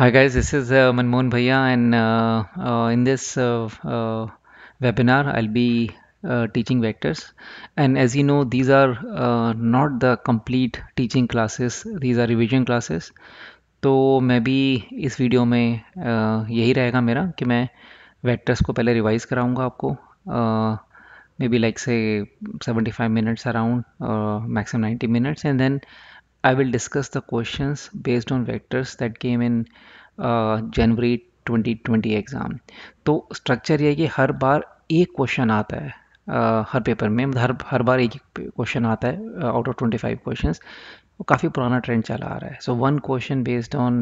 Hi guys, this is uh, Manmohan Bhaiya and uh, uh, in this webinar I'll be teaching vectors and as you know these are not the complete teaching classes, these are revision classes तो मैं भी इस video में यही रहेगा मेरा कि मैं वेक्टर्स को पहले रिवाइज कराऊंगा आपको मे बी लाइक से 75 minutes around maximum 90 minutes and then I will discuss the questions based on vectors that came in uh, January 2020 exam तो स्ट्रक्चर ये है कि हर बार एक क्वेश्चन आता है uh, हर पेपर में मतलब हर हर बार एक क्वेश्चन आता है out of twenty five question काफ़ी पुराना ट्रेंड चला आ रहा है so one question based on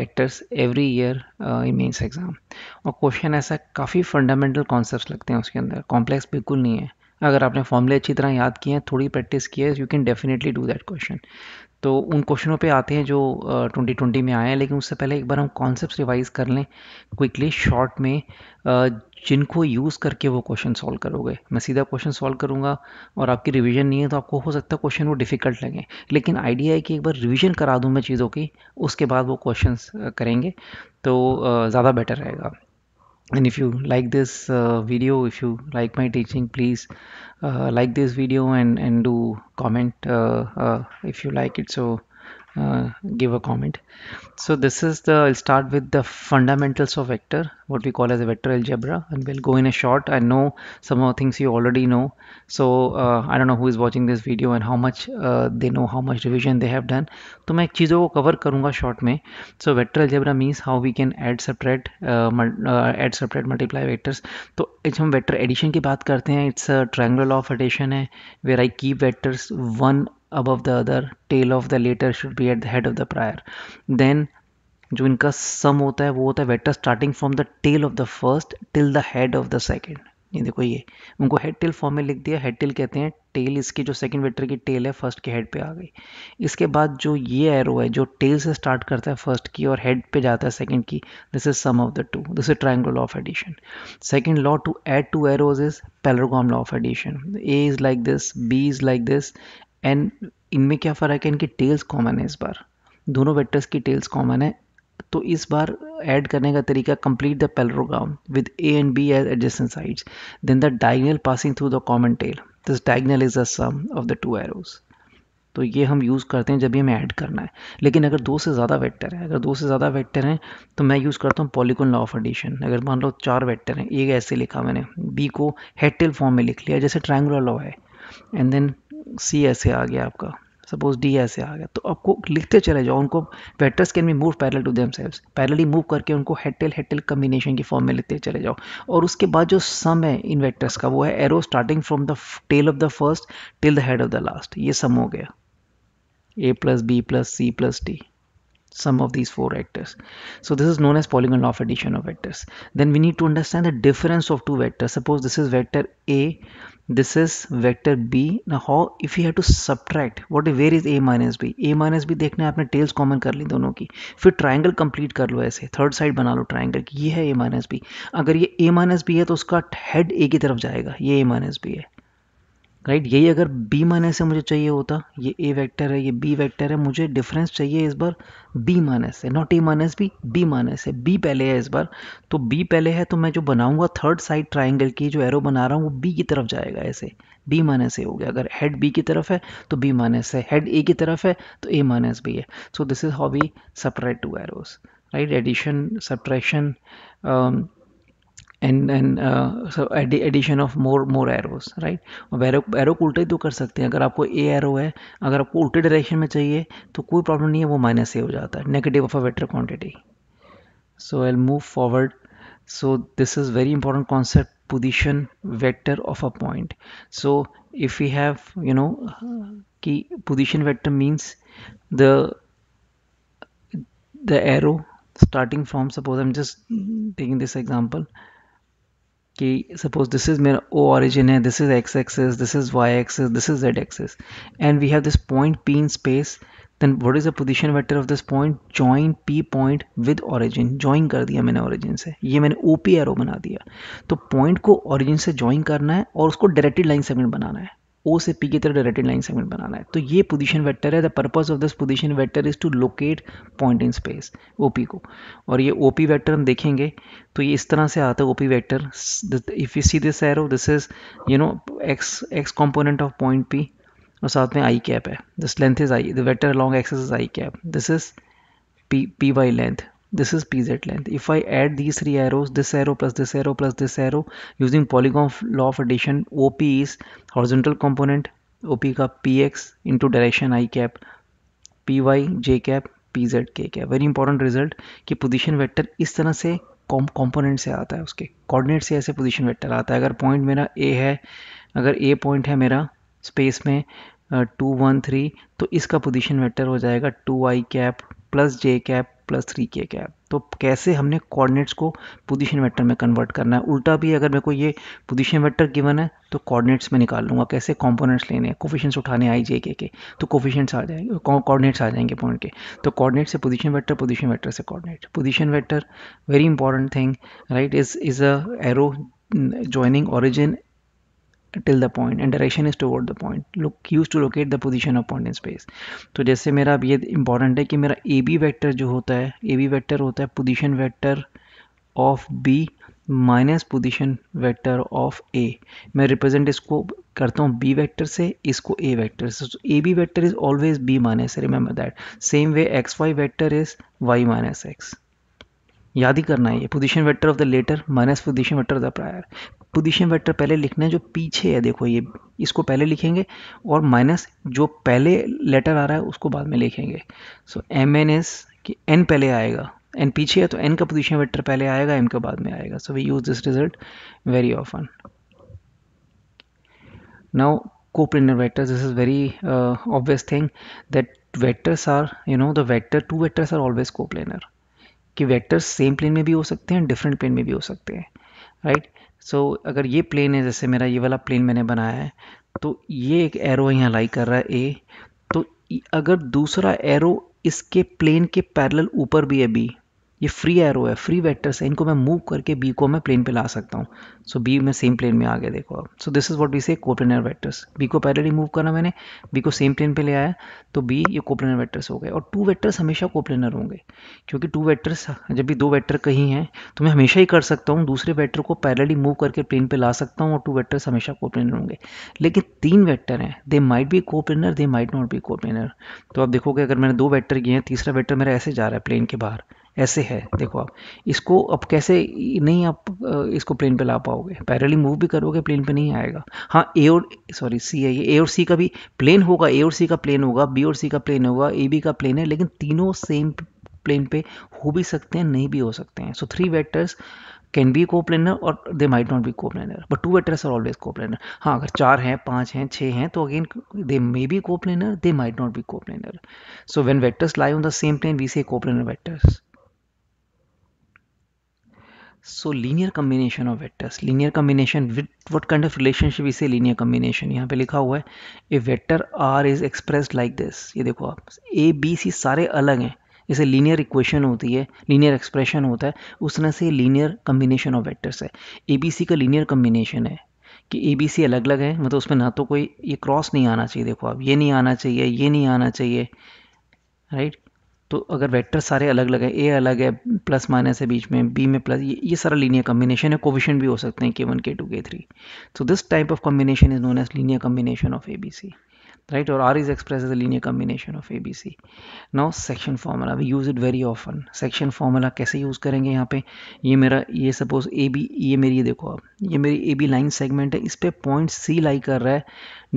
vectors every year in mains exam और क्वेश्चन ऐसा काफ़ी फंडामेंटल कॉन्सेप्ट लगते हैं उसके अंदर कॉम्प्लेक्स बिल्कुल नहीं है अगर आपने फॉर्मूले अच्छी तरह याद किए हैं थोड़ी प्रैक्टिस की है you can definitely do that question तो उन क्वेश्चनों पे आते हैं जो ट्वेंटी ट्वेंटी में आए हैं लेकिन उससे पहले एक बार हम कॉन्सेप्ट रिवाइज कर लें क्विकली शॉर्ट में जिनको यूज़ करके वो क्वेश्चन सॉल्व करोगे मैं सीधा क्वेश्चन सॉल्व करूँगा और आपकी रिवीजन नहीं है तो आपको हो सकता है क्वेश्चन वो डिफ़िकल्ट लगे लेकिन आइडिया है कि एक बार रिवीजन करा दूँ मैं चीज़ों की उसके बाद वो क्वेश्चन करेंगे तो ज़्यादा बेटर रहेगा and if you like this uh, video if you like my teaching please uh, like this video and and do comment uh, uh if you like it so uh, give a comment so this is the i'll start with the fundamentals of vector what we call as a vector algebra and we'll go in a short i know some of the things you already know so uh, i don't know who is watching this video and how much uh, they know how much revision they have done तो मैं चीज़ों को cover करूँगा short में so vector algebra means how we can add separate add separate multiply vectors तो जब हम vector addition की बात करते हैं it's triangle of addition hai where i keep vectors one above the other tail of the latter should be at the head of the prior then जो इनका sum होता है वो होता है vector starting from the tail of the first till the head of the second ये देखो ये उनको हेड टेल फॉर्म में लिख दिया हेड टेल कहते हैं टेल इसकी जो सेकंड वेटर की टेल है फर्स्ट के हेड पे आ गई इसके बाद जो ये एरो है जो टेल से स्टार्ट करता है फर्स्ट की और हेड पे जाता है सेकंड की this is sum of the two this is law of addition second law to add two arrows is parallelogram law of addition A is like this B is like this and इनमें क्या फ़र्क है इनकी tales common है इस बार दोनों vectors की tales common है तो इस बार ऐड करने का तरीका complete the parallelogram with A and B as adjacent sides then the diagonal passing through the common tail this diagonal is the sum of the two arrows तो ये हम यूज़ करते हैं जब भी हमें ऐड करना है लेकिन अगर दो से ज़्यादा वेक्टर है अगर दो से ज़्यादा वेक्टर हैं तो मैं यूज़ करता हूँ पॉलिकॉन लॉ ऑफ एडिशन अगर मान लो चार वेक्टर हैं एक ऐसे लिखा मैंने बी को हेड टेल फॉर्म में लिख लिया जैसे ट्राइंगुलर लॉ है एंड देन सी ऐसे आ गया आपका सपोज डी ऐसे आ गया तो आपको लिखते चले जाओ उनको vectors can be move parallel to themselves parallelly move करके उनको हेटेल हेटेल कम्बिनेशन की फॉर्म में लिखते चले जाओ और उसके बाद जो सम है इन वैक्टर्स का वो है arrow starting from the tail of the first till the head of the last ये सम हो गया ए plus B plus C plus D sum of these four vectors. So this is known as polygon of addition of vectors then we need to understand the difference of two vectors suppose this is vector A this is vector b now how if you have to subtract what where is a minus b a minus b देखना है आपने tales common कर ली दोनों की फिर triangle complete कर लो ऐसे third side बना लो ट्रायंगल की ये है a माइनस बी अगर ये a माइनस बी है तो उसका हेड a की तरफ जाएगा ये a माइनस बी है राइट यही अगर बी माइनस से मुझे चाहिए होता ये ए वेक्टर है ये बी वेक्टर है मुझे डिफरेंस चाहिए इस बार बी माइनस है not A minus B B minus है बी पहले है इस बार तो बी पहले है तो मैं जो बनाऊंगा थर्ड साइड ट्राइंगल की जो एरो बना रहा हूँ वो बी की तरफ जाएगा ऐसे बी माइनस ए हो गया अगर हेड बी की तरफ है तो बी माइनस है हेड ए की तरफ है तो ए माइनस बी है so this is how we separate two arrows right addition subtraction and and addition of more more arrows right अब एरो एरो को उल्टा ही तो कर सकते हैं अगर आपको ए एरो है अगर आपको उल्टे डायरेक्शन में चाहिए तो कोई प्रॉब्लम नहीं है वो माइनस ए हो जाता है negative of a vector quantity so i'll move forward so this is very important concept position vector of a point so if we have you know key position vector means the the arrow starting from suppose i'm just taking this example कि suppose this is मेरा O origin है this is X axis this is Y axis this is Z axis and we have this point P in space then what is the position vector of this point join P point with origin join कर दिया मैंने origin से ये मैंने O P arrow बना दिया तो point को ऑरिजिन से जॉइन करना है और उसको डायरेक्टेड लाइन सेगमेंट बनाना है ओ से पी की तरफ डायरेक्टेड लाइन सेगमेंट बनाना है तो ये पोजीशन वेक्टर है the purpose of this position vector is to locate point in space P को और ये पी वेक्टर हम देखेंगे तो ये इस तरह से आता है O P vector if you see this arrow this is you know X X component of point P और साथ में आई कैप है this length is I the vector long axis is I cap this is P P by length this is pz length if i add these three arrows this arrow plus this arrow plus this arrow using polygon law of addition op is horizontal component op ka px into direction i cap py j cap pz k cap very important result कि position vector इस तरह से component से आता है उसके coordinate से ऐसे पोजीशन वेक्टर आता है अगर पॉइंट मेरा ए है अगर ए पॉइंट है मेरा स्पेस में टू वन थ्री तो इसका पोजीशन वेक्टर हो जाएगा two I cap plus J cap plus three के कैप तो कैसे हमने कोऑर्डिनेट्स को पोजीशन वेक्टर में कन्वर्ट करना है उल्टा भी अगर मेरे को ये पोजीशन वेक्टर गिवन है तो कोऑर्डिनेट्स में निकाल लूँगा कैसे कंपोनेंट्स लेने हैं कोफिशेंट्स उठाने आई जे के के तो कोफिशेंट्स आ जाएंगे कोऑर्डिनेट्स आ जाएंगे पॉइंट के तो कोऑर्डिनेट से पोजीशन वेक्टर पोजीशन वेक्टर से coordinate position vector very important thing right is is a arrow joining origin till the point and direction is toward the point look use to locate the position of point in space तो जैसे मेरा अब ये important है कि मेरा ए B वैक्टर जो होता है ए बी वैक्टर होता है position vector of B minus position vector of A मैं रिप्रेजेंट इसको करता हूँ बी वैक्टर से इसको ए वैक्टर से A B vector is always B minus remember that same way X Y vector is Y minus X याद ही करना है ये position vector of the latter minus position vector of the prior position vector पहले लिखना है जो पीछे है देखो ये इसको पहले लिखेंगे और माइनस जो पहले लेटर आ रहा है उसको बाद में लिखेंगे सो एम एन एस कि एन पहले आएगा एन पीछे है तो एन का पोजीशन वेक्टर पहले आएगा एम के बाद में आएगा so we use this result very often now coplanar vectors this is very obvious thing that vectors are you know the vector two vectors are always always coplanar कि vectors same plane में भी हो सकते हैं different plane में भी हो सकते हैं राइट सो so, अगर ये प्लेन है जैसे मेरा ये वाला प्लेन मैंने बनाया है तो ये एक एरो यहाँ लाई कर रहा है ए तो अगर दूसरा एरो इसके प्लेन के पैरेलल ऊपर भी है बी ये फ्री एरो है फ्री वेक्टर्स है इनको मैं मूव करके बी को मैं प्लेन पे ला सकता हूँ सो बी में सेम प्लेन में आ गया देखो अब so this is what we say coplanar vectors B को पहले रिमूव करा मैंने बी को सेम प्लेन पे ले आया तो बी ये कोप्लेनर वेक्टर्स हो गए और टू वेक्टर्स हमेशा कोप्लेनर होंगे क्योंकि टू वेक्टर्स जब भी दो वेक्टर कहीं हैं तो मैं हमेशा ही कर सकता हूँ दूसरे वेक्टर को पैरेलली मूव करके प्लेन पे ला सकता हूँ और टू वेक्टर्स हमेशा कोप्लेनर होंगे लेकिन तीन वेक्टर हैं they might be coplanar they might not be coplanar तो आप देखोगे अगर मैंने दो वेक्टर किए हैं तीसरा वेक्टर मेरा ऐसे जा रहा है प्लेन के बाहर ऐसे है देखो आप इसको अब कैसे नहीं आप इसको प्लेन पे ला पाओगे पैरेलली मूव भी करोगे प्लेन पे नहीं आएगा हाँ ए और सॉरी सी है ये ए और सी का भी प्लेन होगा ए और सी का प्लेन होगा बी और सी का प्लेन होगा ए बी का प्लेन है लेकिन तीनों सेम प्लेन पे हो भी सकते हैं नहीं भी हो सकते हैं so three vectors can be coplanar और they might not be coplanar but two vectors are always coplanar हाँ अगर चार हैं पाँच हैं छः हैं तो again they may be coplanar they might not be coplanar so when vectors lie on the same plane we say coplanar vectors so linear combination of vectors linear combination with what kind of relationship इसे linear combination यहाँ पे लिखा हुआ है a vector R is express like this ये देखो आप A B C सारे अलग हैं जैसे लीनियर इक्वेशन होती है लीनियर एक्सप्रेशन होता है उस तरह से लीनियर कम्बिनेशन ऑफ वेक्टर्स है ए बी सी का लीनियर कम्बिनेशन है कि ए बी सी अलग अलग है मतलब उसमें ना तो कोई ये क्रॉस नहीं आना चाहिए देखो आप ये नहीं आना चाहिए ये नहीं आना चाहिए राइट तो अगर वेक्टर सारे अलग अलग हैं ए अलग है प्लस माइनस है बीच में बी में प्लस ये ये सारा लीनियर कम्बिनेशन है कोविशन भी हो सकते हैं के one K two K three so this type of combination is known as linear combination of A B C right or r is expressed as a linear combination of abc now section formula we use it very often section formula कैसे use करेंगे यहाँ पे ये मेरा ये suppose A B ये मेरी ये देखो आप ये मेरी ए बी लाइन सेगमेंट है इस पर पॉइंट सी लाई कर रहा है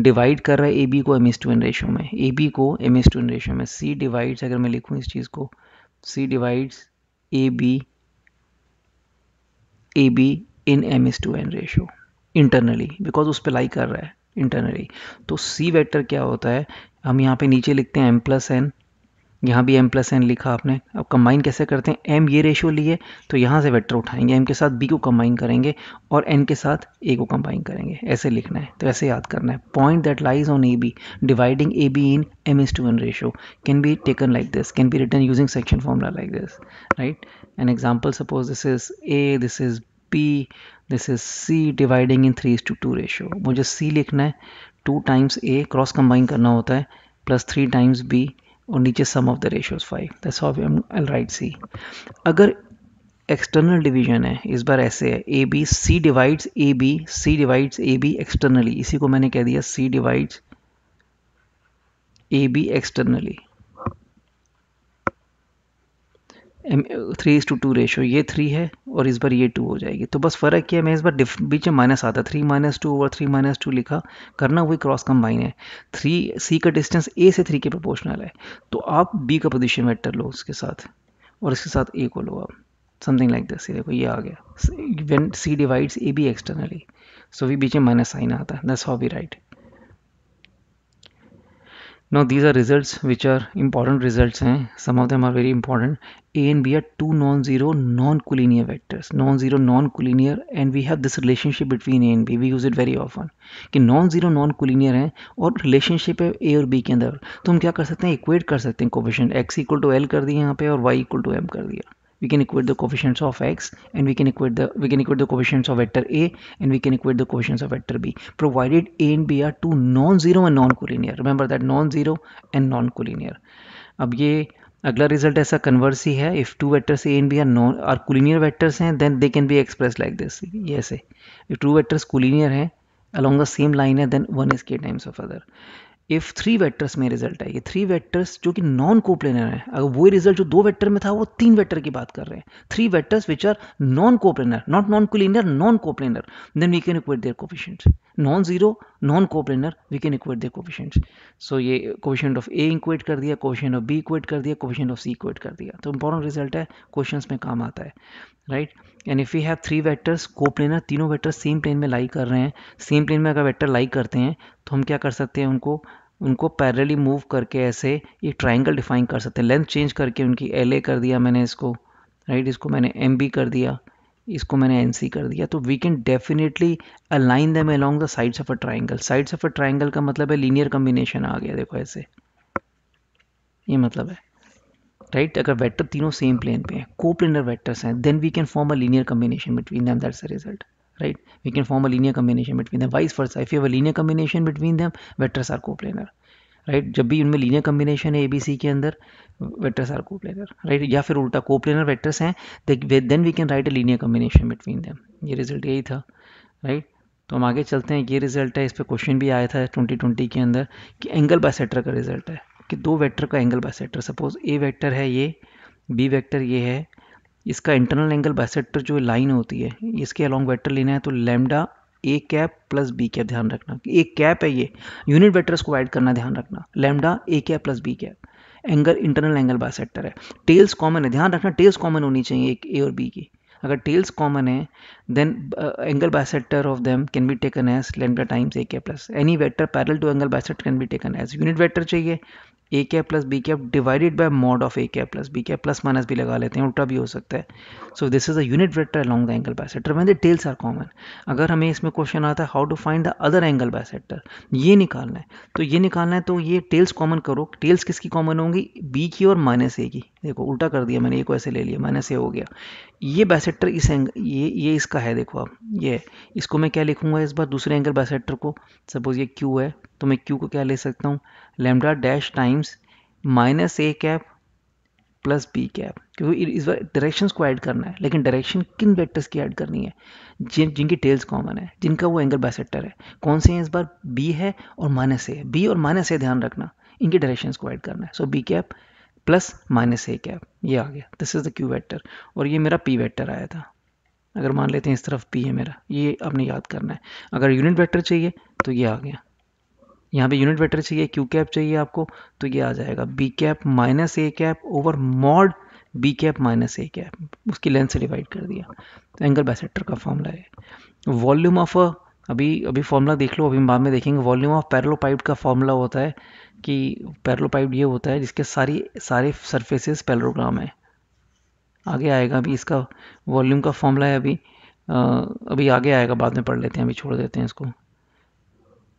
डिवाइड कर रहा है ए बी को M is to N ratio में ए बी को M is to N ratio में सी डिवाइड्स अगर मैं लिखूँ इस चीज़ को C divides A B A B in M is to N ratio internally because उस पर लाई कर रहा है इंटरनली तो सी वेक्टर क्या होता है हम यहाँ पे नीचे लिखते हैं एम प्लस एन यहाँ भी एम प्लस एन लिखा आपने अब कंबाइन कैसे करते हैं एम ये रेशियो लिए तो यहाँ से वेक्टर उठाएंगे एम के साथ बी को कंबाइन करेंगे और एन के साथ ए को कंबाइन करेंगे ऐसे लिखना है तो ऐसे याद करना है point that lies on A B dividing A B in M is to N ratio can be taken like this can be written using section formula like this right an example suppose this is A this is B this is C dividing in three to two ratio मुझे C लिखना है two times ए cross combine करना होता है plus three times B और नीचे सम of the ratios five that's how I'll write C अगर external division है इस बार ऐसे है A B C divides A B C divides A B externally इसी को मैंने कह दिया C divides A B externally M three is to two ratio ये थ्री है और इस बार ये टू हो जाएगी तो बस फ़र्क है मैं इस बार डिफ बीच में माइनस आता थ्री माइनस टू और थ्री माइनस टू लिखा करना वही क्रॉस कंबाइन है थ्री सी का डिस्टेंस ए से थ्री के प्रोपोर्शनल है तो आप बी का पोजिशन वेक्टर लो उसके साथ और इसके साथ ए को लो आप समथिंग लाइक दिस देखो ये आ गया when C divides A B externally so we बीच में माइनस साइन आता है that's how we write Now these are results which are important results. Hai. Some of them are very important. A and B are two non-zero non-collinear vectors. Non-zero non-collinear and we have this relationship between A and B. We use it very often. कि non-zero non-collinear है और relationship है A और B के अंदर तो हम क्या कर सकते हैं इक्वेट कर सकते हैं coefficient x equal to L कर दिया यहाँ पे और y इक्वल टू एम कर दिया we can equate the coefficients of x and we can equate the we can equate the coefficients of vector a and we can equate the coefficients of vector b provided a and b are two non-zero and non-collinear remember that non-zero and non-collinear अब ये अगला result ऐसा converse ही है if two vectors A and B are non are collinear vectors हैं then they can be express like this ये ऐसे if two vectors कुलिनियर हैं along the same line and then one is k times of other if three vectors में result है ये three vectors जो कि non coplanar है अगर वही रिजल्ट जो दो वेक्टर में था वो तीन वेक्टर की बात कर रहे हैं three vectors which are non coplanar not non collinear non coplanar then we can equate their coefficient non zero non coplanar we can equate the coefficients so ये क्वेश्चन ऑफ़ ए इक्वेट कर दिया question of B equate कर दिया question of C equate कर दिया तो important result है question में काम आता है right and if you have three vectors coplanar तीनों वैक्टर सेम प्लेन में लाइक कर रहे हैं सेम प्लेन में अगर वैक्टर लाइक करते हैं तो हम क्या कर सकते हैं उनको उनको पैरली मूव करके ऐसे एक ट्राइंगल डिफाइन कर सकते हैं लेंथ चेंज करके उनकी एल ए कर दिया मैंने इसको राइट right? इसको मैंने एम बी कर दिया इसको मैंने एन सी कर दिया तो we can definitely align them along the sides of a triangle sides of a triangle का मतलब है लीनियर कम्बिनेशन आ गया देखो ऐसे ये मतलब है राइट right? अगर वेक्टर तीनों सेम प्लेन पे हैं को प्लेनर वैक्टर्स हैं then we can form a linear combination between them that's a result right we can form a linear combination between them vice versa if have combination between them between are co are coplanar जब भी उनमें linear combination है A B C के अंदर vectors are coplanar right या फिर उल्टा coplanar vectors हैं then we can write a linear combination between them ये रिजल्ट यही था राइट right? तो हम आगे चलते हैं ये रिजल्ट है इस पर क्वेश्चन भी आया था ट्वेंटी ट्वेंटी के अंदर कि एंगल बायसेटर का रिजल्ट है कि दो वेक्टर का angle bisector suppose A vector है ये बी वेक्टर ये है इसका इंटरनल एंगल बायसेटर जो लाइन होती है इसके अलॉन्ग वेक्टर लेना है तो lambda A cap plus B cap ध्यान रखना ए कैप है ये यूनिट वेक्टर्स को ऐड करना ध्यान रखना lambda A cap plus B cap angle internal angle bisector है टेल्स कॉमन है ध्यान रखना टेल्स कॉमन होनी चाहिए एक ए और बी की अगर टेल्स कॉमन है then angle bisector of them can be taken as lambda times A K plus any vector parallel to angle bisector can be taken as unit vector चाहिए A cap plus B cap divided by mod of A cap plus B cap plus minus भी लगा लेते हैं उल्टा भी हो सकता है so this is a unit vector long the angle by sector van the tails are common अगर हमें इसमें क्वेश्चन आता है how to find the other angle bisector ये निकालना है तो ये निकालना है तो ये टेल्स कॉमन करो टेल्स किसकी कॉमन होंगी बी की और माइनस ए की देखो उल्टा कर दिया मैंने ये को ऐसे ले लिया माइनस ए हो गया ये बैसेक्टर इस एंग ये ये इसका है देखो आप ये इसको मैं क्या लिखूंगा इस बार दूसरे एंगल बैसेक्टर को सपोज ये क्यू है तो मैं क्यू को क्या ले सकता हूँ लेमडा डैश टाइम्स माइनस ए कैप प्लस बी कैप क्योंकि इस बार डायरेक्शंस को ऐड करना है लेकिन डायरेक्शन किन वेक्टर्स की ऐड करनी है जिन जिनकी टेल्स कॉमन है जिनका वो एंगल बैसेक्टर है कौन से हैं इस बार बी है और माइनस ए बी और माइनस ए ध्यान रखना इनके डायरेक्शंस को ऐड करना है so B cap plus minus ए कैप ये आ गया this is the Q vector और ये मेरा पी वेक्टर आया था अगर मान लेते हैं इस तरफ पी है मेरा ये आपने याद करना है अगर यूनिट वेक्टर चाहिए तो ये आ गया यहाँ पे यूनिट वेक्टर चाहिए क्यू कैप चाहिए आपको तो ये आ जाएगा बी कैप माइनस ए cap over mod B cap minus ए कैप उसकी लेंथ से डिवाइड कर दिया तो एंगल बैसेक्टर का फॉर्मूला है वॉल्यूम ऑफ अ अभी अभी फॉर्मूला देख लो अभी बाद में देखेंगे वॉल्यूम ऑफ पैरलो पाइप का फॉर्मूला होता है कि पैरलो पाइप ये होता है जिसके सारी सारे सरफेसेस पैरोग्राम है आगे आएगा अभी इसका वॉल्यूम का फॉर्मूला है अभी आ, अभी आगे आएगा बाद में पढ़ लेते हैं अभी छोड़ देते हैं इसको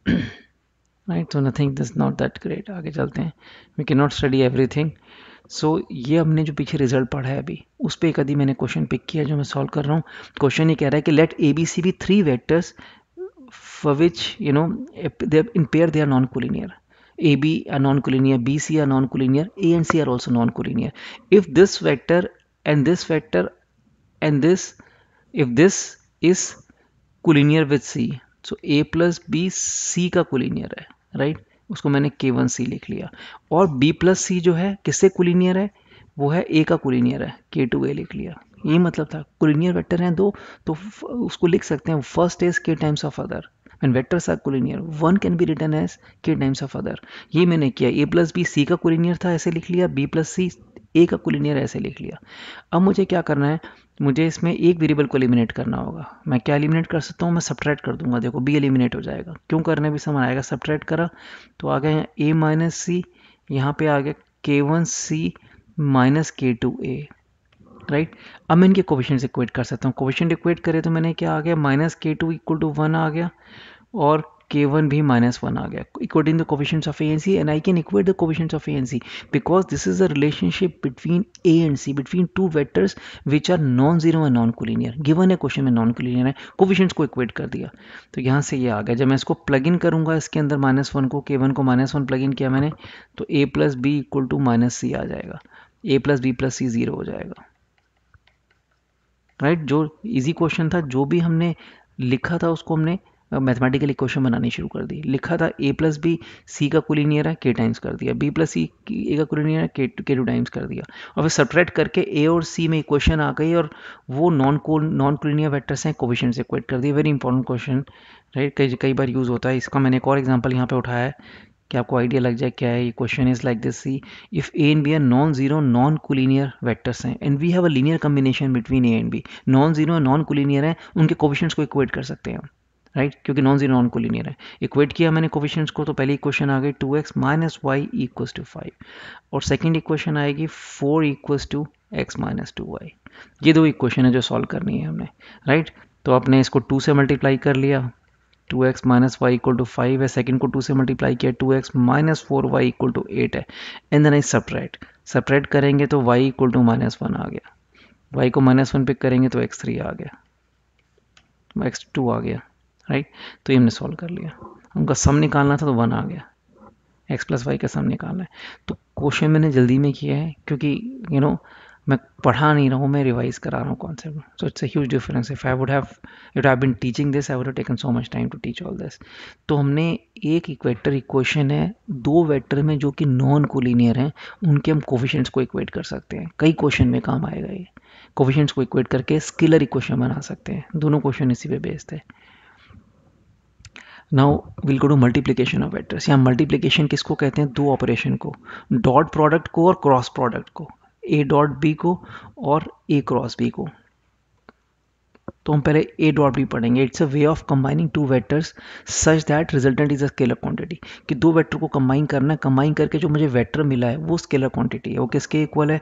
right so nothing this not that great आगे चलते हैं वी के नॉट स्टडी एवरीथिंग सो ये हमने जो पीछे रिजल्ट पढ़ा है अभी उस पर एक अभी मैंने क्वेश्चन पिक किया जो मैं सॉल्व कर रहा हूँ क्वेश्चन ये कह रहा है कि let a B c b three vectors for which you know in pair they are non-collinear AB are non-collinear, BC are non-collinear, A and C are also non-collinear. If this vector and this vector and this, if this is collinear with C, so A plus B C का collinear है, right? उसको मैंने K1C लिख लिया और B plus C जो है किससे collinear है? वो है ए का कुलिनियर है के टू ए लिख लिया ये मतलब था कुलिनियर वेक्टर हैं दो तो उसको लिख सकते हैं first is k times of other and vectors are collinear one can be written as k times of other ये मैंने किया ए प्लस बी सी का कोलिनियर था ऐसे लिख लिया बी प्लस सी ए का कोलिनियर ऐसे लिख लिया अब मुझे क्या करना है मुझे इसमें एक वेरिएबल को एलिमिनेट करना होगा मैं क्या एलिमिनेट कर सकता हूँ मैं सब्ट्रैक्ट कर दूंगा देखो बी एलिमिनेट हो जाएगा क्यों करने भी समान आएगा सब्ट्रैक्ट करा तो आ गया ए माइनस सी यहाँ पे आ गया k one c minus k two a right अब मैं इनके कोविशेंट इक्वेट कर सकता हूँ कोविशन इक्वेट करें तो मैंने क्या आ गया minus k two equal to one आ गया और के वन भी माइनस वन आ गया equating the coefficient of a and c and I can equate the coefficient of a and c because this is the relationship between A and c between two vectors which are non zero and non collinear given है question में non collinear है coefficient को equate कर दिया तो यहाँ से ये यह आ गया जब मैं इसको प्लग इन करूँगा इसके अंदर माइनस वन को के वन को माइनस वन प्लग इन किया मैंने तो a plus b equal to minus c आ जाएगा a plus B plus C zero हो जाएगा राइट right? जो इजी क्वेश्चन था जो भी हमने लिखा था उसको हमने मैथमेटिकल uh, इक्वेशन बनानी शुरू कर दी लिखा था ए प्लस बी सी का कुलिनियर है के टाइम्स कर दिया बी प्लस सी ए का कुलिनियर है के टू टाइम्स कर दिया और फिर सपरेट करके ए और सी में इक्वेशन आ गई और वो नॉन को नॉन कुलिनियर वैक्टर्स हैं कोविशन से इक्वेट कर दिया वेरी इंपॉर्टेंट क्वेश्चन राइट कई कई बार यूज़ होता है इसका मैंने एक और एग्जाम्पल यहाँ पर उठाया है कि आपको आइडिया लग जाए क्या है ये question is like this see if a and B are non zero non collinear vectors हैं and we have a linear combination between A and b non zero non collinear हैं उनके कोविशंस को equate कर सकते हैं हम right right? क्योंकि non zero non collinear है इक्वेट किया मैंने कोविशंस को तो पहली इक्वेशन आ गई two x minus y equal to five और सेकेंड इक्वेशन आएगी four equals two x minus two y ये दो इक्वेशन है जो सॉल्व करनी है हमने राइट right? तो आपने इसको टू से मल्टीप्लाई कर लिया two x minus y equal to five है सेकेंड को टू से मल्टीप्लाई किया two x minus four y equal to eight है and then I separate separate करेंगे तो y equal to minus one आ गया वाई को माइनस वन पिक करेंगे तो एक्स थ्री आ गया एक्स टू आ गया राइट तो ये हमने सॉल्व कर लिया उनका सम निकालना था तो वन आ गया एक्स प्लस वाई का सम निकालना है तो क्वेश्चन मैंने जल्दी में किया है क्योंकि यू you नो know, मैं पढ़ा नहीं रहा हूँ मैं रिवाइज करा रहा हूँ concept so it's a difference if I would have it have been teaching this I would taken so much time to teach all this तो हमने एक इक्वेटर इक्वेशन है दो वेक्टर में जो कि नॉन कोलिनियर हैं उनके हम कोफिशेंट्स को इक्वेट कर सकते हैं कई क्वेश्चन में काम आएगा ये कोफिशेंट्स को इक्वेट करके स्किलर इक्वेशन बना सकते हैं दोनों क्वेश्चन इसी पे बेस्ड है now will go to multiplication of vectors यहाँ मल्टीप्लीकेशन किसको कहते हैं दो ऑपरेशन को डॉट प्रोडक्ट को और क्रॉस प्रोडक्ट को ए डॉट बी को और ए क्रॉस बी को तो हम पहले ए डॉट बी पढ़ेंगे it's a way of combining two vectors such that resultant is a scalar quantity कि दो वेक्टर को कंबाइन करना है कंबाइन करके जो मुझे वेक्टर मिला है वो स्केलर क्वांटिटी है वो किसके इक्वल है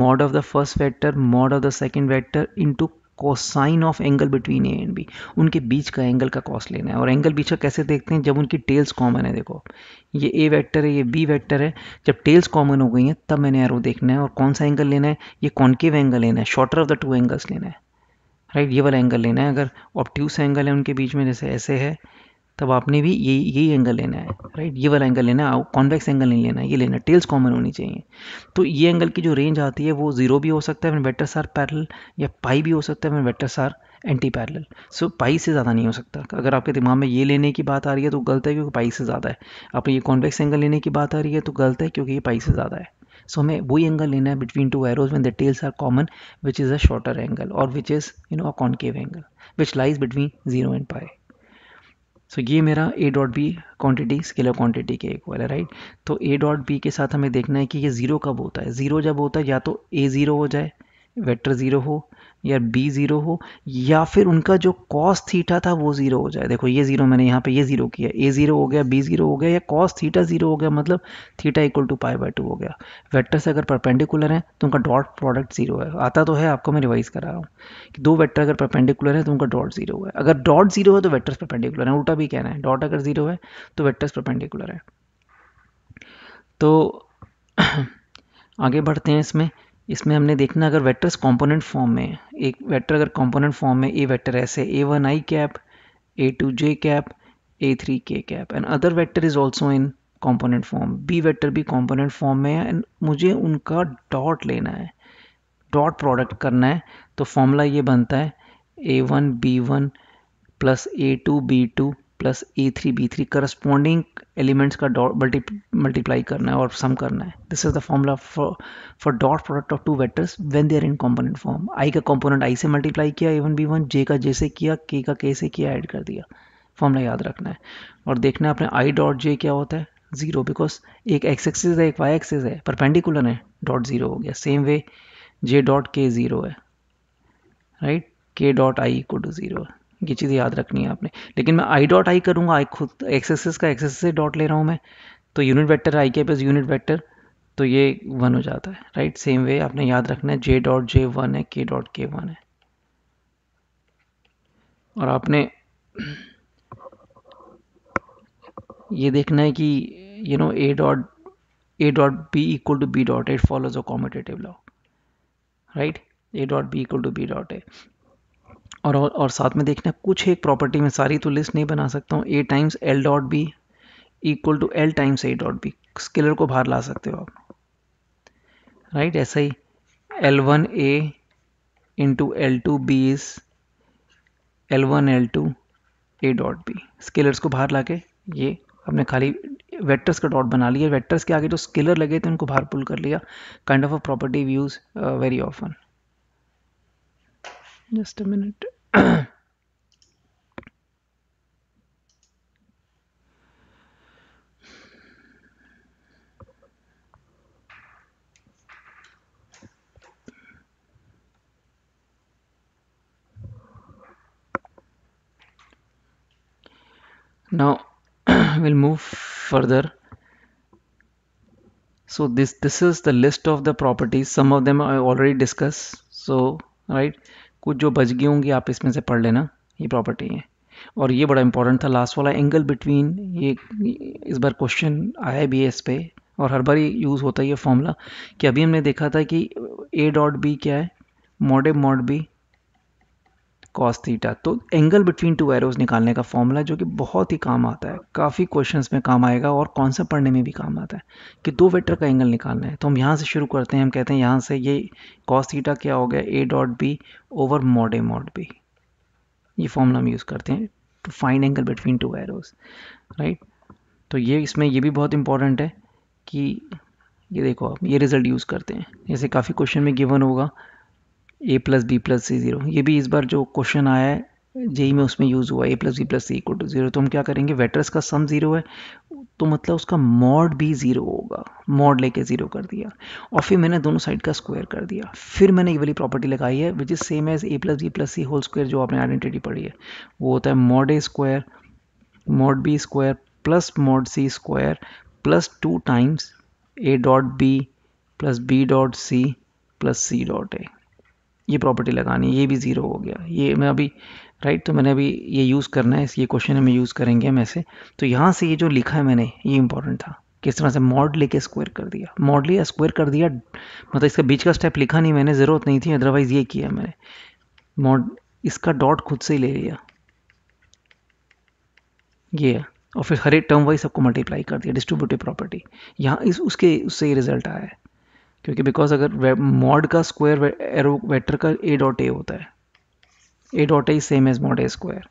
mod of the first vector mod of the second vector into cosine of angle between A and b उनके बीच का एंगल का कॉस लेना है और एंगल बीच का कैसे देखते हैं जब उनकी टेल्स कॉमन है देखो ये ए वेक्टर है ये बी वेक्टर है जब टेल्स कॉमन हो गई हैं तब मैंने एरो देखना है और कौन सा एंगल लेना है ये कॉन्केव एंगल लेना है shorter of the two angles लेना है राइट ये वाला एंगल लेना है अगर ऑप्ट्यूस एंगल है उनके बीच में जैसे ऐसे है तब आपने भी यही यही एंगल लेना है राइट ये वाला एंगल लेना है कॉन्वेक्स एंगल नहीं लेना है ये लेना टेल्स कॉमन होनी चाहिए तो ये एंगल की जो रेंज आती है वो जीरो भी हो सकता है वन सार आर पैरल या पाई भी हो सकता है वन सार or anti parallel so pi से ज़्यादा नहीं हो सकता अगर आपके दिमाग में ये लेने की बात आ रही है तो गलत है क्योंकि पाई से ज़्यादा है आपने ये कॉन्वेक्स एंगल लेने की बात आ रही है तो गलत है क्योंकि ये पाई से ज़्यादा है सो हमें वही एंगल लेना है between two arrows when the tails are common which is a shorter angle और which is you know a concave angle which lies between zero and pi so so, ये मेरा a dot b quantity scalar quantity के equal है right तो ए dot B के साथ हमें देखना है कि ये ज़ीरो कब होता है ज़ीरो जब होता है या तो ए ज़ीरो हो जाए वेक्टर ज़ीरो हो या बी ज़ीरो हो या फिर उनका जो कॉस थीटा था वो ज़ीरो हो जाए देखो ये ज़ीरो मैंने यहाँ पे ये ज़ीरो किया ए ज़ीरो हो गया बी ज़ीरो हो गया या कॉस थीटा ज़ीरो हो गया मतलब theta equal to pi by two हो गया वेक्टर से अगर परपेंडिकुलर है तो उनका डॉट प्रोडक्ट ज़ीरो है आता तो है आपको मैं रिवाइज़ करा रहा हूँ कि दो वैक्टर अगर परपेंडिकुलर तो है तो उनका डॉट ज़ीरो है अगर डॉट ज़ीरो है तो वैक्टर्स परपेंडिकुलर है उल्टा भी कहना है डॉट अगर ज़ीरो है तो वैक्टर्स परपेंडिकुलर है तो आगे बढ़ते हैं इसमें इसमें हमने देखना अगर वेक्टर्स कंपोनेंट फॉर्म में एक वेक्टर अगर कंपोनेंट फॉर्म में ए वेक्टर ऐसे a one i cap a two J cap a three के cap and other vector is also in component form b vector भी कंपोनेंट फॉर्म में है and मुझे उनका डॉट लेना है डॉट प्रोडक्ट करना है तो फॉर्मूला ये बनता है a one b one plus A to be two plus a three b three corresponding elements का डॉट मल्टीप्लाई करना है और सम करना है this is the formula for for dot product of two vectors when they are in component form i का component आई से multiply किया Avon B one जे का जे से किया के का के से किया ऐड कर दिया फॉर्मूला याद रखना है और देखना है अपने आई डॉट जे क्या होता है जीरो बिकॉज एक एक्स एक्सिस है एक वाई एक्सिस है परपेंडिकुलर है डॉट जीरो हो गया same way j dot k zero है right k dot i equal to zero है ये चीज़ याद रखनी है आपने लेकिन मैं आई डॉट आई करूँगा आई खुद एक्सेसिस का एक्सेस से डॉट ले रहा हूँ मैं तो यूनिट वेक्टर आई के पास यूनिट वेक्टर तो ये वन हो जाता है राइट सेम वे आपने याद रखना है जे डॉट जे वन है के डॉट के वन है और आपने ये देखना है कि you know a dot A dot B equal to b dot it follows a commutative law right a dot B equal to b dot a और और साथ में देखना कुछ एक प्रॉपर्टी में सारी तो लिस्ट नहीं बना सकता हूँ a times l dot B equal to l times A dot b scalar को बाहर ला सकते हो आप राइट right? ऐसा ही l one a into l two b is l one l two A dot b scalars को बाहर ला के ये आपने खाली वेक्टर्स का डॉट बना लिया वेक्टर्स के आगे जो तो स्केलर लगे थे उनको बाहर पुल कर लिया kind of a property we use very often just a minute now we'll move further so this this is the list of the properties some of them I already discussed so right कुछ जो बच गई होंगी आप इसमें से पढ़ लेना ये प्रॉपर्टी है और ये बड़ा इंपॉर्टेंट था लास्ट वाला एंगल बिटवीन ये इस बार क्वेश्चन आया भी है इस पर और हर बार यूज़ होता है ये फॉर्मूला कि अभी हमने देखा था कि ए डॉट बी क्या है mod mod B cos theta तो एंगल बिटवीन टू एरोज निकालने का फॉर्मूला जो कि बहुत ही काम आता है काफ़ी क्वेश्चन में काम आएगा और कॉन्सेप्ट पढ़ने में भी काम आता है कि दो वेक्टर का एंगल निकालना है तो हम यहाँ से शुरू करते हैं हम कहते हैं यहाँ से ये कॉस थीटा क्या हो गया ए डॉट बी ओवर मॉड ए मॉड बी ये फॉर्मूला हम यूज़ करते हैं to find angle between two arrows right तो ये इसमें ये भी बहुत इंपॉर्टेंट है कि ये देखो आप ये रिज़ल्ट यूज़ करते हैं जैसे काफ़ी क्वेश्चन में गिवन होगा a plus B plus C zero ये भी इस बार जो क्वेश्चन आया है जेई में उसमें यूज़ हुआ a plus B plus c equal to zero तो हम क्या करेंगे वेटर्स का सम ज़ीरो है तो मतलब उसका मॉड भी ज़ीरो होगा मॉड लेके ज़ीरो कर दिया और फिर मैंने दोनों साइड का स्क्वायर कर दिया फिर मैंने ये वाली प्रॉपर्टी लगाई है which is same as a plus B plus c whole square जो आपने आइडेंटिटी पढ़ी है वो होता है mod A square mod B square plus mod C square plus two times A dot B plus B dot C plus C dot a ये property लगानी ये भी ज़ीरो हो गया ये मैं अभी राइट तो मैंने अभी ये यूज़ करना है इस ये क्वेश्चन हमें यूज़ करेंगे हम ऐसे तो यहाँ से ये जो लिखा है मैंने ये इंपॉर्टेंट था किस तरह से मॉड लेके स्क्वायर कर दिया मॉड लिया स्क्वायर कर दिया मतलब इसका बीच का स्टेप लिखा नहीं मैंने ज़रूरत नहीं थी अदरवाइज़ ये किया मैंने मॉड इसका डॉट खुद से ही ले लिया ये और फिर हर एक टर्म वाइज सबको मल्टीप्लाई कर दिया डिस्ट्रीब्यूटिव प्रॉपर्टी यहाँ इस उसके उससे ही रिजल्ट आया है क्योंकि बिकॉज अगर मॉड का स्क्वायर एरो वेक्टर का ए डॉट ए होता है ए dot a same as mod A square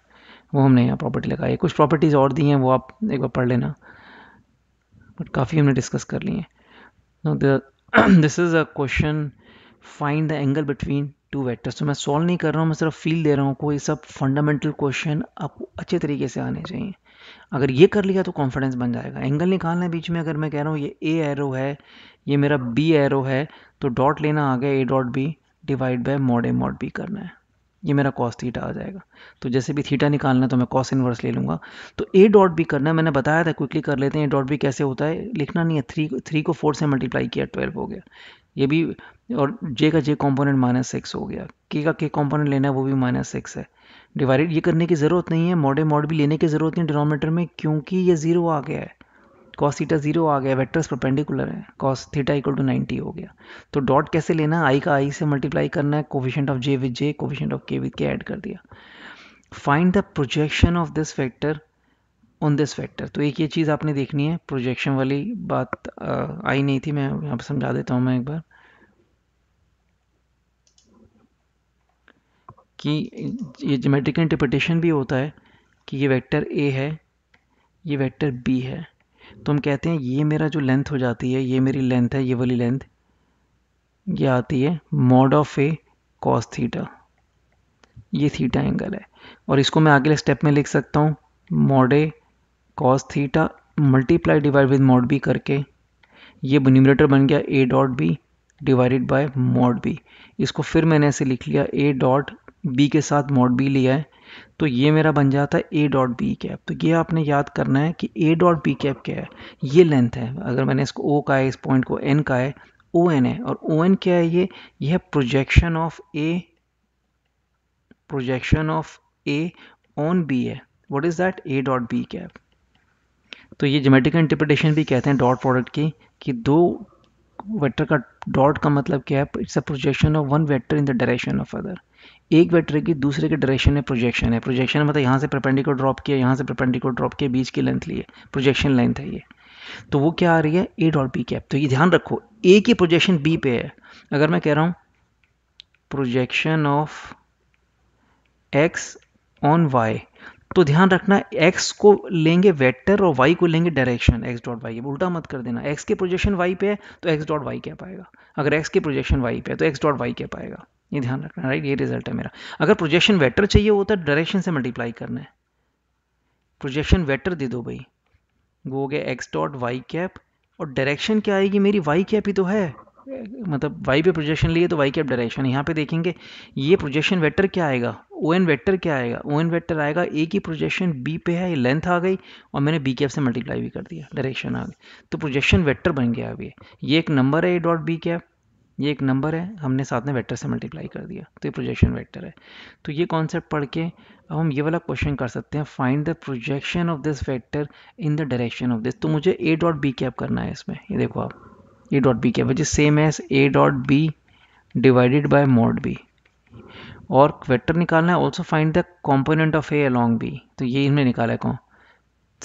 वो हमने यहाँ प्रॉपर्टी लगाई है कुछ प्रॉपर्टीज़ और दी हैं वो आप एक बार पढ़ लेना बट काफ़ी हमने डिस्कस कर ली हैं this is a question find the angle between two vectors तो मैं सॉल्व नहीं कर रहा हूँ मैं सिर्फ फील दे रहा हूँ कोई सब फंडामेंटल क्वेश्चन आपको अच्छे तरीके से आने चाहिए अगर ये कर लिया तो कॉन्फिडेंस बन जाएगा एंगल निकालना है बीच में अगर मैं कह रहा हूँ ये ए एरो है ये मेरा बी एरो है तो डॉट लेना आ गया ए dot b divide by mod A mod b करना है ये मेरा कॉस थीटा आ जाएगा तो जैसे भी थीटा निकालना है तो मैं कॉस इनवर्स ले लूँगा तो ए डॉट बी करना है मैंने बताया था क्विकली कर लेते हैं ए डॉट बी कैसे होता है लिखना नहीं है थ्री थ्री को फोर से मल्टीप्लाई किया ट्वेल्व हो गया ये भी और जे का जे कॉम्पोनेंट माइनस सिक्स हो गया के का के कॉम्पोनेंट लेना है वो भी माइनस सिक्स है डिवाइडेड ये करने की ज़रूरत नहीं है मॉडे मॉड भी लेने की ज़रूरत नहीं डिनोमीटर में क्योंकि ये ज़ीरो आ गया है कॉस थीटा जीरो आ गया वेक्टर्स परपेंडिकुलर है cos theta equal to ninety हो गया तो डॉट कैसे लेना आई का आई से मल्टीप्लाई करना है coefficient of j with j coefficient of k with k add कर दिया find the projection of this factor on this factor तो एक ये चीज़ आपने देखनी है प्रोजेक्शन वाली बात आई नहीं थी मैं यहाँ पर समझा देता हूँ मैं एक बार कि ये जोमेट्रिकल इंटरप्रिटेशन भी होता है कि ये वेक्टर ए है ये वेक्टर बी है तो हम कहते हैं ये मेरा जो लेंथ हो जाती है ये मेरी लेंथ है ये वाली लेंथ ये आती है mod of a cos theta ये थीटा एंगल है और इसको मैं आगे स्टेप में लिख सकता हूँ mod a cos theta multiply divide with mod b करके ये न्यूमरेटर बन गया ए dot b divided by mod b इसको फिर मैंने ऐसे लिख लिया ए डॉट बी के साथ मॉड बी लिया है तो ये मेरा बन जाता है ए डॉट बी कैप तो ये आपने याद करना है कि ए डॉट बी कैप क्या है ये लेंथ है अगर मैंने इसको ओ का है इस पॉइंट को एन का है ओ एन है और ओ एन क्या है ये यह है projection of a projection of A on b है what is that a dot B cap तो ये जोमेटिकल इंटरप्रिटेशन भी कहते हैं डॉट प्रोडक्ट की कि दो वेक्टर का डॉट का मतलब क्या है it's a projection of one vector in the direction of other एक वेक्टर की दूसरे के डायरेक्शन में प्रोजेक्शन है प्रोजेक्शन मतलब यहाँ से प्रपेंडिको ड्रॉप किया यहाँ से प्रपेंडिको ड्रॉप किया बीच की लेंथ लिए प्रोजेक्शन लेंथ है ये तो वो क्या आ रही है ए डॉट बी कैप तो ये ध्यान रखो ए की प्रोजेक्शन बी पे है अगर मैं कह रहा हूँ projection of x on y तो ध्यान रखना एक्स को लेंगे वेक्टर और वाई को लेंगे डायरेक्शन एक्स डॉट वाई उल्टा मत कर देना एक्स के प्रोजेक्शन वाई पे है तो एक्स डॉट वाई क्या पाएगा अगर एक्स के प्रोजेक्शन वाई पे है तो एक्स डॉट वाई क्या पाएगा ये ध्यान रखना राइट ये रिजल्ट है मेरा अगर प्रोजेक्शन वेक्टर चाहिए होता है डायरेक्शन से मल्टीप्लाई करना है प्रोजेक्शन वेक्टर दे दो भाई वो हो गया एक्स डॉट वाई कैप और डायरेक्शन क्या आएगी मेरी वाई कैप ही तो है मतलब वाई पे प्रोजेक्शन लिए तो वाई कैप डायरेक्शन यहाँ पे देखेंगे ये प्रोजेक्शन वेक्टर क्या आएगा ओ एन वेक्टर क्या आएगा ओ एन वेक्टर आएगा ए की प्रोजेक्शन बी पे है ये लेंथ आ गई और मैंने बी कैप से मल्टीप्लाई भी कर दिया डायरेक्शन आ गई तो प्रोजेक्शन वेक्टर बन गया अभी ये एक नंबर है ए डॉट बी कैप ये एक नंबर है हमने साथ में वेक्टर से मल्टीप्लाई कर दिया तो ये प्रोजेक्शन वेक्टर है तो ये कॉन्सेप्ट पढ़ के अब हम ये वाला क्वेश्चन कर सकते हैं find the projection of this vector in the direction of this तो मुझे ए डॉट बी कैप करना है इसमें ये देखो आप ए dot B cap which same as a dot b divided by mod b और वेक्टर निकालना है also find the component of A along b तो ये इनमें निकाला कौन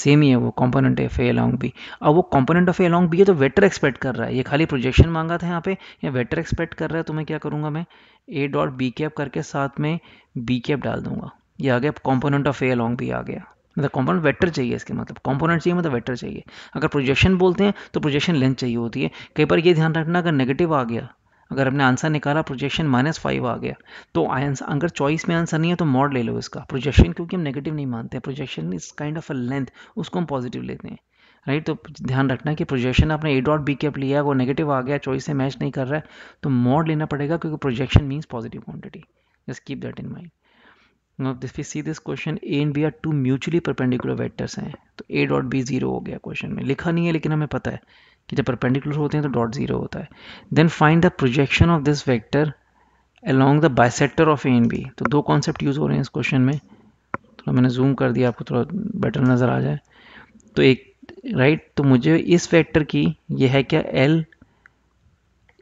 सेम ही है वो component of a along b अब वो component of a along b है तो वेटर एक्सपेक्ट कर रहा है ये खाली प्रोजेक्शन मांगा था यहाँ पे या वेटर एक्सपेक्ट कर रहा है तो मैं क्या करूँगा मैं ए डॉट बी कैप करके साथ में बी कैप डाल दूंगा ये आ गया component of a along b आ गया मतलब कॉम्पोनेंट वेटर चाहिए इसके मतलब कॉम्पोनेंट चाहिए मतलब वेटर चाहिए अगर प्रोजेक्शन बोलते हैं तो प्रोजेक्शन लेंथ चाहिए होती है कई बार ये ध्यान रखना अगर नेगेटिव आ गया अगर हमने आंसर निकाला प्रोजेक्शन माइनस फाइव आ गया तो आंसर अगर चॉइस में आंसर नहीं है तो मॉड ले लो इसका प्रोजेक्शन क्योंकि हम नेगेटिव नहीं मानते हैं projection is kind of a length उसको हम पॉजिटिव लेते हैं राइट तो ध्यान रखना कि प्रोजेक्शन आपने ए डॉट बी कैप लिया वो नेगेटिव आ गया चॉइस से मैच नहीं कर रहा है तो मॉड लेना पड़ेगा क्योंकि projection means positive quantity just keep that in mind Now this we see this question A and B are two mutually perpendicular हैं तो ए डॉट बी जीरो हो गया क्वेश्चन में लिखा नहीं है लेकिन हमें पता है कि जब परपेंडिकुलर होते हैं तो डॉट ज़ीरो होता है then find the projection of this vector along the bisector of A and B तो दो कॉन्सेप्ट यूज़ हो रहे हैं इस क्वेश्चन में थोड़ा मैंने जूम कर दिया आपको थोड़ा बेटर नज़र आ जाए तो एक राइट right, तो मुझे इस वेक्टर की ये है क्या L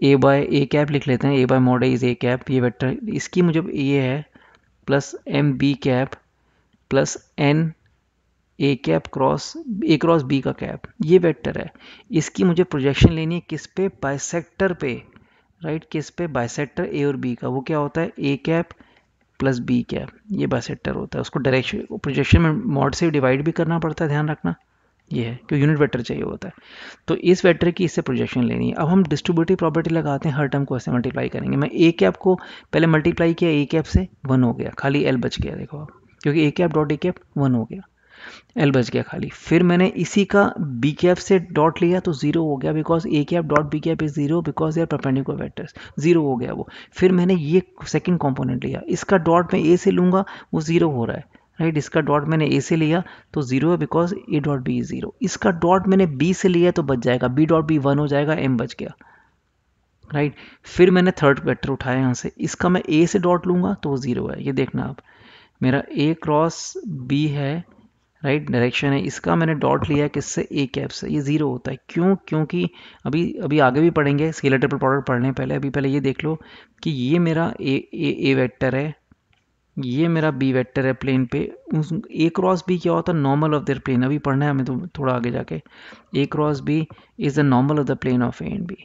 A by A cap लिख लेते हैं A by mod is A cap ये वेक्टर इसकी मुझे ये है plus M B cap plus N A cap cross A cross B का कैप ये वेक्टर है इसकी मुझे प्रोजेक्शन लेनी है किस पे बाइसेक्टर पे राइट किस पे बाइसेक्टर ए और बी का वो क्या होता है A cap plus B cap ये बाइसेक्टर होता है उसको डायरेक्शन प्रोजेक्शन में मॉड से डिवाइड भी करना पड़ता है ध्यान रखना ये है क्योंकि यूनिट वेक्टर चाहिए होता है तो इस वेक्टर की इससे प्रोजेक्शन लेनी है अब हम डिस्ट्रीब्यूटिव प्रॉपर्टी लगाते हैं हर टर्म को ऐसे मल्टीप्लाई करेंगे मैं ए कैप को पहले मल्टीप्लाई किया ए कैप से वन हो गया खाली एल बच गया देखो आप क्योंकि A cap dot A cap one हो गया एल बच गया खाली फिर मैंने इसी का बी कैफ से डॉट लिया तो ज़ीरो हो गया because A cap dot B cap is zero because they are perpendicular vectors zero हो गया वो फिर मैंने ये सेकंड कंपोनेंट लिया इसका डॉट मैं ए से लूँगा वो ज़ीरो हो रहा है राइट right, इसका डॉट मैंने ए से लिया तो जीरो है because A dot B is zero इसका डॉट मैंने बी से लिया तो बच जाएगा बी डॉट बी वन हो जाएगा एम बच गया राइट right? फिर मैंने थर्ड वेक्टर उठाया यहाँ से इसका मैं ए से डॉट लूँगा तो वो ज़ीरो है ये देखना आप मेरा ए क्रॉस बी है राइट right डायरेक्शन है इसका मैंने डॉट लिया है किससे ए कैप से ये ज़ीरो होता है क्यों क्योंकि अभी अभी आगे भी पढ़ेंगे स्केलर ट्रिपल प्रोडक्ट पढ़ने पहले अभी पहले ये देख लो कि ये मेरा ए ए ए वेक्टर है ये मेरा बी वेक्टर है प्लेन पे उस ए क्रॉस बी क्या होता है नॉर्मल ऑफ देयर प्लेन अभी पढ़ना है हमें तो थोड़ा आगे जाके A cross B is the normal of the plane of A and B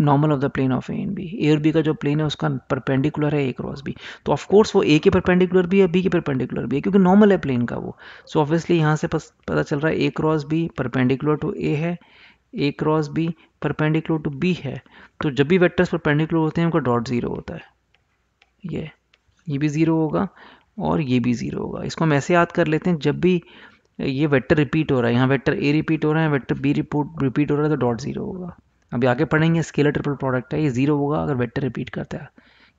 normal of the plane of A and B और बी का जो प्लेन है उसका परपेंडिकुलर है ए क्रॉस बी तो ऑफकोर्स वो ए के परपेंडिकुलर भी है बी के परपेंडिकुलर भी है क्योंकि नॉर्मल है प्लेन का वो सो so ऑब्वियसली यहाँ से पता चल रहा है ए cross B perpendicular to A है ए cross B perpendicular to B है तो जब भी वेक्टर्स परपेंडिकुलर होते हैं उनका डॉट ज़ीरो होता है ये ये भी ज़ीरो होगा और ये भी ज़ीरो होगा इसको हम ऐसे याद कर लेते हैं जब भी ये वेक्टर रिपीट हो रहा है यहाँ वेक्टर ए रिपीट हो रहा है वेक्टर बी रिपोर्ट रिपीट हो रहा है तो डॉट ज़ीरो होगा अभी आगे पढ़ेंगे स्केलर ट्रिपल प्रोडक्ट है ये जीरो होगा अगर वेक्टर रिपीट करता है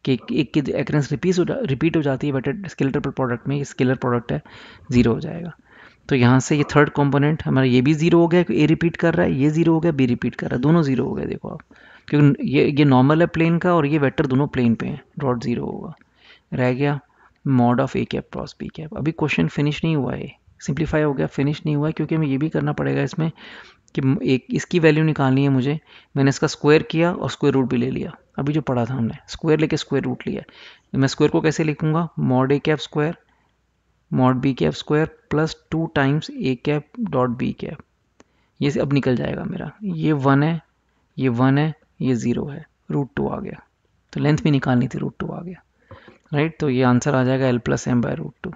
कि एक की एक्रेंस रिपीट हो जा रिपीट हो जाती है वेक्टर स्केलर ट्रिपल प्रोडक्ट में ये स्केलर प्रोडक्ट है जीरो हो जाएगा तो यहाँ से ये थर्ड कंपोनेंट हमारा ये भी जीरो हो गया ए रिपीट कर रहा है ये जीरो हो गया बी रिपीट कर रहा है दोनों जीरो हो गए देखो आप क्योंकि ये ये नॉर्मल है प्लेन का और ये वेक्टर दोनों प्लेन पे हैं डॉट जीरो होगा रह गया mod of A cap cross B cap अभी क्वेश्चन फिनिश नहीं हुआ है सिंप्लीफाई हो गया फिनिश नहीं हुआ है क्योंकि हमें ये भी करना पड़ेगा इसमें कि एक इसकी वैल्यू निकालनी है मुझे मैंने इसका स्क्वायर किया और स्क्वायर रूट भी ले लिया अभी जो पढ़ा था हमने स्क्वायर लेके स्क्वायर रूट लिया तो मैं स्क्वायर को कैसे लिखूंगा mod A cap square mod B cap square plus two times A cap dot B cap ये अब निकल जाएगा मेरा ये वन है ये वन है ये ज़ीरो है रूट टू आ गया तो लेंथ भी निकालनी थी रूट टू आ गया राइट तो ये आंसर आ जाएगा L plus M by root two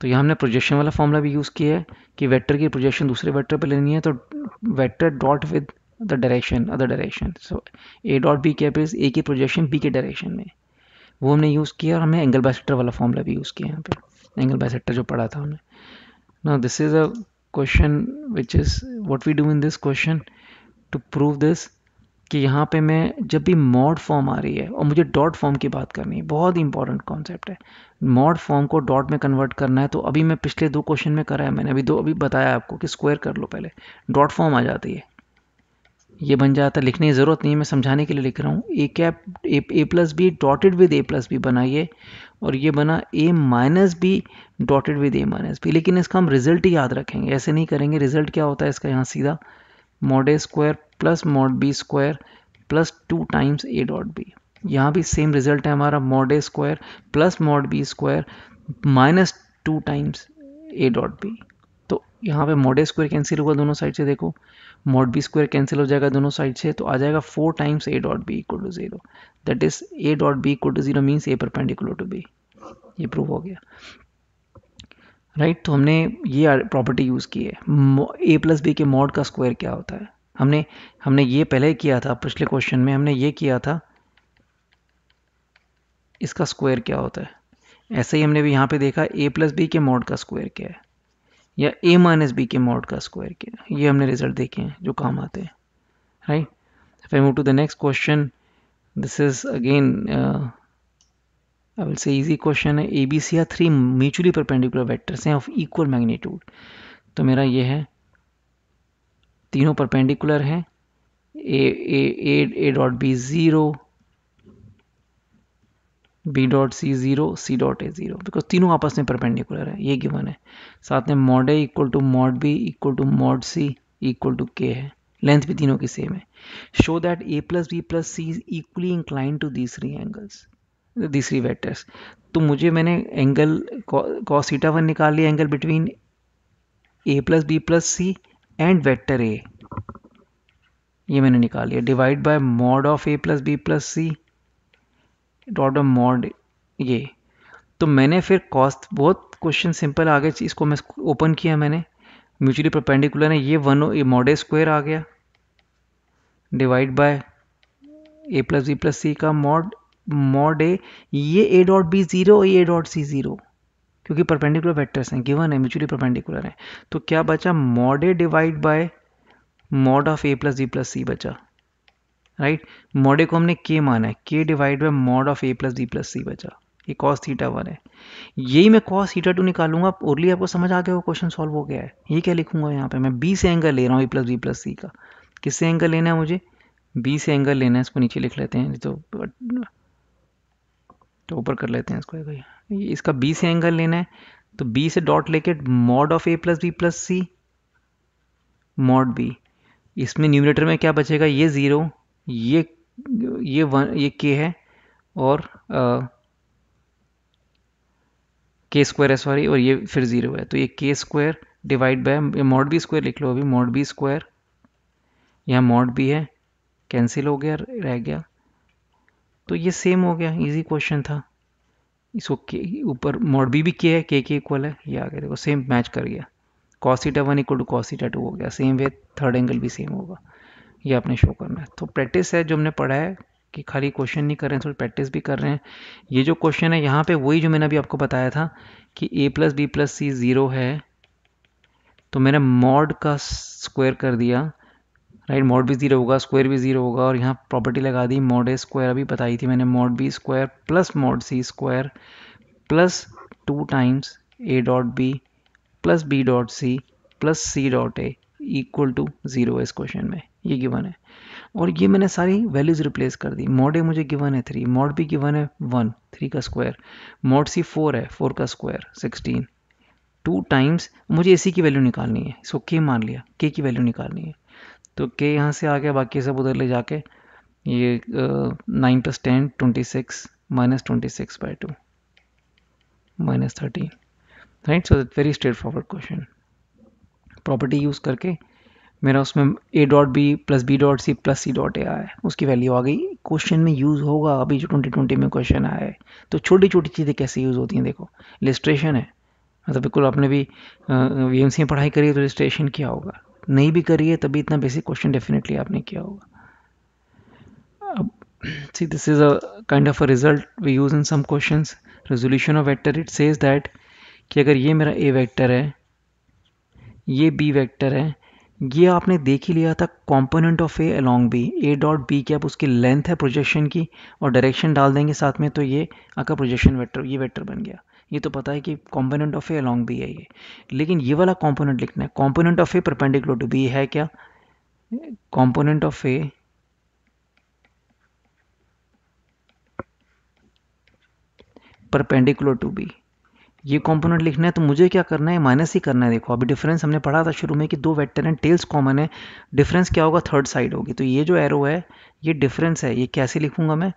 तो यहाँ हमने प्रोजेक्शन वाला फॉर्मूला भी यूज़ किया है कि वेक्टर की प्रोजेक्शन दूसरे वेक्टर पे लेनी है तो vector dot with the direction other direction so A dot B cap is A की प्रोजेक्शन बी के डायरेक्शन में वो हमने यूज़ किया और हमने एंगल बाइसेक्टर वाला फॉर्मूला भी यूज़ किया यहाँ पे एंगल बाइसेक्टर जो पढ़ा था हमने ना this is a question which is what we do in this question to prove this कि यहाँ पे मैं जब भी मॉड फॉर्म आ रही है और मुझे डॉट फॉर्म की बात करनी है बहुत ही इंपॉर्टेंट कॉन्सेप्ट है मॉड फॉर्म को डॉट में कन्वर्ट करना है तो अभी मैं पिछले दो क्वेश्चन में करा है मैंने अभी दो अभी बताया आपको कि स्क्वायर कर लो पहले डॉट फॉर्म आ जाती है ये बन जाता है लिखने की ज़रूरत नहीं है मैं समझाने के लिए लिख रहा हूँ A cap A plus B dotted with A plus B बनाइए और ये बना A minus B dotted with A minus B लेकिन इसका हम रिजल्ट ही याद रखेंगे ऐसे नहीं करेंगे रिजल्ट क्या होता है इसका यहाँ सीधा mod A square plus mod B square plus two times ए डॉट बी यहाँ भी सेम रिजल्ट है हमारा मॉड ए square plus mod B square minus two times ए डॉट बी तो यहाँ पे मॉड ए स्क्वायर कैंसिल होगा दोनों साइड से देखो मॉड बी स्क्वायर कैंसिल हो जाएगा दोनों साइड से तो आ जाएगा four times A dot B equal to zero that is A dot B equal to zero means A perpendicular to B ये प्रूव हो गया राइट right, तो हमने ये प्रॉपर्टी यूज़ की है ए प्लस बी के मॉड का स्क्वायर क्या होता है हमने हमने ये पहले किया था पिछले क्वेश्चन में हमने ये किया था इसका स्क्वायर क्या होता है ऐसे ही हमने भी यहाँ पे देखा ए प्लस बी के मोड का स्क्वायर क्या है या ए माइनस बी के मोड का स्क्वायर क्या है ये हमने रिजल्ट देखे हैं जो काम आते हैं right I move to the next question this is again I will say easy question है A B C are three mutually perpendicular vectors हैं ऑफ इक्वल मैग्नीट्यूड तो मेरा ये है तीनों परपेंडिकुलर हैं A A A A dot B zero B dot C zero C dot A zero because तीनों आपस में परपेंडिकुलर है ये गिवन है साथ में mod A equal to mod B equal to mod C equal to K है length भी तीनों की सेम है show that A plus B plus C is equally inclined to these three angles these three vectors तो मुझे मैंने angle theta one निकाल लिया angle between A plus B plus C and vector A ये मैंने निकाल लिया divide by mod of A plus B plus C dot of mod ये तो मैंने फिर कॉस्ट बहुत क्वेश्चन सिंपल आ गया इसको मैं ओपन किया मैंने म्यूचुअली परपेंडिकुलर है ये वन ये ए स्क्वायर आ गया divide by A plus B plus सी का मॉड मॉड ए ये ए dot B zero A dot C zero क्योंकि परपेंडिकुलर वेक्टर्स हैं गिवन है म्यूचुअली परपेंडिकुलर है तो क्या बचा mod A divide by mod of A plus B plus C बचा राइट right? मॉडे को हमने के माना है K divide by mod of A plus B plus C बचा ये कॉस थीटा वन है यही मैं कॉस थीटा टू निकालूंगा ओरली आपको समझ आ गया वो क्वेश्चन सॉल्व हो गया है ये क्या लिखूंगा यहाँ पे मैं बी से एंगल ले रहा हूँ ए प्लस बी प्लस सी का किससे एंगल लेना है मुझे बी से एंगल लेना है इसको नीचे लिख लेते हैं तो, तो ऊपर तो कर लेते हैं इसको इसका बी से एंगल लेना है तो बी से डॉट लेके mod of A plus B plus C mod B इसमें न्यूमिनेटर में क्या बचेगा ये ज़ीरो ये ये वन ये के है और के स्क्वायर है सॉरी और ये फिर ज़ीरो है तो ये K square divide by mod B square लिख लो अभी मॉड बी स्क्वायर यहाँ मॉड बी है कैंसिल हो गया रह गया तो ये सेम हो गया इजी क्वेश्चन था इसको के ऊपर मॉड बी भी के है के के इक्वल है ये आ गया देखो सेम मैच कर गया cos theta one equal to cos theta two हो गया सेम वे थर्ड एंगल भी सेम होगा ये आपने शो करना है तो प्रैक्टिस है जो हमने पढ़ा है कि खाली क्वेश्चन नहीं कर रहे हैं थोड़ी प्रैक्टिस भी कर रहे हैं ये जो क्वेश्चन है यहाँ पे वही जो मैंने अभी आपको बताया था कि A plus B plus C zero है तो मैंने मॉड का स्क्वायर कर दिया राइट मॉड भी ज़ीरो होगा स्क्वायर भी ज़ीरो होगा और यहाँ प्रॉपर्टी लगा दी मॉड ए स्क्वायर अभी बताई थी मैंने mod B square plus mod C square plus two times A dot B plus B dot C plus C dot A equal to zero है इस क्वेश्चन में ये गिवन है और ये मैंने सारी वैल्यूज़ रिप्लेस कर दी मॉड ए मुझे गिवन है थ्री मॉड बी गिवन है वन थ्री का स्क्वायर मॉड सी फोर है फोर का स्क्वायर सिक्सटीन टू टाइम्स मुझे ए सी की वैल्यू निकालनी है इसको के मान लिया के की वैल्यू निकालनी है तो के यहाँ से आके बाकी सब उधर ले जाके ये nine plus ten twenty six minus twenty six by two minus thirteen right so that very straight forward question property use करके मेरा उसमें A dot B plus B dot C plus C dot A आया है उसकी value आ गई question में use होगा अभी जो ट्वेंटी ट्वेंटी में क्वेश्चन आया है तो छोटी छोटी चीज़ें कैसे यूज़ होती हैं देखो लिस्ट्रेशन है मतलब बिल्कुल आपने भी वी एम सी में पढ़ाई करी है तो रजिस्ट्रेशन क्या होगा नहीं भी करी है तभी इतना बेसिक क्वेश्चन डेफिनेटली आपने किया होगा अब see this is a kind of a result we use in some question resolution of vector it says that कि अगर ये मेरा ए वैक्टर है ये बी वैक्टर है ये आपने देख ही लिया था component of A along B A dot B की आप उसकी लेंथ है प्रोजेक्शन की और डायरेक्शन डाल देंगे साथ में तो ये आपका प्रोजेक्शन वेक्टर ये वेक्टर बन गया ये तो पता है कि component of A along B है ये लेकिन ये वाला कॉम्पोनेंट लिखना है component of A perpendicular to B है क्या component of A perpendicular to B ये कॉम्पोनेंट लिखना है तो मुझे क्या करना है माइनस ही करना है देखो अभी डिफरेंस हमने पढ़ा था शुरू में कि दो वेक्टर हैं टेल्स कॉमन है डिफरेंस क्या होगा थर्ड साइड होगी तो ये जो एरो है ये डिफरेंस है ये कैसे लिखूंगा मैं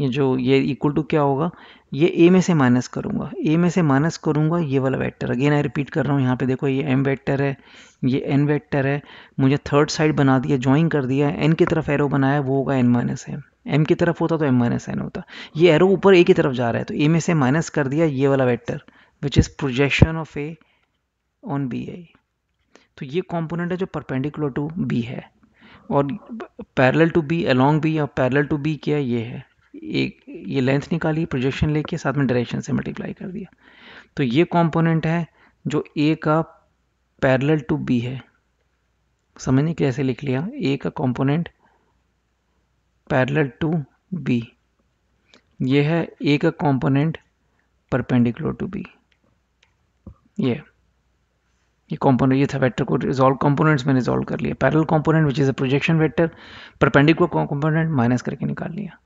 ये जो ये इक्वल टू क्या होगा ये ए में से माइनस करूँगा ए में से माइनस करूंगा ये वाला वेक्टर अगेन आई रिपीट कर रहा हूँ यहाँ पे देखो ये एम वेक्टर है ये एन वेक्टर है मुझे थर्ड साइड बना दिया ज्वाइन कर दिया एन की तरफ एरो बनाया वो होगा एन माइनस एम एम की तरफ होता तो एम माइनस एन होता ये एरो ऊपर ए की तरफ जा रहा है तो ए में से माइनस कर दिया ये वाला vector which is projection of A on B I तो ये कॉम्पोनेंट है जो परपेंडिकुलर टू बी है और parallel to B along B और पैरेलल टू बी क्या ये है एक ये लेंथ निकाली प्रोजेक्शन लेके साथ में डायरेक्शन से मल्टीप्लाई कर दिया तो ये कंपोनेंट है जो ए का पैरेलल टू बी है समझने के ऐसे लिख लिया ए का कंपोनेंट पैरेलल टू बी ये है ए का कंपोनेंट परपेंडिकुलर टू बी ये ये कंपोनेंट ये था वेक्टर को रिजॉल्व कंपोनेंट्स में रिजॉल्व कर लिया parallel component which is a projection vector perpendicular component minus करके निकाल लिया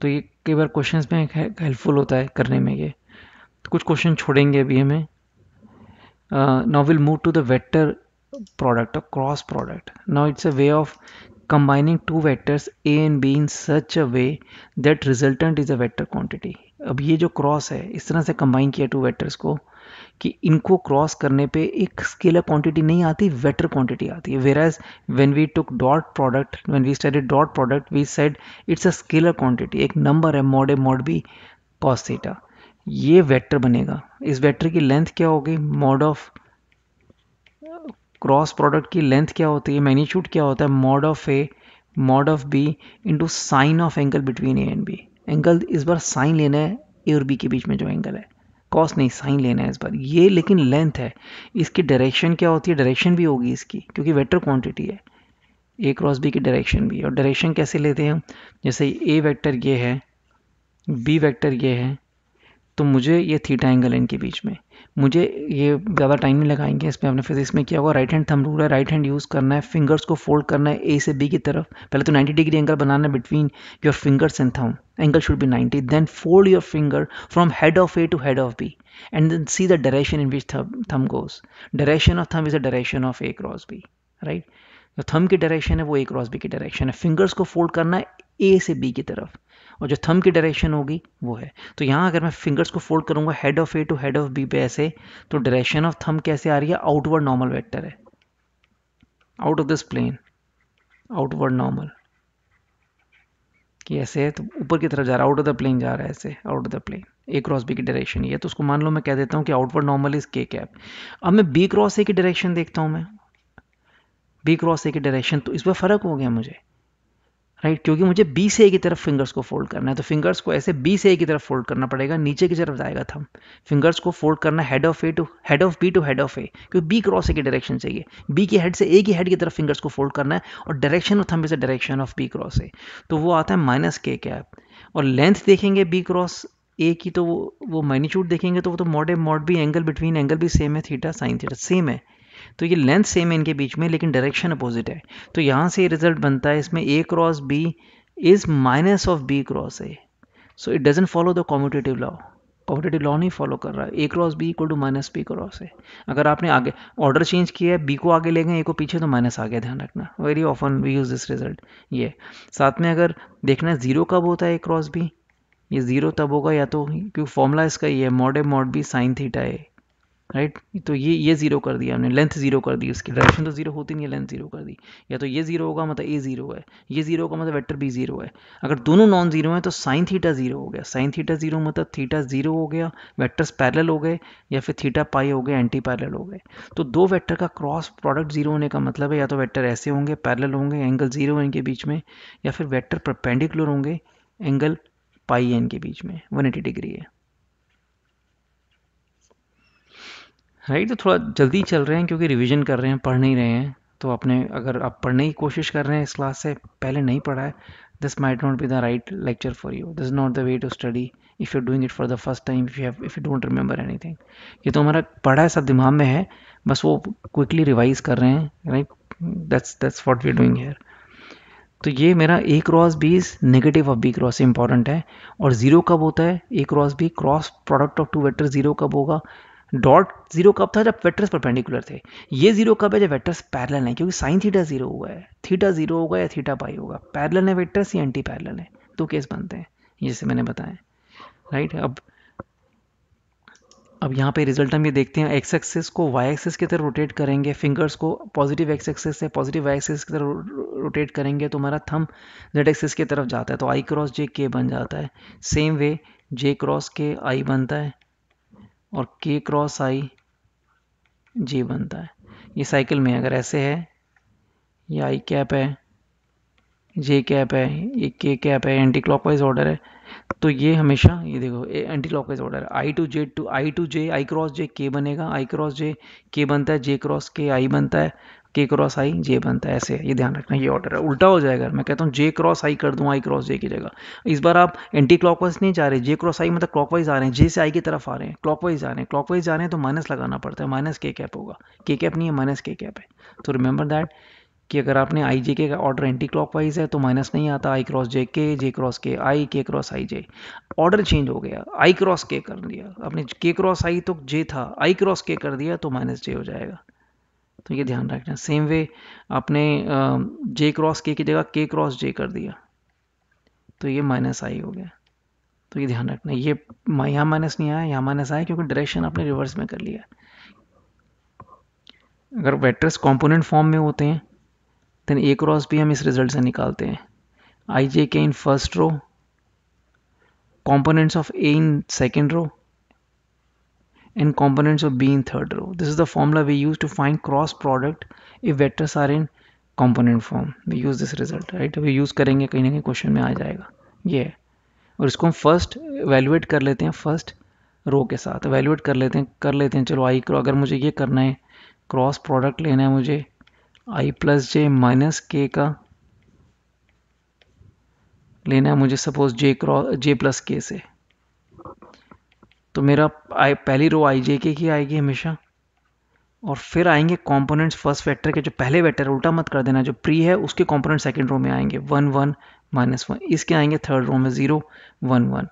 तो ये कई बार क्वेश्चन में हेल्पफुल होता है करने में ये तो कुछ क्वेश्चन छोड़ेंगे अभी हमें now will move to the vector product और cross product now it's a way of combining two vectors A and B in such a way that resultant is a vector quantity अब ये जो cross है इस तरह से combine किया two vectors को कि इनको क्रॉस करने पे एक स्केलर क्वांटिटी नहीं आती वेटर क्वांटिटी आती है whereas when we took dot product when we study dot product we said it's a scalar quantity एक नंबर है मॉड ए मॉड बी कॉस थीटा ये वेक्टर बनेगा इस वेक्टर की लेंथ क्या होगी मॉड ऑफ क्रॉस प्रोडक्ट की length क्या होती है मैग्नीट्यूड क्या होता है mod of A mod of B into sine of angle between A and B angle इस बार साइन लेना है ए और बी के बीच में जो एंगल है कॉस नहीं साइन लेना है इस बार ये लेकिन लेंथ है इसकी डायरेक्शन क्या होती है डायरेक्शन भी होगी इसकी क्योंकि वेक्टर क्वांटिटी है ए क्रॉस बी की डायरेक्शन भी और डायरेक्शन कैसे लेते हैं जैसे ए वेक्टर ये है बी वेक्टर ये है तो मुझे ये थीटा एंगल इनके बीच में मुझे ये ज़्यादा टाइम नहीं लगाएंगे इसमें हमने फिजिक्स में किया हुआ राइट हैंड थंब रूल है राइट हैंड यूज़ करना है फिंगर्स को फोल्ड करना है ए से बी की तरफ पहले तो 90 डिग्री एंगल बनाना है between your fingers and thumb angle should be 90 then fold your finger from head of A to head of B and then see the direction in which thumb goes direction of thumb is the direction of A cross B right जो thumb की direction है वो A cross B की direction है fingers को fold करना है ए से बी की तरफ और जो थम की डायरेक्शन होगी वो है तो यहाँ अगर मैं फिंगर्स को फोल्ड करूँगा head of A to head of B पे ऐसे तो डायरेक्शन ऑफ थम कैसे आ रही है आउटवर्ड नॉर्मल वेक्टर है out of this plane outward normal कि ऐसे है तो ऊपर की तरफ जा रहा है आउट ऑफ द प्लेन जा रहा है ऐसे out of the plane A cross B की डायरेक्शन ये तो उसको मान लो मैं कह देता हूँ कि outward normal is K cap अब मैं बी क्रॉस ए की डायरेक्शन देखता हूँ मैं बी क्रॉस ए की डायरेक्शन तो इस पर फ़र्क हो गया मुझे राइट right? क्योंकि मुझे बी से ए की तरफ फिंगर्स को फोल्ड करना है तो फिंगर्स को ऐसे बी से ए की तरफ फोल्ड करना पड़ेगा नीचे की तरफ जाएगा थम फिंगर्स को फोल्ड करना head of A to head of B to head of A क्योंकि बी क्रॉस ए की डायरेक्शन चाहिए बी की हेड से ए की हेड की तरफ फिंगर्स को फोल्ड करना है और direction of thumb is a direction of B cross A तो वो आता है माइनस के कैप और लेंथ देखेंगे बी क्रॉस ए की तो वो वो मैग्नीट्यूड देखेंगे तो वो तो मॉड ए mod B angle between angle भी सेम है थीटा साइन थीटा सेम है तो ये लेंथ सेम है इनके बीच में लेकिन डायरेक्शन अपोजिट है तो यहाँ से रिजल्ट बनता है इसमें A cross B is minus of B cross A so it doesn't follow the commutative law commutative law नहीं फॉलो कर रहा है ए cross B equal to minus B cross A अगर आपने आगे ऑर्डर चेंज किया है बी को आगे ले गए ए को पीछे तो माइनस आ गया ध्यान रखना very often we use this result ये साथ में अगर देखना है जीरो कब होता है ए क्रॉस बी ये ज़ीरो तब होगा या तो क्योंकि फॉर्मूला इसका ये है mod A mod B sine theta A right तो ये ये ज़ीरो कर दिया हमने लेंथ ज़ीरो कर दी उसकी डायरेक्शन तो ज़ीरो होती नहीं है लेंथ ज़ीरो कर दी या तो ये ज़ीरो होगा मतलब ए ज़ीरो है ये ज़ीरो होगा मतलब वेक्टर बी ज़ीरो है अगर दोनों नॉन ज़ीरो हैं तो साइन थीटा ज़ीरो हो गया साइन थीटा ज़ीरो मतलब थीटा ज़ीरो हो गया वेक्टर्स पैरल हो गए या फिर थीटा पाई हो गए एंटी पैरल हो गए तो दो वैक्टर का क्रॉस प्रोडक्ट ज़ीरो होने का मतलब है या तो वैक्टर ऐसे होंगे पैरल होंगे एंगल ज़ीरो इनके बीच में या फिर वैक्टर परपेंडिकुलर होंगे एंगल पाई एन के बीच में वन डिग्री है राइट तो थोड़ा जल्दी चल रहे हैं क्योंकि रिवीजन कर रहे हैं पढ़ नहीं रहे हैं तो आपने अगर आप पढ़ने की कोशिश कर रहे हैं इस क्लास से पहले नहीं पढ़ा है this might not be the right lecture for you this not the way to study if you doing it for the first time if you have if you don't remember thing ये तो हमारा पढ़ा है सब दिमाग में है बस वो क्विकली रिवाइज कर रहे हैं right that's that's what we doing here तो ये मेरा A cross B is negative of B cross important है और ज़ीरो कब होता है ए cross B cross product of two vector zero कब होगा डॉट जीरो कब था जब वेक्टर्स परपेंडिकुलर थे ये जीरो कब है जब वेक्टर्स पैरेलल है क्योंकि साइन थीटा जीरो हुआ है थीटा जीरो होगा या थीटा पाई होगा पैरेलल है वेक्टर्स या एंटी पैरेलल है दो केस बनते हैं जैसे मैंने बताया राइट अब अब यहाँ पे रिजल्ट हम ये देखते हैं एक्स एक्सेस को वाई एक्सेस की तरफ रोटेट करेंगे फिंगर्स को पॉजिटिव एक्स एक्सेस से पॉजिटिव वाई एक्सेस की तरफ रोटेट करेंगे तो हमारा थम जेड एक्सेस की तरफ जाता है तो आई क्रॉस जे के बन जाता है सेम वे जे क्रॉस के आई बनता है और के क्रॉस आई जे बनता है ये साइकिल में अगर ऐसे है ये आई कैप है जे कैप है ये के कैप है एंटी क्लॉकवाइज ऑर्डर है तो ये हमेशा ये देखो एंटी क्लॉकवाइज ऑर्डर है I to J to I to J I cross J K बनेगा आई क्रॉस जे के बनता है जे क्रॉस के आई बनता है के क्रॉस आई जे बनता है ऐसे ये ध्यान रखना ये ऑर्डर है उल्टा हो जाएगा मैं कहता हूँ जे क्रॉस आई कर दूँ आई क्रॉस जे की जगह इस बार आप एंटी क्लॉकवाइज नहीं जा रहे जे क्रॉस आई मतलब क्लॉकवाइज आ रहे हैं जे से आई की तरफ आ रहे हैं क्लॉकवाइज आ रहे हैं क्लॉकवाइज जा रहे हैं तो माइनस लगाना पड़ता है माइनस के कैप होगा के कैप नहीं है माइनस के कैप है तो रिमेंबर दैट कि अगर आपने आई जे के का ऑर्डर एंटी वाइज है तो माइनस नहीं आता आई क्रॉस जे के जे cross K I K cross I J order change हो गया आई क्रॉस के कर दिया आपने के क्रॉस आई तो जे था आई क्रॉस के कर दिया तो माइनस जे हो जाएगा तो ये ध्यान रखना सेम वे आपने जे क्रॉस के की जगह के क्रॉस जे कर दिया तो ये माइनस आई हो गया तो ये ध्यान रखना ये यहाँ माइनस नहीं आया यहाँ माइनस आया क्योंकि डायरेक्शन आपने रिवर्स में कर लिया अगर वेक्टर्स कंपोनेंट फॉर्म में होते हैं देन ए क्रॉस भी हम इस रिजल्ट से निकालते हैं I J K in first row components of A in second row and components of B in third row. This is the formula we use to find cross product if vectors are in component form. We use this result, right? We use करेंगे कहीं ना कहीं question में आ जाएगा ये है और इसको हम फर्स्ट वैल्यूएट कर लेते हैं फर्स्ट रो के साथ वैल्यूएट कर लेते हैं कर लेते हैं चलो आई करो अगर मुझे ये करना है क्रॉस प्रोडक्ट लेना है मुझे आई प्लस जे माइनस के का लेना है मुझे suppose J cross J plus K से तो मेरा आई पहली रो आई जे के की आएगी हमेशा और फिर आएंगे कंपोनेंट्स फर्स्ट वेक्टर के जो पहले वेक्टर उल्टा मत कर देना जो प्री है उसके कंपोनेंट सेकंड रो में आएंगे वन वन माइनस वन इसके आएंगे थर्ड रो में ज़ीरो वन वन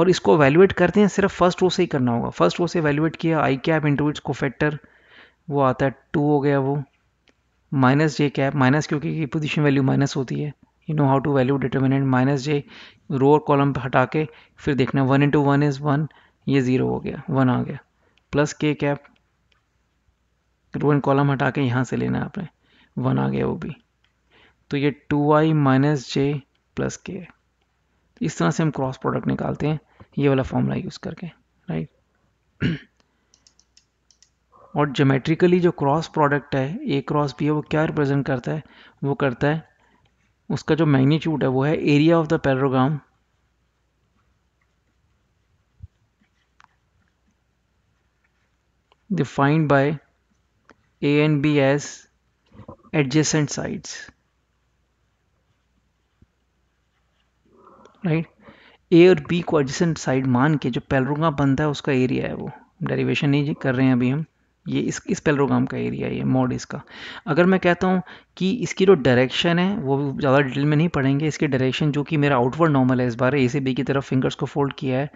और इसको वैल्यूएट करते हैं सिर्फ फर्स्ट रो से ही करना होगा फर्स्ट रो से वैल्यूएट किया आई कैप इंटू इट्स को फैक्टर वो आता है टू हो गया वो माइनस जे कैप माइनस क्योंकि पोजिशन वैल्यू माइनस होती है you know how to value determinant minus J row और कॉलम हटा के फिर देखना one into one is one ये ज़ीरो हो गया वन आ गया प्लस के कैप रो एंड कॉलम हटा के यहाँ से लेना है आपने वन आ गया वो भी तो ये two I minus J plus K इस तरह से हम क्रॉस प्रोडक्ट निकालते हैं ये वाला फॉर्मूला यूज़ करके राइट और जोमेट्रिकली जो क्रॉस प्रोडक्ट है ए क्रॉस बी है वो क्या रिप्रेजेंट करता है वो करता है उसका जो मैग्नीट्यूड है वो है area of the parallelogram defined by A and B as adjacent sides. Right A और बी को एडजेसेंट साइड मान के जो पेलरुंगा बनता है उसका एरिया है वो डेरिवेशन नहीं कर रहे हैं अभी हम ये इस इस पेलरोगाम का एरिया ये मोड इसका अगर मैं कहता हूँ कि इसकी जो डायरेक्शन है वो ज़्यादा डिटेल में नहीं पढ़ेंगे इसके डायरेक्शन जो कि मेरा आउटवर्ड नॉर्मल है इस बार ए से बी की तरफ फिंगर्स को फोल्ड किया है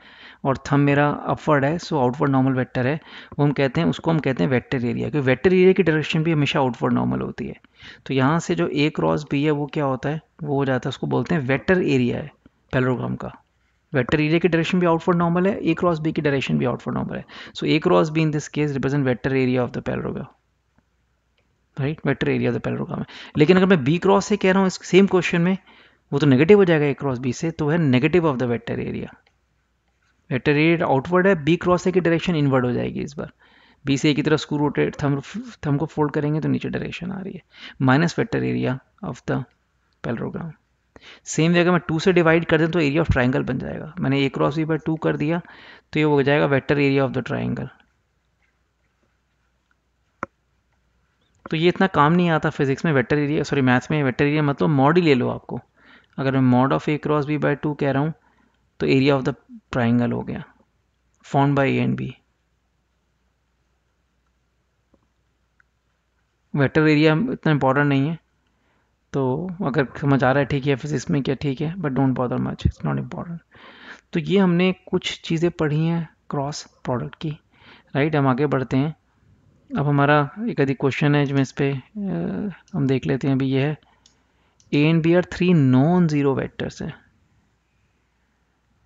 और थम मेरा अपवर्ड है सो आउटवर्ड नॉर्मल वेक्टर है वो हम कहते हैं उसको हम कहते हैं वेक्टर एरिया क्योंकि वेक्टर एरिया की डायरेक्शन भी हमेशा आउटवर्ड नॉर्मल होती है तो यहाँ से जो ए क्रॉस बी है वो क्या होता है वो हो जाता है उसको बोलते हैं वेक्टर एरिया है पेलरोगाम का वेक्टर एरिया की डायरेक्शन भी आउटवर्ड नॉर्मल है ए क्रॉस बी की डायरेक्शन भी आउटवर्ड नॉर्मल है so A cross B in this case represent vector area of the parallelogram right vector area of the parallelogram में लेकिन अगर मैं बी क्रॉस से कह रहा हूँ इस सेम क्वेश्चन में वो तो नेगेटिव हो जाएगा ए क्रॉस बी से तो है negative of the vector area vector area outward है बी क्रॉस ए की डायरेक्शन इनवर्ड हो जाएगी इस बार बी से ए की तरफ स्क्रू रोटेट थम थम को फोल्ड करेंगे तो नीचे डायरेक्शन आ रही है minus vector area of the parallelogram same way अगर मैं टू से डिवाइड कर दूँ तो एरिया ऑफ ट्राइंगल बन जाएगा मैंने ए क्रॉस बी बाई टू कर दिया तो ये हो जाएगा vector area of the triangle तो ये इतना काम नहीं आता फिजिक्स में वेक्टर एरिया सॉरी मैथ्स में वेक्टर एरिया मतलब मॉड ही ले लो आपको अगर मैं mod of A cross B by two कह रहा हूँ तो एरिया ऑफ द ट्राइंगल हो गया form by A and B vector area इतना इंपॉर्टेंट नहीं है तो अगर समझ आ रहा है ठीक है फिजिक्स में क्या ठीक है but don't bother much it's not important तो ये हमने कुछ चीज़ें पढ़ी हैं क्रॉस प्रोडक्ट की राइट हम आगे बढ़ते हैं अब हमारा एक अधिक क्वेश्चन है जिसमें इस पर हम देख लेते हैं अभी ये है A and B are three non zero vectors हैं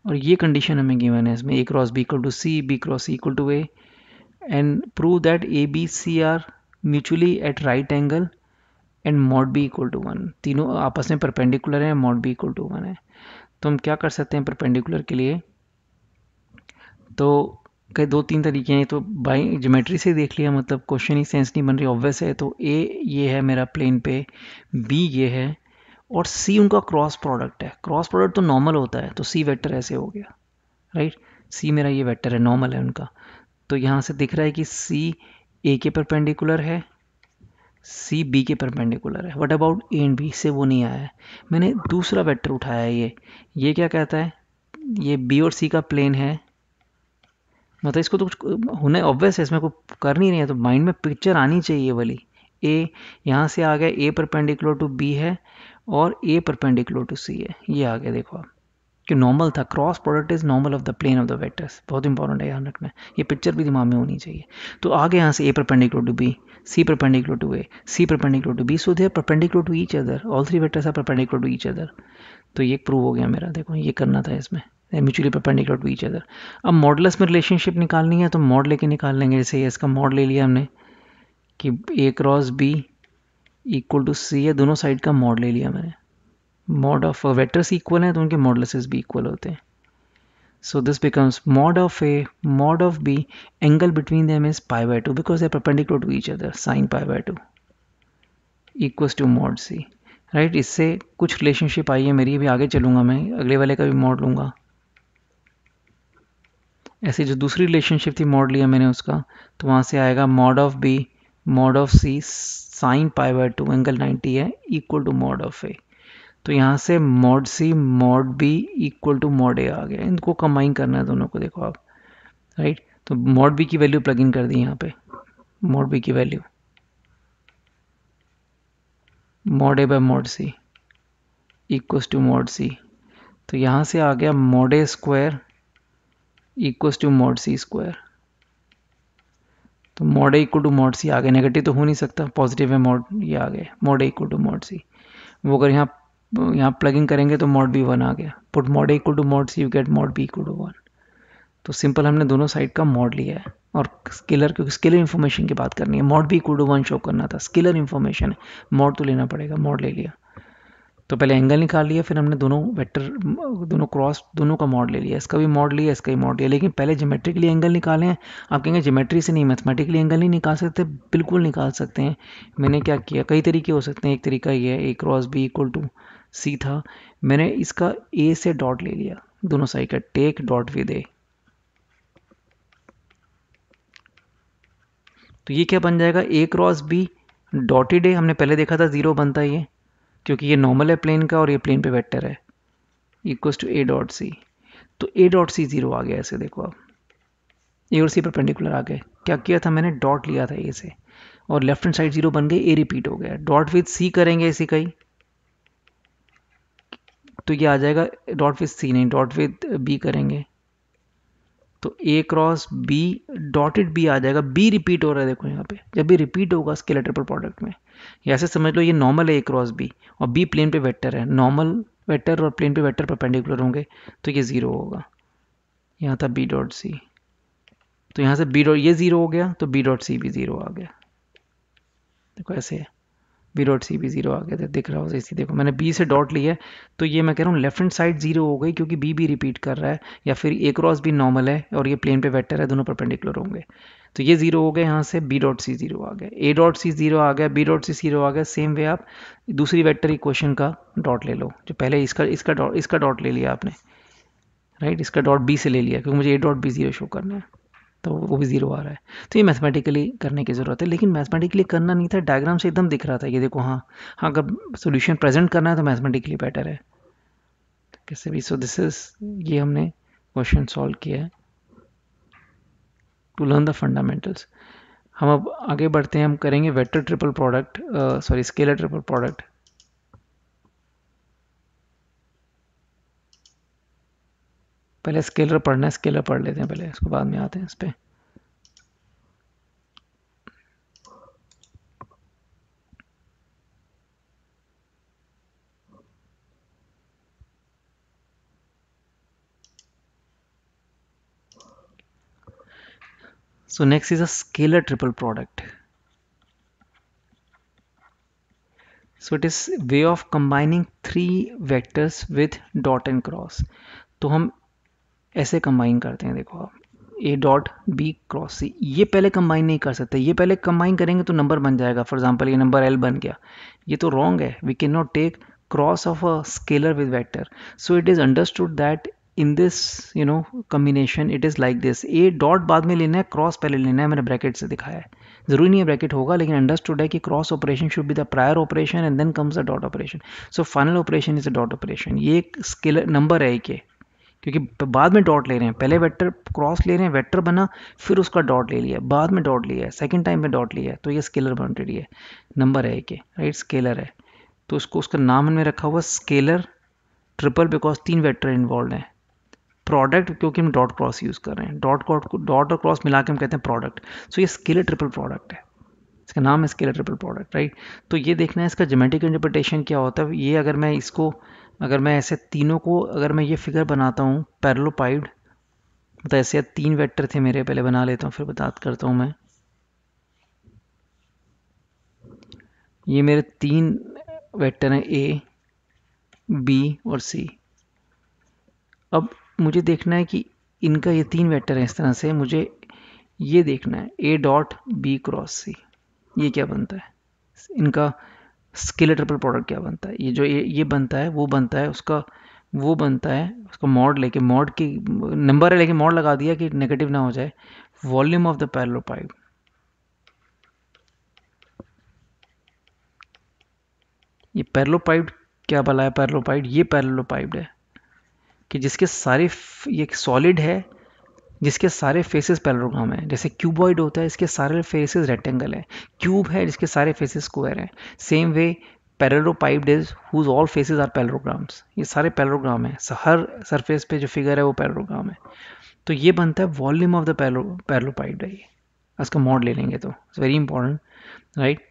और ये कंडीशन हमें गिवन है इसमें A cross B equal to C B cross equal to A and prove that A B C are mutually at right angle and mod B equal to one तीनों आपस में perpendicular है mod B equal to one है तो हम क्या कर सकते हैं परपेंडिकुलर के लिए तो कई दो तीन तरीके हैं तो बाई जोमेट्री से देख लिया मतलब क्वेश्चन ही सेंस नहीं बन रही ऑब्वियस है तो ए ये है मेरा प्लेन पे बी ये है और सी उनका क्रॉस प्रोडक्ट है क्रॉस प्रोडक्ट तो नॉर्मल होता है तो सी वेक्टर ऐसे हो गया राइट सी मेरा ये वेक्टर है नॉर्मल है उनका तो यहाँ से दिख रहा है कि सी ए के परपेंडिकुलर है सी बी के परपेंडिकुलर है what about A and B से वो नहीं आया है मैंने दूसरा वेक्टर उठाया है ये ये क्या कहता है ये बी और सी का प्लेन है मतलब इसको तो कुछ होने ऑब्वियस है इसमें कुछ कर नहीं रही है तो माइंड में पिक्चर आनी चाहिए वाली ए यहाँ से आ गया ए परपेंडिकुलर टू बी है और ए परपेंडिकुलर टू सी है ये आ गया देखो आप कि नॉर्मल था cross product is normal of the plane of the vectors बहुत इंपॉर्टेंट है ध्यान रखना ये पिक्चर भी दिमाग में होनी चाहिए तो आगे यहाँ से A perpendicular to B C perpendicular to A C perpendicular to B so they perpendicular to each other all three vectors are perpendicular to each other तो ये प्रूव हो गया मेरा देखो ये करना था इसमें mutually perpendicular to each other अब मॉडलस में रिलेशनशिप निकालनी है तो मॉड लेके निकाल लेंगे जैसे इसका मॉड ले लिया हमने कि A cross B equal to C है दोनों साइड का मॉड ले लिया मैंने मॉड ऑफ वेटर्स इक्वल हैं तो उनके मॉडलसेस भी इक्वल होते हैं so this becomes mod of A mod of B angle between them is pi by two because they perpendicular to each other sine pi by two equals to mod C right इससे कुछ relationship I है मेरी भी आगे चलूंगा मैं अगले वाले का भी मॉड लूंगा ऐसे जो दूसरी रिलेशनशिप थी मॉड लिया मैंने उसका तो वहाँ से आएगा mod of B mod of C sine pi by two angle ninety है equal to mod of A तो यहाँ से mod C mod B equal to mod A आ गया इनको कंबाइन करना है दोनों को देखो आप राइट तो मॉड बी की वैल्यू प्लग इन कर दी यहाँ पे मॉड बी की value mod A by mod C equals to mod C तो यहाँ से आ गया mod A square equals to mod C square तो mod A equal to mod C आ गया नेगेटिव तो हो नहीं सकता पॉजिटिव है मॉड ये आ गया mod A equal to mod C वो अगर यहाँ यहाँ प्लगिंग करेंगे तो मॉड बी वन आ गया put mod equal to mod C you get mod B equal to one तो सिंपल हमने दोनों साइड का मॉड लिया है और स्केलर क्योंकि स्केलर इन्फॉर्मेशन की बात करनी है मॉड भी इक्वल टू वन शो करना था स्केलर इन्फॉर्मेशन है मॉड तो लेना पड़ेगा मॉड ले लिया तो पहले एंगल निकाल लिया फिर हमने दोनों वेक्टर दोनों क्रॉस दोनों का मॉड ले लिया इसका भी मॉड लिया इसका भी मॉड लिया लेकिन पहले जोमेट्रिकली एंगल निकाले हैं आप कहेंगे जोमेट्री से नहीं मैथमेटिकली एंगल नहीं निकाल सकते बिल्कुल निकाल सकते हैं मैंने क्या किया कई तरीके हो सकते हैं एक तरीका ये है ए cross B equal to C था मैंने इसका ए से डॉट ले लिया दोनों साइड का टेक डॉट विद ए तो ये क्या बन जाएगा A cross B dotted A हमने पहले देखा था ज़ीरो बनता है ये क्योंकि ये नॉर्मल है प्लेन का और ये प्लेन पे वेक्टर है इक्वस टू ए डॉट सी तो ए डॉट सी ज़ीरो आ गया ऐसे देखो आप ए और सी परपेंडिकुलर आ गए क्या किया था मैंने डॉट लिया था ए से और लेफ्ट हैंड साइड ज़ीरो बन गए ए रिपीट हो गया डॉट विद सी करेंगे ऐसे कहीं तो ये आ जाएगा डॉट विथ सी नहीं डॉट विथ बी करेंगे तो A cross B dotted B आ जाएगा बी रिपीट हो रहा है देखो यहाँ पे जब भी रिपीट होगा इसके लेटर पर प्रोडक्ट में ऐसे समझ लो ये नॉर्मल है ए क्रॉस बी और बी प्लेन पे वेक्टर है नॉर्मल वेक्टर और प्लेन पे वेक्टर परपेंडिकुलर होंगे तो ये ज़ीरो होगा यहाँ था बी डॉट सी तो यहाँ से बी डॉट ये ज़ीरो हो गया तो बी डॉट सी भी ज़ीरो आ गया देखो ऐसे है बी डॉट सी भी जीरो आ गया था दिख रहा हो इसी देखो मैंने बी से डॉट लिया है तो ये मैं कह रहा हूँ लेफ्ट हैंड साइड जीरो हो गई क्योंकि बी भी रिपीट कर रहा है या फिर ए क्रॉस भी नॉर्मल है और ये प्लेन पे वेक्टर है दोनों परपेंडिकुलर होंगे तो ये जीरो हो गए यहाँ से बी डॉट सी जीरो आ गया ए डॉट सी जीरो आ गया बी डॉट सी जीरो आ गया सेम वे आप दूसरी वैक्टर इक्वेशन का डॉट ले लो जो पहले इसका इसका डॉट इसका डॉट ले लिया आपने राइट इसका डॉट बी से ले लिया क्योंकि मुझे A dot B zero show करना है तो वो भी ज़ीरो आ रहा है तो ये मैथमेटिकली करने की ज़रूरत है लेकिन मैथमेटिकली करना नहीं था डायग्राम से एकदम दिख रहा था ये देखो हाँ हाँ अगर सोल्यूशन प्रेजेंट करना है तो मैथमेटिकली बेटर है कैसे भी सो दिस इज़ ये हमने क्वेश्चन सॉल्व किया है टू लर्न द फंडामेंटल्स हम अब आगे बढ़ते हैं हम करेंगे vector triple product sorry scalar triple product पहले स्केलर पढ़ना है स्केलर पढ़ लेते हैं पहले उसको बाद में आते हैं इस पर so next is a scalar triple product so it is way of combining three vectors with dot and cross तो हम ऐसे कंबाइन करते हैं देखो आप ए डॉट बी क्रॉस सी ये पहले कंबाइन नहीं कर सकते ये पहले कंबाइन करेंगे तो नंबर बन जाएगा फॉर एग्जाम्पल ये नंबर एल बन गया ये तो रॉन्ग है we can not take cross of a scalar with vector so it is understood that in this you know combination it is like this A dot बाद में लेना है क्रॉस पहले लेना है मैंने ब्रैकेट से दिखाया है ज़रूरी नहीं है ब्रैकेट होगा लेकिन अंडरस्टूड है कि cross operation should be the prior operation and then comes a dot operation so final operation is a dot operation ये एक स्केलर नंबर है एक क्योंकि बाद में डॉट ले रहे हैं पहले वेक्टर क्रॉस ले रहे हैं वेक्टर बना फिर उसका डॉट ले लिया बाद में डॉट लिया सेकेंड टाइम में डॉट लिया तो ये स्केलर बाउंड्री है नंबर है एक राइट स्केलर है तो उसको उसका नाम में रखा हुआ स्केलर ट्रिपल बिकॉज तीन वैक्टर इन्वॉल्व हैं प्रोडक्ट क्योंकि हम डॉट क्रॉस यूज़ कर रहे हैं डॉट क्रॉस को डॉट और क्रॉस मिला के हम कहते हैं प्रोडक्ट सो ये स्केलर ट्रिपल प्रोडक्ट है इसका नाम है स्केलर ट्रिपल प्रोडक्ट राइट तो ये देखना है इसका जोमेटिक इंटरप्रिटेशन क्या होता है ये अगर मैं इसको अगर मैं ऐसे तीनों को अगर मैं ये फिगर बनाता हूँ पैरलोपाइड तो ऐसे तीन वेक्टर थे मेरे पहले बना लेता हूँ फिर बता करता हूँ मैं ये मेरे तीन वेक्टर हैं ए बी और सी अब मुझे देखना है कि इनका ये तीन वेक्टर है इस तरह से मुझे ये देखना है ए डॉट बी क्रॉस सी ये क्या बनता है इनका ट्रिपल प्रोडक्ट क्या बनता है ये जो ये ये बनता है वो बनता है उसका वो बनता है उसका मॉड लेके मॉड की नंबर है लेके मॉड लगा दिया कि नेगेटिव ना हो जाए volume of the parallelepiped ये पैरलो पाइप क्या भला है पैरलो पाइप ये पैरलो पाइप है कि जिसके सारे ये सॉलिड है जिसके सारे फेसेस पैलोग्राम हैं जैसे क्यूबॉइड होता है इसके सारे फेसेस रेक्टेंगल है क्यूब है जिसके सारे फेसेस स्क्वायर हैं same way parallelepiped is whose all faces are parallelograms ये सारे पैलोग्राम हैं हर सरफेस पे जो फिगर है वो पैलोग्राम है तो ये बनता है volume of the parallelepiped parallelepiped ये इसका मॉड ले लेंगे तो इट्स वेरी इंपॉर्टेंट राइट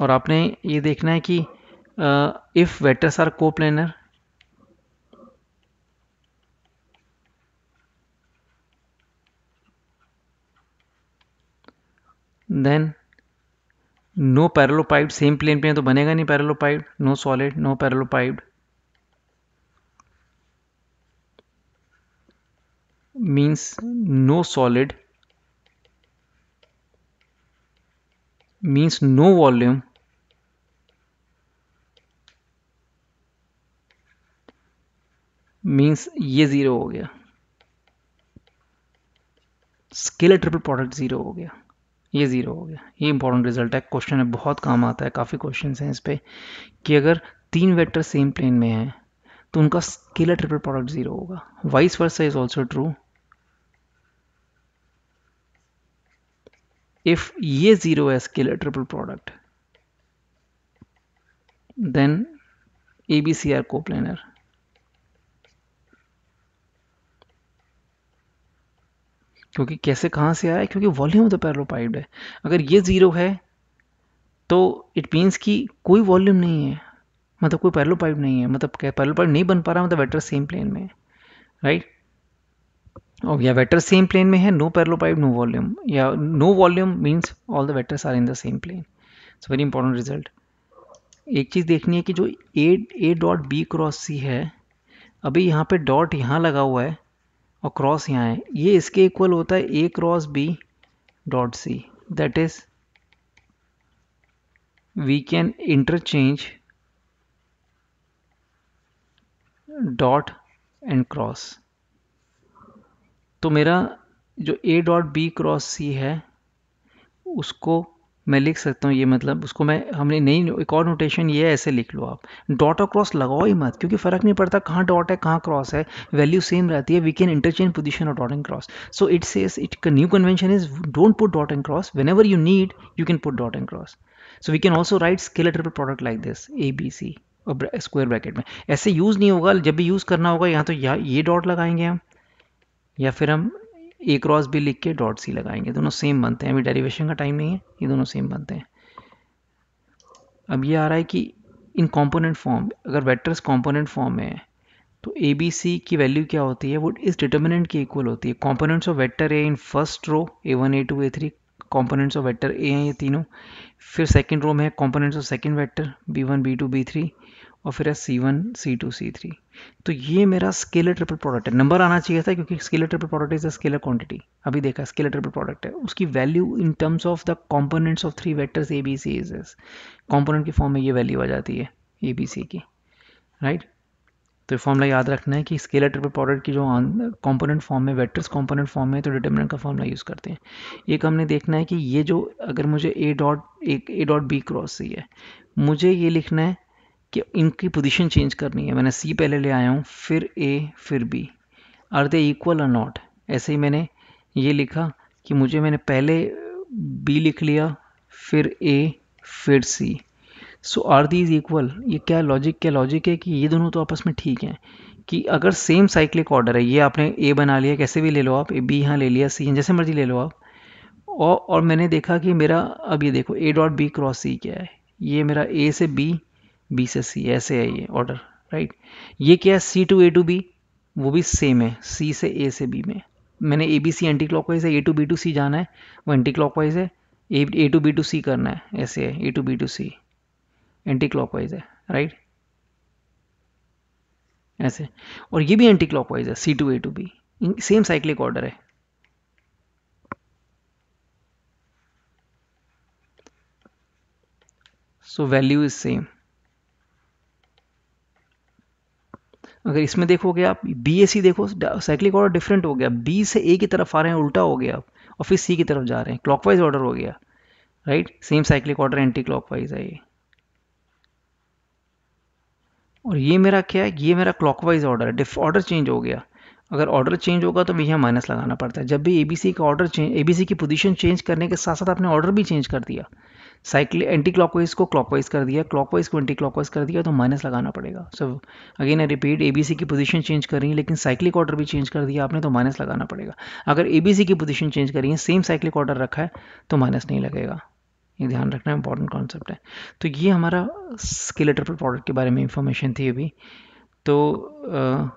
और आपने ये देखना है कि if vectors are coplanar then no parallelepiped same plane पे है तो बनेगा नहीं parallelepiped no solid no parallelepiped means no solid means no volume means ये जीरो हो गया स्केलर ट्रिपल प्रोडक्ट जीरो हो गया ये ज़ीरो हो गया ये इंपॉर्टेंट रिजल्ट है क्वेश्चन है बहुत काम आता है काफ़ी क्वेश्चन हैं इस पर कि अगर तीन वेक्टर सेम प्लेन में हैं तो उनका स्केलर ट्रिपल प्रोडक्ट ज़ीरो होगा vice versa is also true if ये ज़ीरो है scalar triple product then A B C are coplanar क्योंकि कैसे कहाँ से आया है क्योंकि वॉल्यूम ऑफ द पाइप है अगर ये ज़ीरो है तो इट मीन्स कि कोई वॉल्यूम नहीं है मतलब कोई पैरलो पाइप नहीं है मतलब क्या पैरलो पाइप नहीं बन पा रहा मतलब वेटर सेम प्लेन में है राइट और या वेटर सेम प्लेन में है no parallelepiped no volume या no volume means all the vectors are in the same plane it's very important result एक चीज़ देखनी है कि जो A A dot B cross सी है अभी यहाँ पे डॉट यहाँ लगा हुआ है और क्रॉस यहाँ है ये इसके इक्वल होता है ए cross B dot C that is we can interchange dot and cross तो मेरा जो ए डॉट बी क्रॉस सी है उसको मैं लिख सकता हूँ ये मतलब उसको मैं हमने नई एक और नोटेशन ये ऐसे लिख लो आप डॉट और क्रॉस लगाओ ही मत क्योंकि फ़र्क नहीं पड़ता कहाँ डॉट है कहाँ क्रॉस है वैल्यू सेम रहती है we can interchange position of dot and cross so it says it new convention is don't put dot and cross whenever you need you can put dot and cross so we can also write scalar triple product like this A B C और square bracket में ऐसे use नहीं होगा जब भी use करना होगा यहाँ तो या ये डॉट लगाएंगे हम या फिर हम ए क्रॉस बी लिख के डॉट सी लगाएंगे दोनों सेम बनते हैं अभी डेरिवेशन का टाइम नहीं है ये दोनों सेम बनते हैं अब ये आ रहा है कि इन कंपोनेंट फॉर्म अगर वेक्टर्स कंपोनेंट फॉर्म में है तो ए बी सी की वैल्यू क्या होती है वो इस डिटर्मिनेंट के इक्वल होती है components of vector A in first row A one A two A three components of vector A हैं ये तीनों फिर सेकेंड रो में है components of second vector B one B two B three और फिर है C one C two C three तो ये मेरा स्केलर ट्रिपल प्रोडक्ट है नंबर आना चाहिए था क्योंकि scalar triple product is a scalar quantity अभी देखा स्केलर ट्रिपल प्रोडक्ट है उसकी value in terms of the components of three vectors A B C is as component की फॉर्म में ये वैल्यू आ जाती है ए बी सी की राइट तो फॉर्मला याद रखना है कि स्केलर ट्रिपल प्रोडक्ट की जो कॉम्पोनेंट फॉर्म में वैक्टर्स कॉम्पोनेंट फॉर्म में तो डिटर्मिनेंट का फॉर्मला यूज़ करते हैं एक हमने देखना है कि ये जो अगर मुझे A dot A dot B cross सी है मुझे ये लिखना है कि इनकी पोजीशन चेंज करनी है मैंने सी पहले ले आया हूँ फिर ए फिर बी आर दे इक्वल और नॉट ऐसे ही मैंने ये लिखा कि मुझे मैंने पहले बी लिख लिया फिर ए फिर C so are is equal ये क्या लॉजिक क्या लॉजिक है कि ये दोनों तो आपस में ठीक हैं कि अगर सेम साइक्लिक ऑर्डर है ये आपने ए बना लिया कैसे भी ले लो आप ए बी यहाँ ले लिया सी जैसे मर्जी ले लो आप और और मैंने देखा कि मेरा अब ये देखो A dot B cross C क्या है ये मेरा ए से बी बी से सी ऐसे है ये ऑर्डर राइट ये क्या है C to A to B वो भी सेम है सी से ए से बी में मैंने A B C anticlockwise है A to be to C जाना है वो एंटी क्लॉक वाइज है A to be to C करना है ऐसे है A to be to C anticlockwise है राइट ऐसे और ये भी एंटी क्लॉक वाइज है C to A to B same cyclic order है सो वैल्यू इज सेम अगर इसमें देखोगे आप बी ए सी देखो साइक्लिक ऑर्डर डिफरेंट हो गया बी से ए की तरफ आ रहे हैं उल्टा हो गया और फिर सी की तरफ जा रहे हैं क्लॉकवाइज ऑर्डर हो गया right same cyclic order anticlockwise है ये और ये मेरा क्या है ये मेरा क्लॉकवाइज ऑर्डर है ऑर्डर चेंज हो गया अगर ऑर्डर चेंज होगा तो मैं यहाँ माइनस लगाना पड़ता है जब भी ए का ऑर्डर चेंज ए की पोजीशन चेंज करने के साथ साथ आपने ऑर्डर भी चेंज कर दिया साइकिल एंटी क्लॉकवाइज को क्लॉकवाइज कर दिया क्लॉकवाइज को एंटी क्लॉकवाइज कर दिया तो माइनस लगाना पड़ेगा so again I repeat A B C की पोजीशन चेंज कर रही है लेकिन साइक्लिक ऑर्डर भी चेंज कर दिया आपने तो माइनस लगाना पड़ेगा अगर एबीसी की पोजीशन चेंज करी है सेम साइक्लिक ऑर्डर रखा है तो माइनस नहीं लगेगा ये ध्यान रखना इंपॉर्टेंट कॉन्सेप्ट है तो ये हमारा स्केलेटर पर प्रोडक्ट के बारे में इंफॉर्मेशन थी अभी तो अब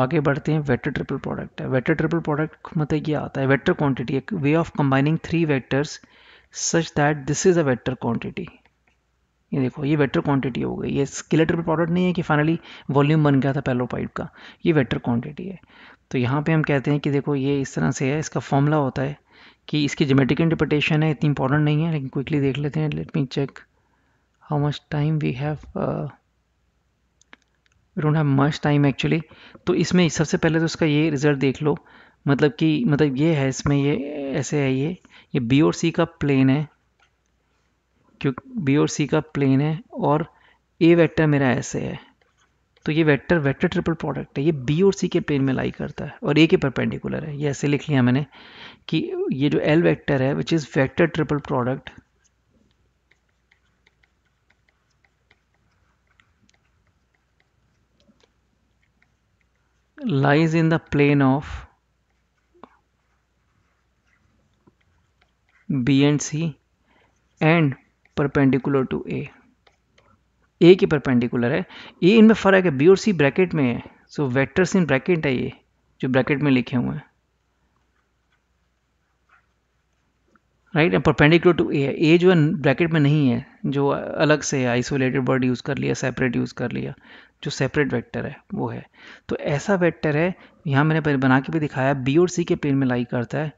आगे बढ़ते हैं वेक्टर ट्रिपल प्रोडक्ट है वेक्टर ट्रिपल प्रोडक्ट मतलब ये आता है वेक्टर क्वांटिटी एक way of combining three vectors such that this is a vector quantity ये देखो ये वेक्टर क्वांटिटी हो गई ये स्किलेटर प्रोडक्ट नहीं है कि फाइनली वॉल्यूम बन गया था पाइप का ये वेक्टर क्वांटिटी है तो यहाँ पे हम कहते हैं कि देखो ये इस तरह से है इसका फॉर्मूला होता है कि इसकी जोमेटिक इंटरप्रटेशन है इतनी इंपॉर्टेंट नहीं है लेकिन क्विकली देख लेते हैं let me check how much time we have we don't have much time actually तो इसमें सबसे पहले तो इसका ये रिज़ल्ट देख लो मतलब कि मतलब ये है इसमें ये ऐसे है ये ये बी और सी का प्लेन है क्योंकि बी और सी का प्लेन है और ए वेक्टर मेरा ऐसे है तो ये वेक्टर वेक्टर ट्रिपल प्रोडक्ट है ये बी और सी के प्लेन में लाई करता है और ए के परपेंडिकुलर है ये ऐसे लिख लिया मैंने कि ये जो एल वेक्टर है which is vector triple product lies in the plane of B and C and perpendicular to A A के परपेंडिकुलर है ए इनमें फ़र्क है बी और सी ब्रैकेट में है सो वेक्टर्स इन ब्रैकेट है ये जो ब्रैकेट में लिखे हुए हैं राइट परपेंडिकुलर टू ए है ए जो है ब्रैकेट में नहीं है जो अलग से आइसोलेटेड वर्ड यूज़ कर लिया सेपरेट यूज़ कर लिया जो सेपरेट वेक्टर है वो है तो ऐसा वेक्टर है यहाँ मैंने पहले बना के भी दिखाया बी और सी के पेड़ में लाई करता है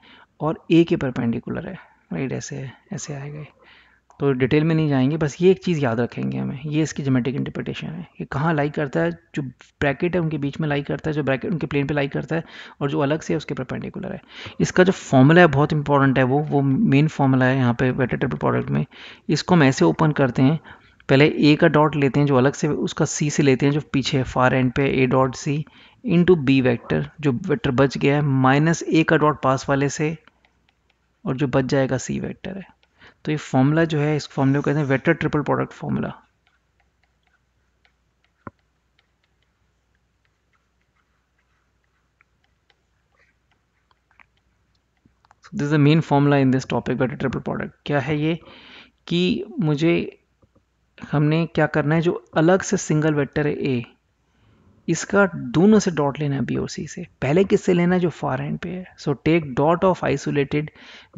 और ए के परपेंडिकुलर है राइट ऐसे ऐसे गए तो डिटेल में नहीं जाएंगे बस ये एक चीज़ याद रखेंगे हमें ये इसकी जोमेटिक इंटरप्रिटेशन है ये कहाँ लाइक करता है जो ब्रैकेट है उनके बीच में लाइक करता है जो ब्रैकेट उनके प्लेन पे लाइक करता है और जो अलग से है उसके परपेंडिकुलर है इसका जो फॉर्मूला है बहुत इंपॉर्टेंट है वो वो मेन फॉर्मूला है यहाँ पर वेटेटेबल प्रोडक्ट में इसको हम ऐसे ओपन करते हैं पहले ए का डॉट लेते हैं जो अलग से उसका सी से लेते हैं जो पीछे है फार एंड पे A dot C into B बी वैक्टर जो वैक्टर बच गया है माइनस ए का डॉट पास वाले से और जो बच जाएगा सी वेक्टर है तो ये फॉर्मूला जो है इस फॉर्मूले को कहते हैं vector triple product formula this is the main formula in this topic vector triple product क्या है ये कि मुझे हमने क्या करना है जो अलग से सिंगल वेक्टर है ए इसका दोनों से डॉट लेना है बीओसी से पहले किससे लेना है जो फॉर एंड पे है so take dot of isolated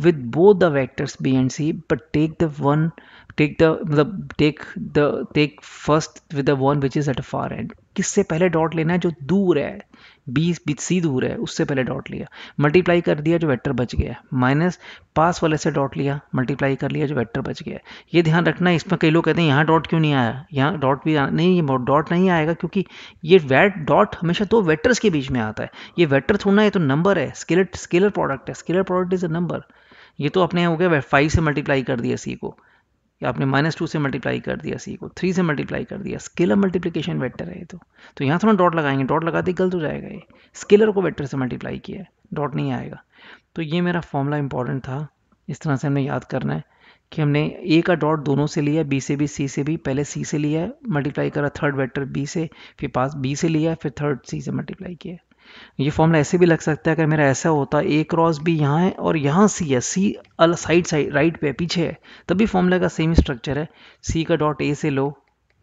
with both the vectors B and C but take the one take the मतलब take the take first with the one which is at a far end किससे पहले dot लेना है जो दूर है बीस बीच सी दूर है उससे पहले डॉट लिया मल्टीप्लाई कर दिया जो वेक्टर बच गया माइनस पास वाले से डॉट लिया मल्टीप्लाई कर लिया जो वेक्टर बच गया ये ध्यान रखना है इसमें कई लोग कहते हैं यहाँ डॉट क्यों नहीं आया यहाँ डॉट भी नहीं ये डॉट नहीं आएगा क्योंकि ये वैट डॉट हमेशा दो वेक्टर्स के बीच में आता है ये वेक्टर थोड़ा तो है तो नंबर है स्केलर स्केलर प्रोडक्ट है scalar product is a number ये तो अपने हो गया फाइव से मल्टीप्लाई कर दिया सी को या आपने माइनस टू से मल्टीप्लाई कर दिया सी को थ्री से मल्टीप्लाई कर दिया स्केलर मल्टीप्लीकेशन वेक्टर है तो तो यहाँ से हम डॉट लगाएंगे डॉट लगाते ही गलत हो जाएगा ये स्केलर को वेक्टर से मल्टीप्लाई किया है डॉट नहीं आएगा तो ये मेरा फॉर्मूला इंपॉर्टेंट था इस तरह से हमें याद करना है कि हमने ए का डॉट दोनों से लिया बी से भी सी से भी पहले सी से लिया है मल्टीप्लाई करा थर्ड वेक्टर बी से फिर पास बी से लिया फिर थर्ड सी से मल्टीप्लाई किया ये फॉर्मूला ऐसे भी लग सकता है अगर मेरा ऐसा होता ए क्रॉस बी यहाँ है और यहाँ सी है सी अल साइड साइड राइट पे पीछे है तभी फॉर्मूला का सेम स्ट्रक्चर है सी का डॉट ए से लो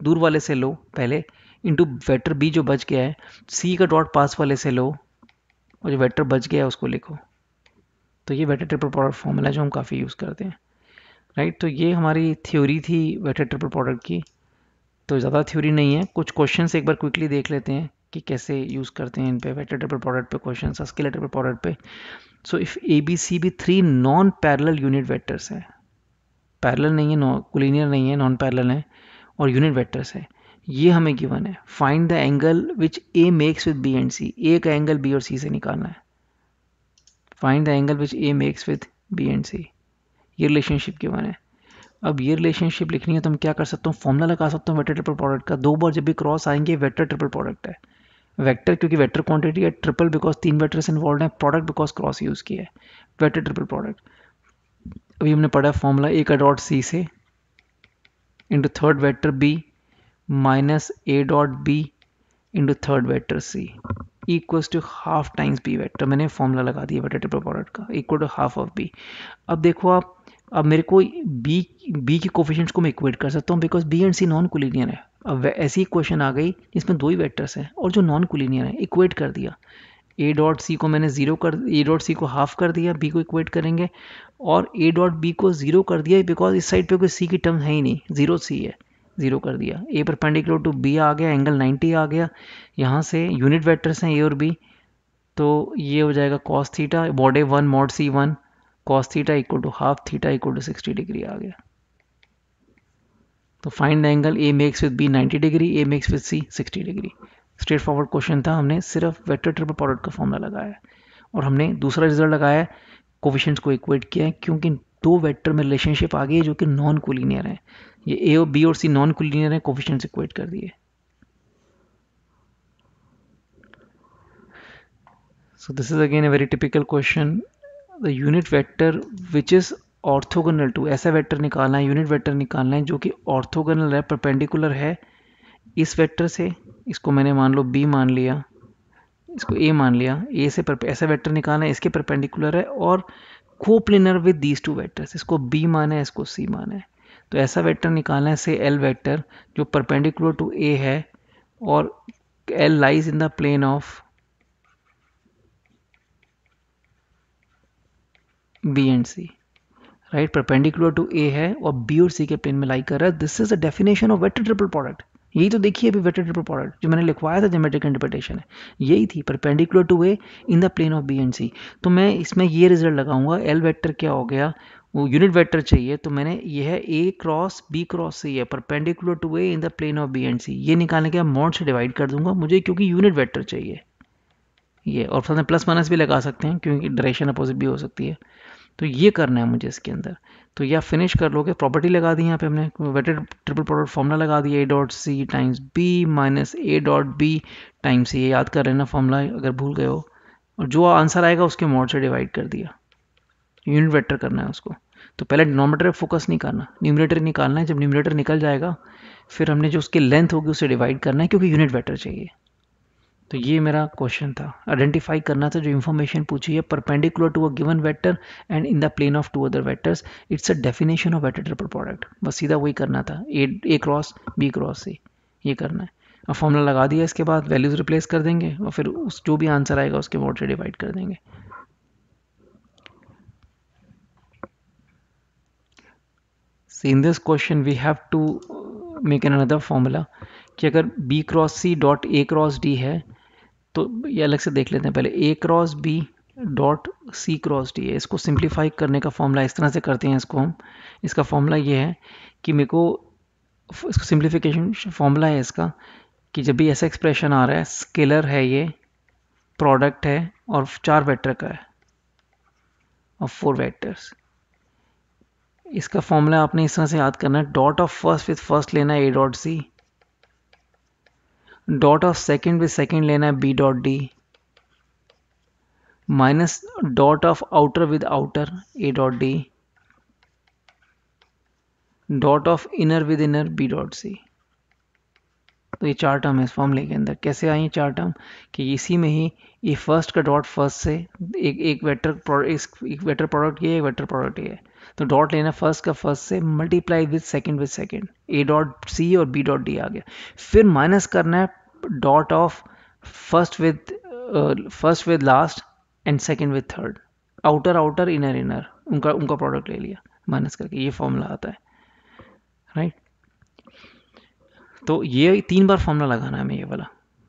दूर वाले से लो पहले इंटू वेक्टर बी जो बच गया है सी का डॉट पास वाले से लो और जो वेक्टर बच गया है उसको लिखो तो ये वेक्टर ट्रिपल प्रोडक्ट फॉर्मूला जो हम काफ़ी यूज़ करते हैं राइट तो ये हमारी थ्योरी थी वेक्टर ट्रिपल प्रोडक्ट की तो ज़्यादा थ्योरी नहीं है कुछ क्वेश्चन एक बार क्विकली देख लेते हैं कि कैसे यूज़ करते हैं इन पे वेटर वेटेटेबल प्रोडक्ट पे क्वेश्चन स्केलेटेबल प्रोडक्ट पे so if A B C be three non parallel unit vectors है पैरल नहीं है नॉन कुलिनियर नहीं है नॉन पैरल है और यूनिट वेक्टर्स है ये हमें गिवन है find the angle which A makes with B and C A का एंगल बी और सी से निकालना है find the angle which A makes with B and C ये रिलेशनशिप गिवन है अब ये रिलेशनशिप लिखनी है तो मैं क्या कर सकता हूँ फॉर्मूला लगा सकता हूँ वेटर ट्रिपल प्रोडक्ट का दो बार जब भी क्रॉस आएंगे वेटर ट्रिपल प्रोडक्ट है वेक्टर क्योंकि वेक्टर क्वांटिटी है ट्रिपल बिकॉज तीन वेक्टर्स इन्वॉल्व हैं प्रोडक्ट बिकॉज क्रॉस यूज़ किया है वेक्टर ट्रिपल प्रोडक्ट अभी हमने पढ़ा फॉर्मूला ए का डॉट सी से into third vector B minus A dot B into third vector C equals to half times B vector मैंने फॉर्मूला लगा दिया वेक्टर ट्रिपल प्रोडक्ट का equal to half of B अब देखो आप अब मेरे को बी बी की कोफिशेंट्स को मैं इक्वेट कर सकता हूँ because B and C non collinear है अब ऐसी क्वेश्चन आ गई जिसमें दो ही वेक्टर्स हैं और जो नॉन कुलिनियर है इक्वेट कर दिया ए डॉट सी को मैंने ज़ीरो कर ए डॉट सी को हाफ कर दिया बी को इक्वेट करेंगे और ए डॉट बी को ज़ीरो कर दिया बिकॉज इस साइड पे कोई सी की टर्म है ही नहीं ज़ीरो सी है ज़ीरो कर दिया ए पर पेंडिकुलर टू बी आ गया एंगल नाइन्टी आ गया यहाँ से यूनिट वेक्टर्स हैं ए और बी तो ये हो जाएगा कॉस थीटा बॉडे one mod C one cos theta equal to half theta equal to sixty degree आ गया तो find angle A makes with B ninety degree A makes with C sixty degree straight forward question था हमने सिर्फ vector triple product का formula लगाया और हमने दूसरा रिजल्ट लगाया कोविशंस को इक्वेट किया है क्योंकि दो वेक्टर में रिलेशनशिप आ गई है जो कि नॉन कोलिनियर है ये ए और बी और सी नॉन कोलिनियर है कोविशंस इक्वेट कर दिए so this is again a very typical question the unit vector which is orthogonal to ऐसा वेक्टर निकालना है यूनिट वेक्टर निकालना है जो कि ऑर्थोगोनल है परपेंडिकुलर है इस वेक्टर से इसको मैंने मान लो बी मान लिया इसको ए मान लिया ए से पर ऐसा वेक्टर निकालना है इसके परपेंडिकुलर है और coplanar with these two vectors इसको बी माना है इसको सी माना है तो ऐसा वेक्टर निकालना है से एल वेक्टर जो परपेंडिकुलर टू ए है और L lies in the plane of B and C right perpendicular to A है और बी और सी के प्लेन में लाइक कर रहा है this is a definition of vector triple product यही तो देखिए अभी वेक्टर ट्रिपल प्रोडक्ट जो मैंने लिखवाया था जोमेट्रिक इंटरप्रिटेशन है यही थी perpendicular to A in the plane of B and C तो मैं इसमें ये रिजल्ट लगाऊंगा एल वेक्टर क्या हो गया वो यूनिट वेक्टर चाहिए तो मैंने यह है ए क्रॉस बी क्रॉस सी है perpendicular to A in the plane of B and C ये निकालने के मॉड से डिवाइड कर दूंगा मुझे क्योंकि यूनिट वेक्टर चाहिए ये और साथ में प्लस माइनस भी लगा सकते हैं क्योंकि डायरेक्शन अपोजिट भी हो सकती है तो ये करना है मुझे इसके अंदर तो या फिनिश कर लोगे प्रॉपर्टी लगा दी यहाँ पे हमने वेटेड ट्रिपल प्रोडक्ट फॉर्मूला लगा दिया a dot c times b minus A dot b times ये याद कर रहे ना फॉर्मूला अगर भूल गए हो और जो आंसर आएगा उसके मोड से डिवाइड कर दिया यूनिट वेक्टर करना है उसको तो पहले डिनोमीटर फोकस नहीं करना न्यूमिनेटर निकालना है जब न्यूमिनेटर निकल जाएगा फिर हमने जो उसकी लेंथ होगी उसे डिवाइड करना है क्योंकि यूनिट वेक्टर चाहिए तो ये मेरा क्वेश्चन था आइडेंटिफाई करना था जो इन्फॉर्मेशन पूछी है perpendicular to a given vector and in the plane of two other vectors it's a definition of vector triple product बस सीधा वही करना था a A cross B cross सी ये करना है अब फॉर्मूला लगा दिया इसके बाद वैल्यूज रिप्लेस कर देंगे और फिर उस जो भी आंसर आएगा उसके मोड से डिवाइड कर देंगे in this question we have to make an another formula कि अगर बी क्रॉस सी डॉट ए क्रॉस डी है तो ये अलग से देख लेते हैं पहले a cross B dot c cross d है इसको सिंप्लीफाई करने का फॉर्मूला इस तरह से करते हैं इसको हम इसका फॉर्मूला ये है कि मेरे को इसको सिंप्लीफिकेशन फॉर्मूला है इसका कि जब भी ऐसा एक्सप्रेशन आ रहा है स्केलर है ये प्रोडक्ट है और चार वेक्टर का है और फोर वेक्टर्स इसका फॉर्मूला आपने इस तरह से याद करना है dot of first with first लेना है ए dot c dot of second पे सेकेंड लेना है b dot d minus dot of outer with outer a dot d dot of inner with inner b dot सी तो ये चार टर्म है इस फॉर्मूले के अंदर कैसे आई चार टर्म कि इसी में ही ये फर्स्ट का डॉट फर्स्ट से एक एक वेक्टर प्रोडक्ट एक वेक्टर प्रोडक्ट ये एक वेक्टर प्रोडक्ट ये है तो डॉट लेना फर्स्ट का फर्स्ट से multiply with second with second a dot c और बी डॉट डी आ गया फिर माइनस करना है dot of first with first with last and second with third outer outer inner inner उनका उनका प्रोडक्ट ले लिया माइनस करके ये फॉर्मूला आता है राइट तो ये तीन बार फॉर्मूला लगाना है हमें ये वाला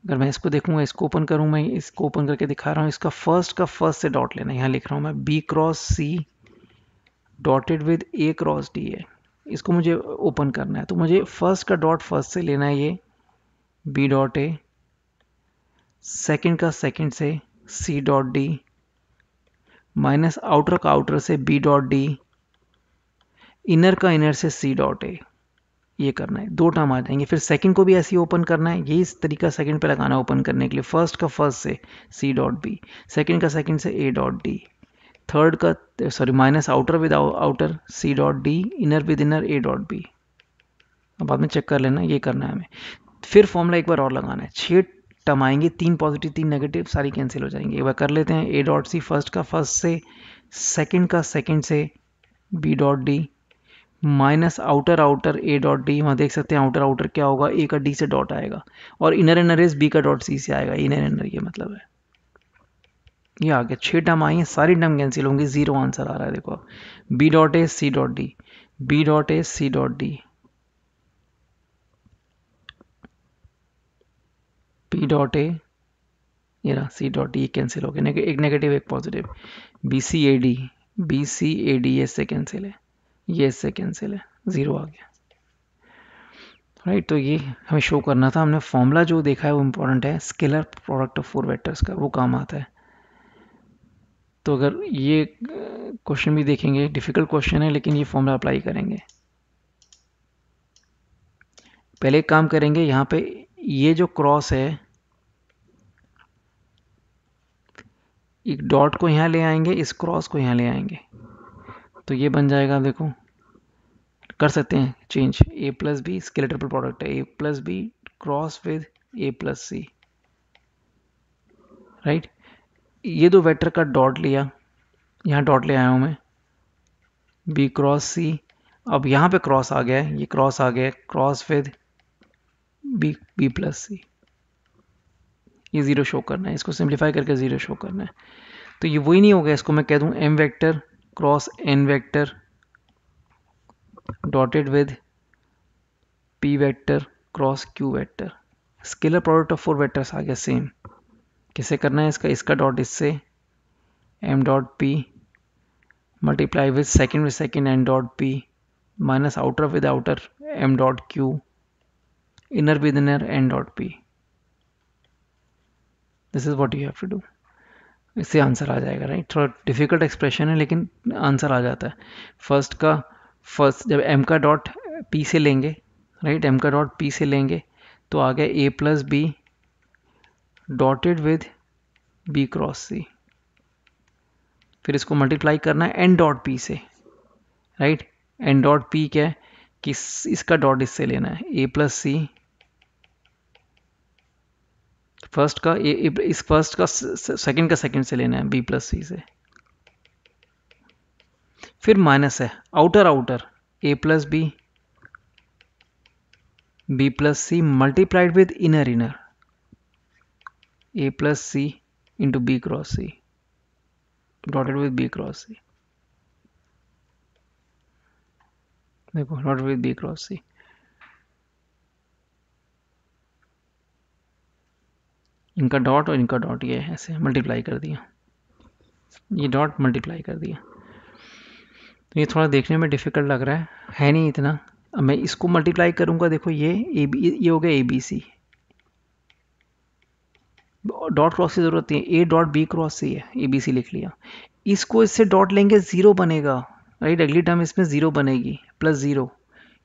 अगर मैं इसको देखूंगा इसको ओपन करूँ मैं इसको ओपन करके दिखा रहा हूँ इसका फर्स्ट का फर्स्ट से डॉट लेना यहाँ लिख रहा हूँ मैं b cross c dotted with A cross d है इसको मुझे ओपन करना है तो मुझे फर्स्ट का डॉट फर्स्ट से लेना है ये बी डॉट ए सेकेंड का सेकेंड से c dot d minus outer का आउटर से बी डॉट डी इनर का इनर से सी डॉट ए ये करना है दो टर्म आ जाएंगे फिर सेकंड को भी ऐसे ही ओपन करना है यही इस तरीका सेकंड पे लगाना है ओपन करने के लिए फर्स्ट का फर्स्ट से सी डॉट बी सेकंड का सेकंड से ए डॉट डी थर्ड का sorry minus outer with outer c dot d inner with inner a dot b अब बाद में चेक कर लेना ये करना है हमें फिर फॉर्मूला एक बार और लगाना है छः टर्म आएंगे तीन पॉजिटिव तीन नेगेटिव सारी कैंसिल हो जाएंगे एक बार कर लेते हैं ए डॉट सी फर्स्ट का फर्स्ट से सेकेंड का सेकेंड से B dot d minus outer outer a dot d वहाँ देख सकते हैं आउटर आउटर क्या होगा ए का डी से डॉट आएगा और इनर इनर इज बी का डॉट सी से आएगा इनर इनर ये मतलब है ये आ गया छः टर्म आई हैं सारी टर्म कैंसिल होंगी ज़ीरो आंसर आ रहा है देखो आप b dot a c dot d b dot a c dot d p dot a ये सी डॉट डी कैंसिल हो गया नेग, एक नेगेटिव एक positive b C a d b C a d s से कैंसिल है ये S से cancel है ज़ीरो आ गया राइट right, तो ये हमें शो करना था हमने फॉर्मूला जो देखा है वो इम्पोर्टेंट है scalar product of four vectors का वो काम आता है तो अगर ये क्वेश्चन भी देखेंगे डिफ़िकल्ट क्वेश्चन है लेकिन ये फॉर्मूला अप्लाई करेंगे पहले एक काम करेंगे यहाँ पे ये जो क्रॉस है एक डॉट को यहाँ ले आएंगे इस क्रॉस को यहाँ ले आएंगे तो ये बन जाएगा देखो कर सकते हैं change a plus b triple product है ए plus b cross with A plus c right ये दो वेक्टर का डॉट लिया यहाँ डॉट ले आया हूँ मैं बी क्रॉस सी अब यहाँ पे क्रॉस आ गया है ये क्रॉस आ गया है cross with b b plus c ये ज़ीरो शो करना है इसको सिंप्लीफाई करके ज़ीरो शो करना है तो ये वही नहीं होगा इसको मैं कह दूँ m vector cross n vector dotted with p vector cross q vector scalar product of four vectors आ गया सेम किसे करना है इसका इसका डॉट इससे m dot p multiply with second with second m dot p minus outer with outer m dot q inner with inner n dot p this is what you have to do इससे answer आ जाएगा right थोड़ा difficult expression है लेकिन answer आ जाता है first का first जब एम का डॉट पी से लेंगे राइट एम का डॉट पी से लेंगे तो आ गया ए plus B dotted with B cross c फिर इसको मल्टीप्लाई करना है एन डॉट पी से राइट एन डॉट पी क्या है कि इसका डॉट इससे लेना है ए प्लस सी फर्स्ट का ए, इस फर्स्ट का सेकंड का सेकंड से लेना है बी प्लस सी से फिर माइनस है outer outer a plus b b plus c multiplied with inner inner a plus c into b cross c dotted with b cross c देखो not with B cross c इनका dot और इनका dot ये ऐसे multiply कर दिया ये dot multiply कर दिया तो ये थोड़ा देखने में डिफ़िकल्ट लग रहा है है नहीं इतना अब मैं इसको मल्टीप्लाई करूँगा देखो ये ए बी ये हो गया a B c dot cross की ज़रूरत नहीं है ए डॉट बी क्रॉस सी है ए बी सी लिख लिया इसको इससे डॉट लेंगे ज़ीरो बनेगा राइट अगली टर्म इसमें ज़ीरो बनेगी प्लस ज़ीरो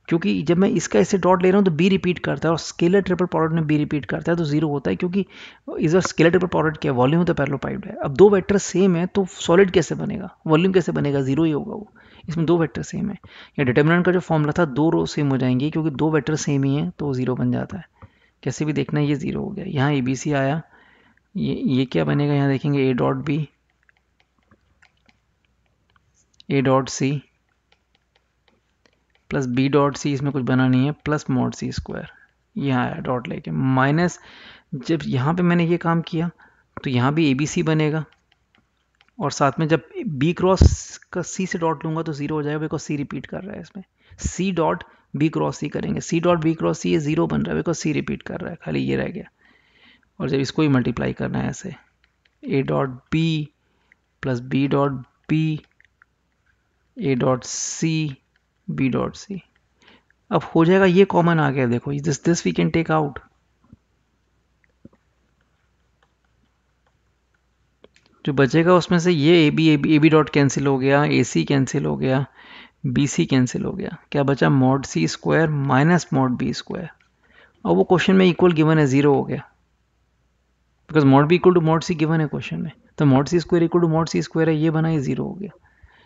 क्योंकि जब मैं इसका इससे डॉट ले रहा हूँ तो बी रिपीट करता है और स्केलर ट्रिपल प्रोडक्ट में बी रिपीट करता है तो जीरो होता है क्योंकि इधर स्केलर ट्रिपल प्रोडक्ट क्या वॉल्यूम तो पैरलोपाइड है अब दो वैक्टर सेम है तो सॉलिड कैसे बनेगा वॉल्यूम कैसे बनेगा जीरो ही होगा वो इसमें दो वैक्टर सेम है या डिटर्मिनेंट का जो फॉर्मूला था दो रो सेम हो जाएंगे क्योंकि दो वैक्टर सेम ही है तो जीरो बन जाता है कैसे भी देखना ये जीरो हो गया यहाँ ए बी सी आया ये ये क्या बनेगा यहाँ देखेंगे a dot b A dot C plus B dot c इसमें कुछ बना नहीं है प्लस मोड सी स्क्वायर यहाँ आया डॉट लेके माइनस जब यहाँ पे मैंने ये काम किया तो यहाँ भी ए बी सी बनेगा और साथ में जब बी क्रॉस का सी से डॉट लूँगा तो ज़ीरो हो जाएगा बिकॉज सी रिपीट कर रहा है इसमें c dot B cross c करेंगे सी डॉट बी क्रॉस सी ये ज़ीरो बन रहा है बिकॉज सी रिपीट कर रहा है खाली ये रह गया और जब इसको ही मल्टीप्लाई करना है ऐसे a dot B plus B dot b A dot c b dot c अब हो जाएगा ये कॉमन आ गया देखो this this we can take out जो बचेगा उसमें से ये a B A B A b dot cancel हो गया ए सी कैंसिल हो गया बी सी कैंसिल हो गया क्या बचा मॉड सी square minus mod B square और वो क्वेश्चन में इक्वल गिवन है ज़ीरो हो गया because mod B equal to mod c given है क्वेश्चन में तो mod C square equal to mod C square है ये बना ये जीरो हो गया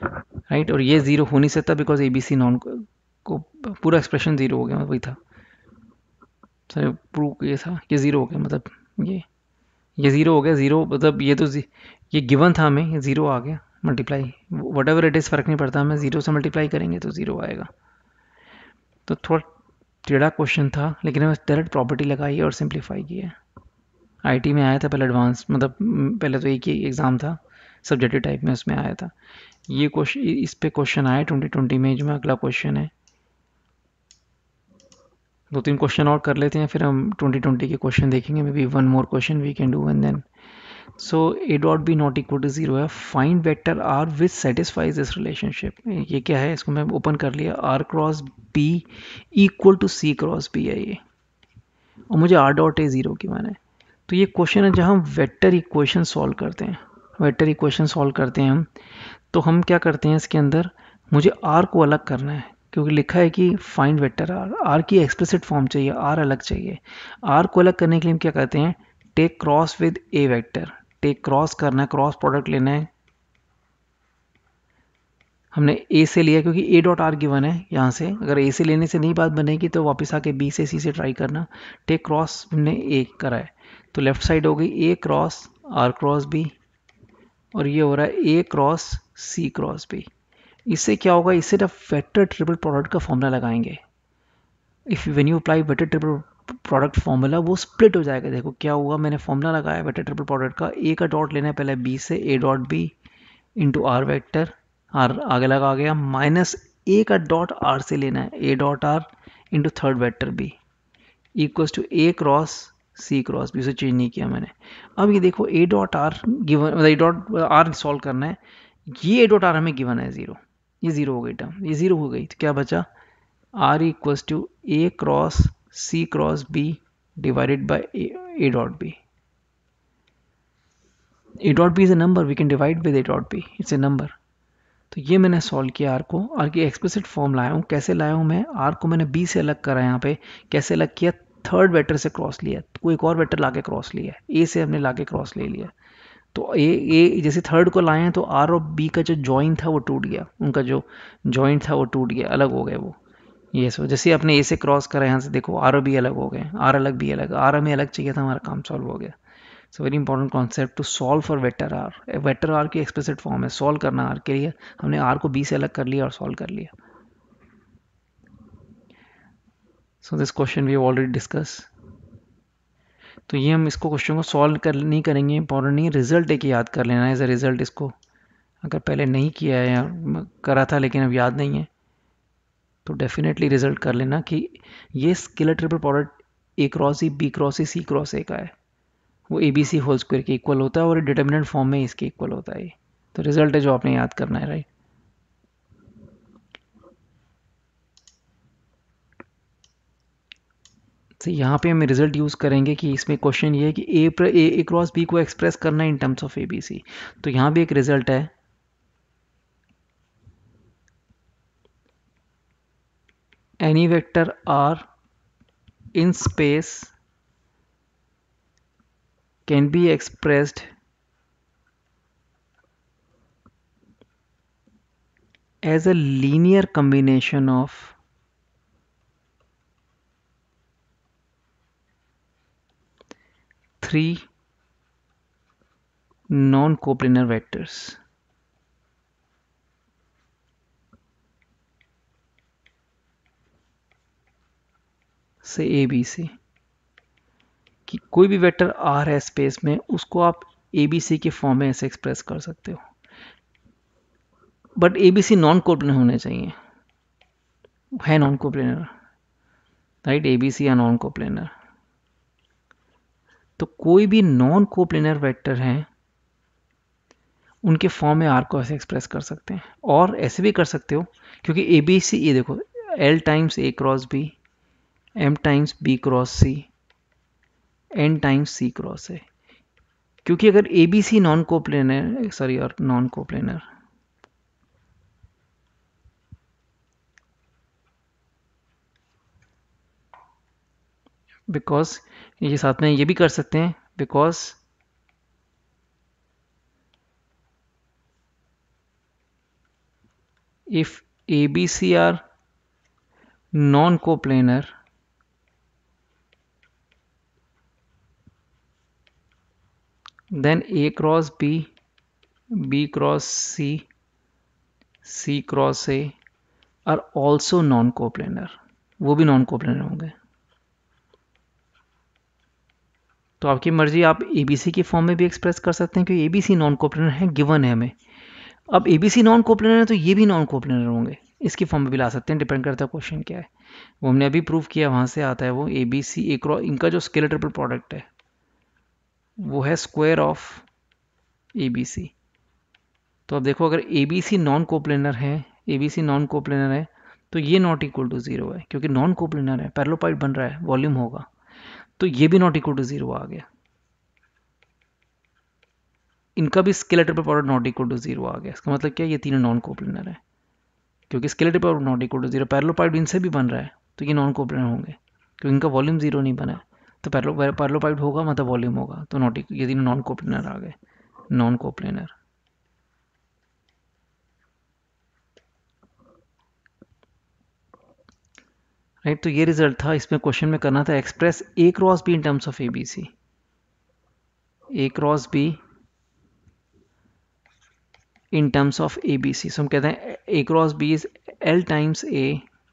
राइट right? और ये जीरो हो नहीं सकता because a B C non को पूरा एक्सप्रेशन जीरो हो गया मतलब वही था सर प्रूफ ये था ये ज़ीरो हो गया मतलब ये ये ज़ीरो हो गया ज़ीरो मतलब ये तो ये गिवन था हमें ये ज़ीरो आ गया multiply whatever it is फ़र्क नहीं पड़ता हमें ज़ीरो से मल्टीप्लाई करेंगे तो ज़ीरो आएगा तो थोड़ा टेढ़ा क्वेश्चन था लेकिन हमें डायरेक्ट प्रॉपर्टी लगाई है और सिंप्लीफाई किया है आईटी में आया था पहले एडवांस मतलब हम्म, पहले तो एक ही एग्ज़ाम था सब्जेक्टिव टाइप में उसमें आया था ये क्वेश्चन इस पे क्वेश्चन आया ट्वेंटी ट्वेंटी में जो मैं अगला क्वेश्चन है दो तीन क्वेश्चन और कर लेते हैं फिर हम ट्वेंटी ट्वेंटी के क्वेश्चन देखेंगे may be one more question we can do and then so A dot b not equal to zero है find vector r which satisfies this relationship ये क्या है इसको मैं ओपन कर लिया r cross B equal to c cross B है ये और मुझे आर डॉट ए ज़ीरो की माना है तो ये क्वेश्चन है जहाँ हम वेक्टर इक्वेशन सॉल्व करते हैं वेक्टर इक्वेशन सॉल्व करते हैं हम तो हम क्या करते हैं इसके अंदर मुझे आर को अलग करना है क्योंकि लिखा है कि फाइंड वेक्टर आर आर की एक्सप्लिसिट फॉर्म चाहिए आर अलग चाहिए आर को अलग करने के लिए हम क्या करते हैं take cross with a vector take cross करना है क्रॉस प्रोडक्ट लेना है हमने ए से लिया क्योंकि ए डॉट आर गिवन है यहाँ से अगर ए से लेने से नहीं बात बनेगी तो वापस आके बी से सी से ट्राई करना टेक क्रॉस हमने ए करा है तो लेफ्ट साइड हो गई ए क्रॉस आर क्रॉस बी और ये हो रहा है ए क्रॉस सी क्रॉस बी इससे क्या होगा इससे जब वेक्टर ट्रिपल प्रोडक्ट का फॉर्मूला लगाएंगे if when you apply vector triple product formula वो स्प्लिट हो जाएगा देखो क्या हुआ मैंने फॉर्मूला लगाया वेटर ट्रिपल प्रोडक्ट का ए का डॉट लेना है पहले बी से a dot B into r vector r आगे लगा गया माइनस ए का डॉट आर से लेना है ए dot r into third vector b equals to a cross c cross b उसे चेंज नहीं किया मैंने अब ये देखो ए डॉट आर गिवन मतलब ए डॉट आर सॉल्व करना है ये ए डॉट आर हमें गिवन है ज़ीरो ये ज़ीरो हो गई टर्म ये ज़ीरो हो गई तो क्या बचा r equals to a cross c cross b divided by a dot b A dot b is a number we can divide with a dot b it's a number तो ये मैंने solve किया are को are की explicit form लाया हूँ कैसे लाया हूँ मैं आर को मैंने बी से अलग करा यहाँ पे कैसे अलग किया थर्ड बैटर से क्रॉस लिया कोई एक और बैटर ला क्रॉस लिया ए से हमने ला क्रॉस ले लिया तो ए ए जैसे थर्ड को लाए हैं तो आर और बी का जो जॉइंट था वो टूट गया उनका जो जॉइंट था वो टूट गया अलग हो गए वो ये सो जैसे अपने ए से क्रॉस करा यहाँ से देखो आर और बी अलग हो गए आर अलग बी अलग आर हमें अलग चाहिए था हमारा काम सॉल्व हो गया so very important concept to solve for vector r vector r की एक्सप्रेसिड फॉर्म है सॉल्व करना आर के लिए हमने आर को बी से अलग कर लिया और सॉल्व कर लिया so this question we already discuss तो ये हम इसको क्वेश्चन को सॉल्व कर नहीं करेंगे इंपॉर्टेंट नहीं रिजल्ट एक याद कर लेना है एज अ रिजल्ट इसको अगर पहले नहीं किया है या करा था लेकिन अब याद नहीं है तो डेफिनेटली रिजल्ट कर लेना कि ये scalar triple product a cross e b cross e c cross a का है वो a B c whole square के इक्वल होता है और डिटर्मिनेंट फॉर्म में इसके इक्वल होता है तो रिजल्ट है जो आपने याद करना है राइट तो यहाँ पे हम रिजल्ट यूज़ करेंगे कि इसमें क्वेश्चन ये है कि ए पर ए ए क्रॉस बी को एक्सप्रेस करना है in terms of A B C तो यहाँ भी एक रिजल्ट है any vector r in space can be expressed as a linear combination of three non-coplanar vectors. से ए बी सी कि कोई भी वेक्टर आ रहा है स्पेस में उसको आप ए बी सी के फॉर्म में ऐसे एक्सप्रेस कर सकते हो but a B C non coplanar होने चाहिए है non coplanar right a B c या नॉन कोप्लेनर तो कोई भी नॉन कोप्लेनर वेक्टर हैं उनके फॉर्म में आर को ऐसे एक्सप्रेस कर सकते हैं और ऐसे भी कर सकते हो क्योंकि ए बी सी ये देखो l times A cross B M times B cross c n times c cross a क्योंकि अगर A B C non coplanar sorry और नॉन कोप्लेनर बिकॉज ये साथ में ये भी कर सकते हैं because if a B C are non coplanar then a cross B B cross C C cross a are also non coplanar वो भी नॉन को प्लेनर होंगे तो आपकी मर्ज़ी आप ए बी सी के फॉर्म में भी एक्सप्रेस कर सकते हैं क्योंकि a B C non coplanar है गिवन है हमें अब a B C non coplanar है तो ये भी नॉन कोप्लेनर होंगे इसकी फॉर्म में भी ला सकते हैं डिपेंड करता है क्वेश्चन क्या है वो हमने अभी प्रूव किया वहाँ से आता है वो ए बी सी एक इनका जो स्केलर ट्रिपल प्रोडक्ट है वो है square of A B C तो अब देखो अगर A B C non coplanar है A B C non coplanar है तो ये नॉट इक्वल टू ज़ीरो है क्योंकि नॉन कोप्लेनर है पैरलोपाइट बन रहा है वॉल्यूम होगा तो ये भी नॉट इक्वल टू ज़ीरो आ गया इनका भी स्केलेटर पर product not equal to zero आ गया इसका मतलब क्या ये तीनों नॉन कोप्लिनर है क्योंकि स्केलेटर पर not equal to zero parallelepiped इनसे भी बन रहा है तो ये नॉन कोप्लिनर होंगे क्योंकि इनका वॉल्यूम जीरो नहीं बना है तो पैरलो पैरलो पाइप होगा मतलब वॉल्यूम होगा तो नॉट ये तीनों नॉन कोप्लिनर आ गए नॉन कोप्लिनर राइट तो ये रिजल्ट था इसमें क्वेश्चन में करना था express A cross B in terms of A B C A cross B in terms of A B C so हम कहते हैं A cross B is L times A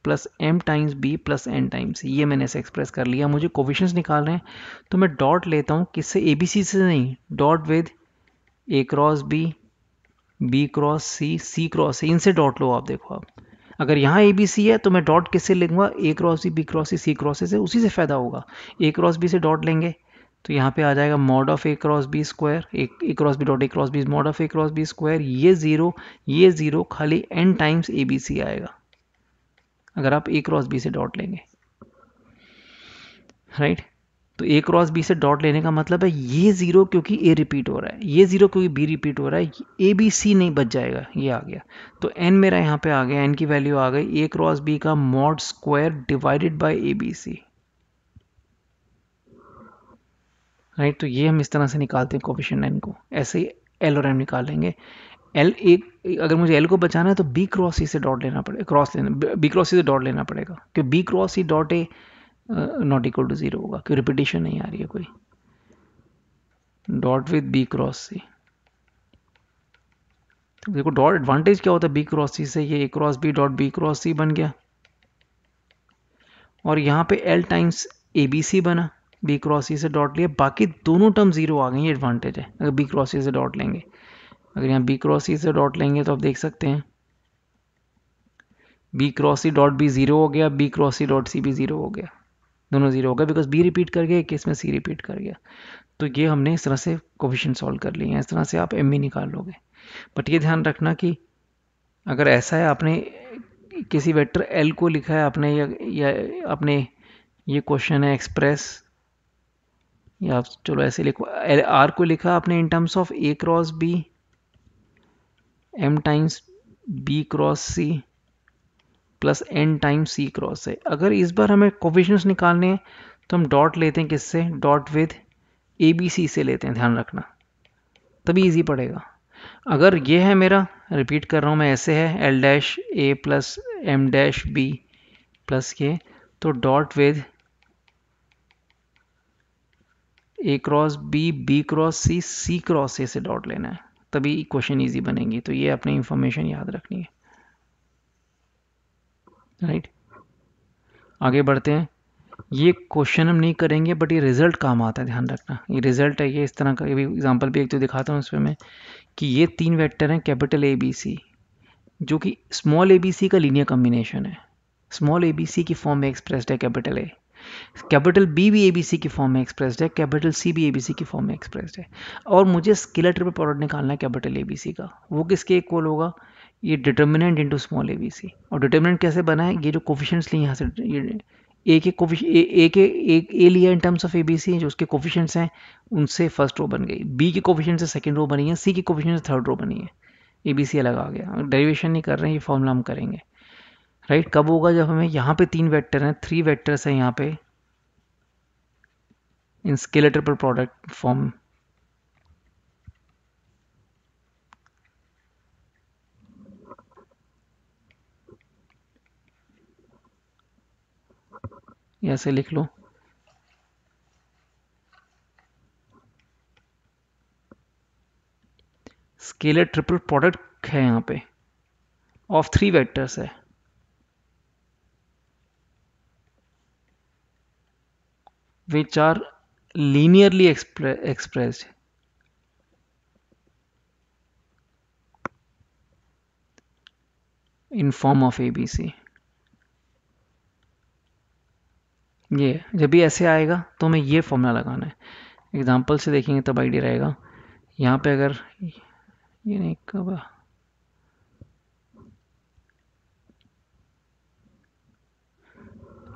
plus M times B plus N times ये मैंने इसे express कर लिया मुझे कोविशंस रहे हैं तो मैं डॉट लेता हूँ किससे ए बी सी से नहीं dot with A cross B B cross C C cross C इनसे डॉट लो आप देखो आप अगर यहाँ ए बी सी है तो मैं डॉट किससे लिखूंगा A cross B B cross C C cross से उसी से फ़ायदा होगा ए क्रॉस बी से डॉट लेंगे तो यहाँ पे आ जाएगा mod of A cross B square A cross B dot A cross B mod of A cross B square ये ज़ीरो ये ज़ीरो खाली N times A B C आएगा अगर आप ए क्रॉस बी से डॉट लेंगे राइट तो A cross B से डॉट लेने का मतलब है ये ज़ीरो क्योंकि ए रिपीट हो रहा है ये ज़ीरो क्योंकि बी रिपीट हो रहा है ए बी सी नहीं बच जाएगा ये आ गया तो एन मेरा यहाँ पे आ गया एन की वैल्यू आ गई ए क्रॉस बी का mod square divided by A B C right तो ये हम इस तरह से निकालते हैं कॉपिशन एन को ऐसे ही एल और एम लेंगे एल ए अगर मुझे एल को बचाना है तो बी क्रॉस ई से डॉट लेना पड़ेगा क्रॉस लेना बी क्रॉस ई से डॉट लेना पड़ेगा क्योंकि B cross E dot A not equal to zero होगा क्यों रिपीटेशन नहीं आ रही है कोई dot with B cross C तो देखो डॉट एडवांटेज क्या होता है बी क्रॉस सी से ये A cross B dot B cross C बन गया और यहाँ पे L times A B C बना बी क्रॉस सी से डॉट लिया बाकी दोनों टर्म जीरो आ गए ये एडवांटेज है अगर बी क्रॉस सी से डॉट लेंगे अगर यहाँ बी क्रॉस सी से डॉट लेंगे तो आप देख सकते हैं बी क्रॉस सी डॉट बी ज़ीरो हो गया बी क्रॉस सी डॉट सी भी ज़ीरो हो गया दोनों ज़ीरो हो गए बिकॉज बी रिपीट कर गया एक केस में सी रिपीट कर गया तो ये हमने इस तरह से कोविशन सॉल्व कर लिए हैं इस तरह से आप एम निकाल लोगे बट ये ध्यान रखना कि अगर ऐसा है आपने किसी वेक्टर एल को लिखा है आपने या, या आपने ये क्वेश्चन है एक्सप्रेस या आप चलो ऐसे लिखो एल आर को लिखा आपने in terms of A cross B M times B cross C plus N time C cross है अगर इस बार हमें कोविशंस निकालने हैं तो हम डॉट लेते हैं किससे dot with A B C से लेते हैं ध्यान रखना तभी इजी पड़ेगा अगर ये है मेरा रिपीट कर रहा हूँ मैं ऐसे है L dash A plus M dash B plus के तो dot with A cross B B cross C C cross A से डॉट लेना है तभी क्वेश्चन ईजी बनेंगी तो ये अपनी इन्फॉर्मेशन याद रखनी है राइट आगे बढ़ते हैं ये क्वेश्चन हम नहीं करेंगे बट ये रिजल्ट काम आता है ध्यान रखना ये रिजल्ट है ये इस तरह का ये भी एग्जांपल भी एक तो दिखाता हूँ इसमें मैं कि ये तीन वेक्टर हैं कैपिटल ए बी सी जो कि स्मॉल ए बी सी का लीनियर कम्बिनेशन है स्मॉल ए बी सी की फॉर्म में एक्सप्रेस्ड है कैपिटल ए कैपिटल बी भी ए बी सी की फॉर्म में एक्सप्रेस्ड है कैपिटल सी भी ए बी सी की फॉर्म में एक्सप्रेस्ड है और मुझे स्केलेटर पर प्रोडक्ट निकालना है कैपिटल ए बी सी का वो किसके इक्वल होगा ये determinant into small A B C और डिटर्मिनेंट कैसे बना है ये जो कोफिशेंट्स लिए यहाँ से ये ए के ए के एक ए लिया in terms of A B C जो उसके कोफिशेंट्स हैं उनसे फर्स्ट रो बन गई बी के कोफिशेंट से सेकेंड रो बनी है सी के कोफिशेंट से थर्ड रो बनी है ए बी सी अलग आ गया डेरिवेशन नहीं कर रहे हैं ये फॉर्मूला हम करेंगे राइट right? कब होगा जब हमें यहाँ पे तीन वेक्टर हैं थ्री वेक्टर्स हैं यहाँ पे इन स्केलेटर पर प्रोडक्ट फॉर्म ऐसे लिख लो स्केलर ट्रिपल प्रोडक्ट है यहां पे ऑफ थ्री वेक्टर्स है which are linearly express in form of A B C ये जब भी ऐसे आएगा तो हमें ये फॉर्मूला लगाना है एग्जाम्पल से देखेंगे तब आइडिया रहेगा यहाँ पे अगर ये नहीं कब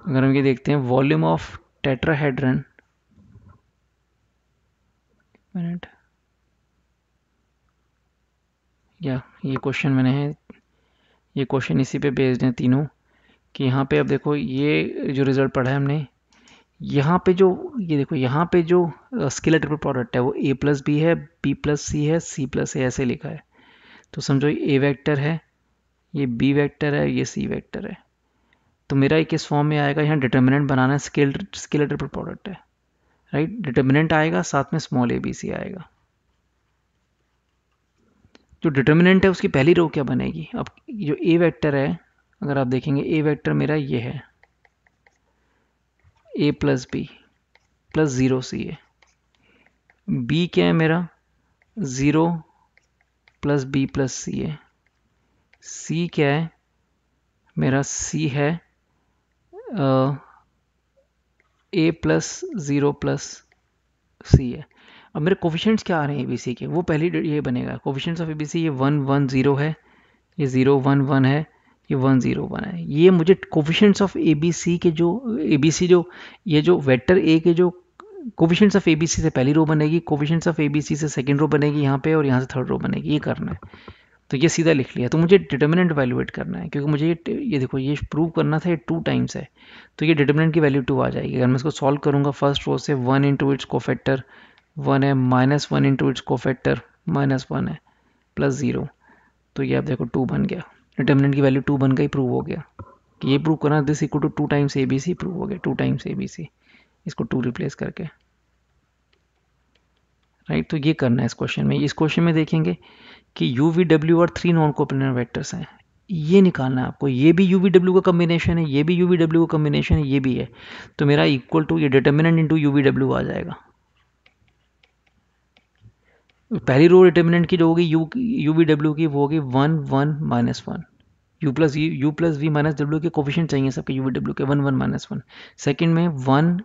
अगर हम ये देखते हैं वॉल्यूम ऑफ टेट्राहेड्रन मिनट या ये क्वेश्चन मैंने है ये क्वेश्चन इसी पे बेस्ड हैं तीनों कि यहाँ पे अब देखो ये जो रिज़ल्ट पढ़ा है हमने यहाँ पे जो ये देखो यहाँ पे जो स्केलर ट्रिपल प्रोडक्ट है वो ए प्लस बी है बी प्लस सी है सी प्लस ए ऐसे लिखा है तो समझो ये ए वेक्टर है ये बी वेक्टर है ये सी वेक्टर है तो मेरा एक इस फॉर्म में आएगा यहाँ डिटर्मिनेंट बनाना स्केल स्केलर ट्रिपल प्रोडक्ट है राइट डिटर्मिनेंट आएगा साथ में स्मॉल ए बी सी आएगा जो डिटर्मिनेंट है उसकी पहली रो क्या बनेगी अब जो ए वैक्टर है अगर आप देखेंगे ए वेक्टर मेरा ये है ए plus B plus zero C A B क्या है मेरा zero plus B plus C A C क्या है मेरा सी है ए प्लस ज़ीरो प्लस सी है अब मेरे कोफिशेंट्स क्या आ रहे हैं ए बी सी के वो पहली ये बनेगा coefficients of A B C ये वन वन ज़ीरो है ये ज़ीरो वन वन है ये वन ज़ीरो वन है ये मुझे coefficients of A B C के जो ए बी सी जो ये जो वेक्टर ए के जो coefficients of A B C से पहली रो बनेगी coefficients of A B C से सेकेंड रो बनेगी यहाँ पे और यहाँ से थर्ड रो बनेगी ये करना है तो ये सीधा लिख लिया तो मुझे डिटर्मिनेंट वैल्यूएट करना है क्योंकि मुझे ये ये देखो ये प्रूव करना था ये टू टाइम्स है तो ये डिटर्मिनेंट की वैल्यू टू आ जाएगी अगर मैं इसको सॉल्व करूँगा फर्स्ट रो से one into its factor one है minus one into its cofactor minus one है प्लस ज़ीरो तो ये आप देखो टू बन गया डिटर्मिनेंट की वैल्यू टू बन गई प्रूव हो गया कि ये प्रूव करना this equal to two times A B C prove हो गया two times A B C इसको टू रिप्लेस करके राइट तो ये करना है इस क्वेश्चन में इस क्वेश्चन में देखेंगे कि यू वी डब्ल्यू और थ्री नॉन कोपिनर वैक्टर्स हैं ये निकालना है आपको ये भी यू वी डब्ल्यू का कम्बिनेशन है ये भी यू वी डब्ल्यू का कम्बिनेशन है ये भी है तो मेरा इक्वल टू ये determinant into U we W आ जाएगा पहली रो डिटर्मिनेंट की जो होगी यू यू वी डब्ल्यू की वो होगी one one minus one U plus U plus V minus W के कोफिशियंट चाहिए सबके यू वी डब्ल्यू के one one minus one second में one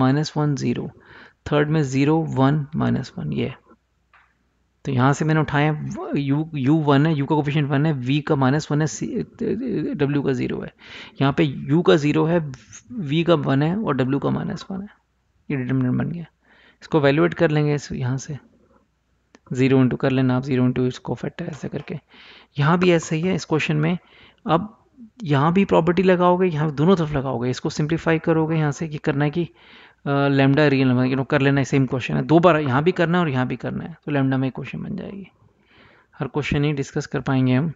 minus one zero third में ज़ीरो वन माइनस वन ये तो यहाँ से मैंने उठाया यू यू वन है यू का कोफिशियंट वन है वी का माइनस वन है डब्ल्यू का ज़ीरो है यहाँ पे यू का ज़ीरो है वी का वन है और डब्ल्यू का माइनस वन है ये डिटर्मिनेंट बन गया इसको वैल्यूएट कर लेंगे इस यहाँ से ज़ीरो इंटू कर लेना आप ज़ीरो इंटू इसको फैक्टर ऐसे करके यहाँ भी ऐसा ही है इस क्वेश्चन में अब यहाँ भी प्रॉपर्टी लगाओगे यहाँ दोनों तरफ लगाओगे इसको सिंप्लीफाई करोगे यहाँ से कि करना है कि लेमडा रियल यू नो कर लेना है सेम क्वेश्चन है दो बार यहाँ भी करना है और यहाँ भी करना है तो लेमडा में क्वेश्चन बन जाएगी हर क्वेश्चन ही डिस्कस कर पाएंगे हम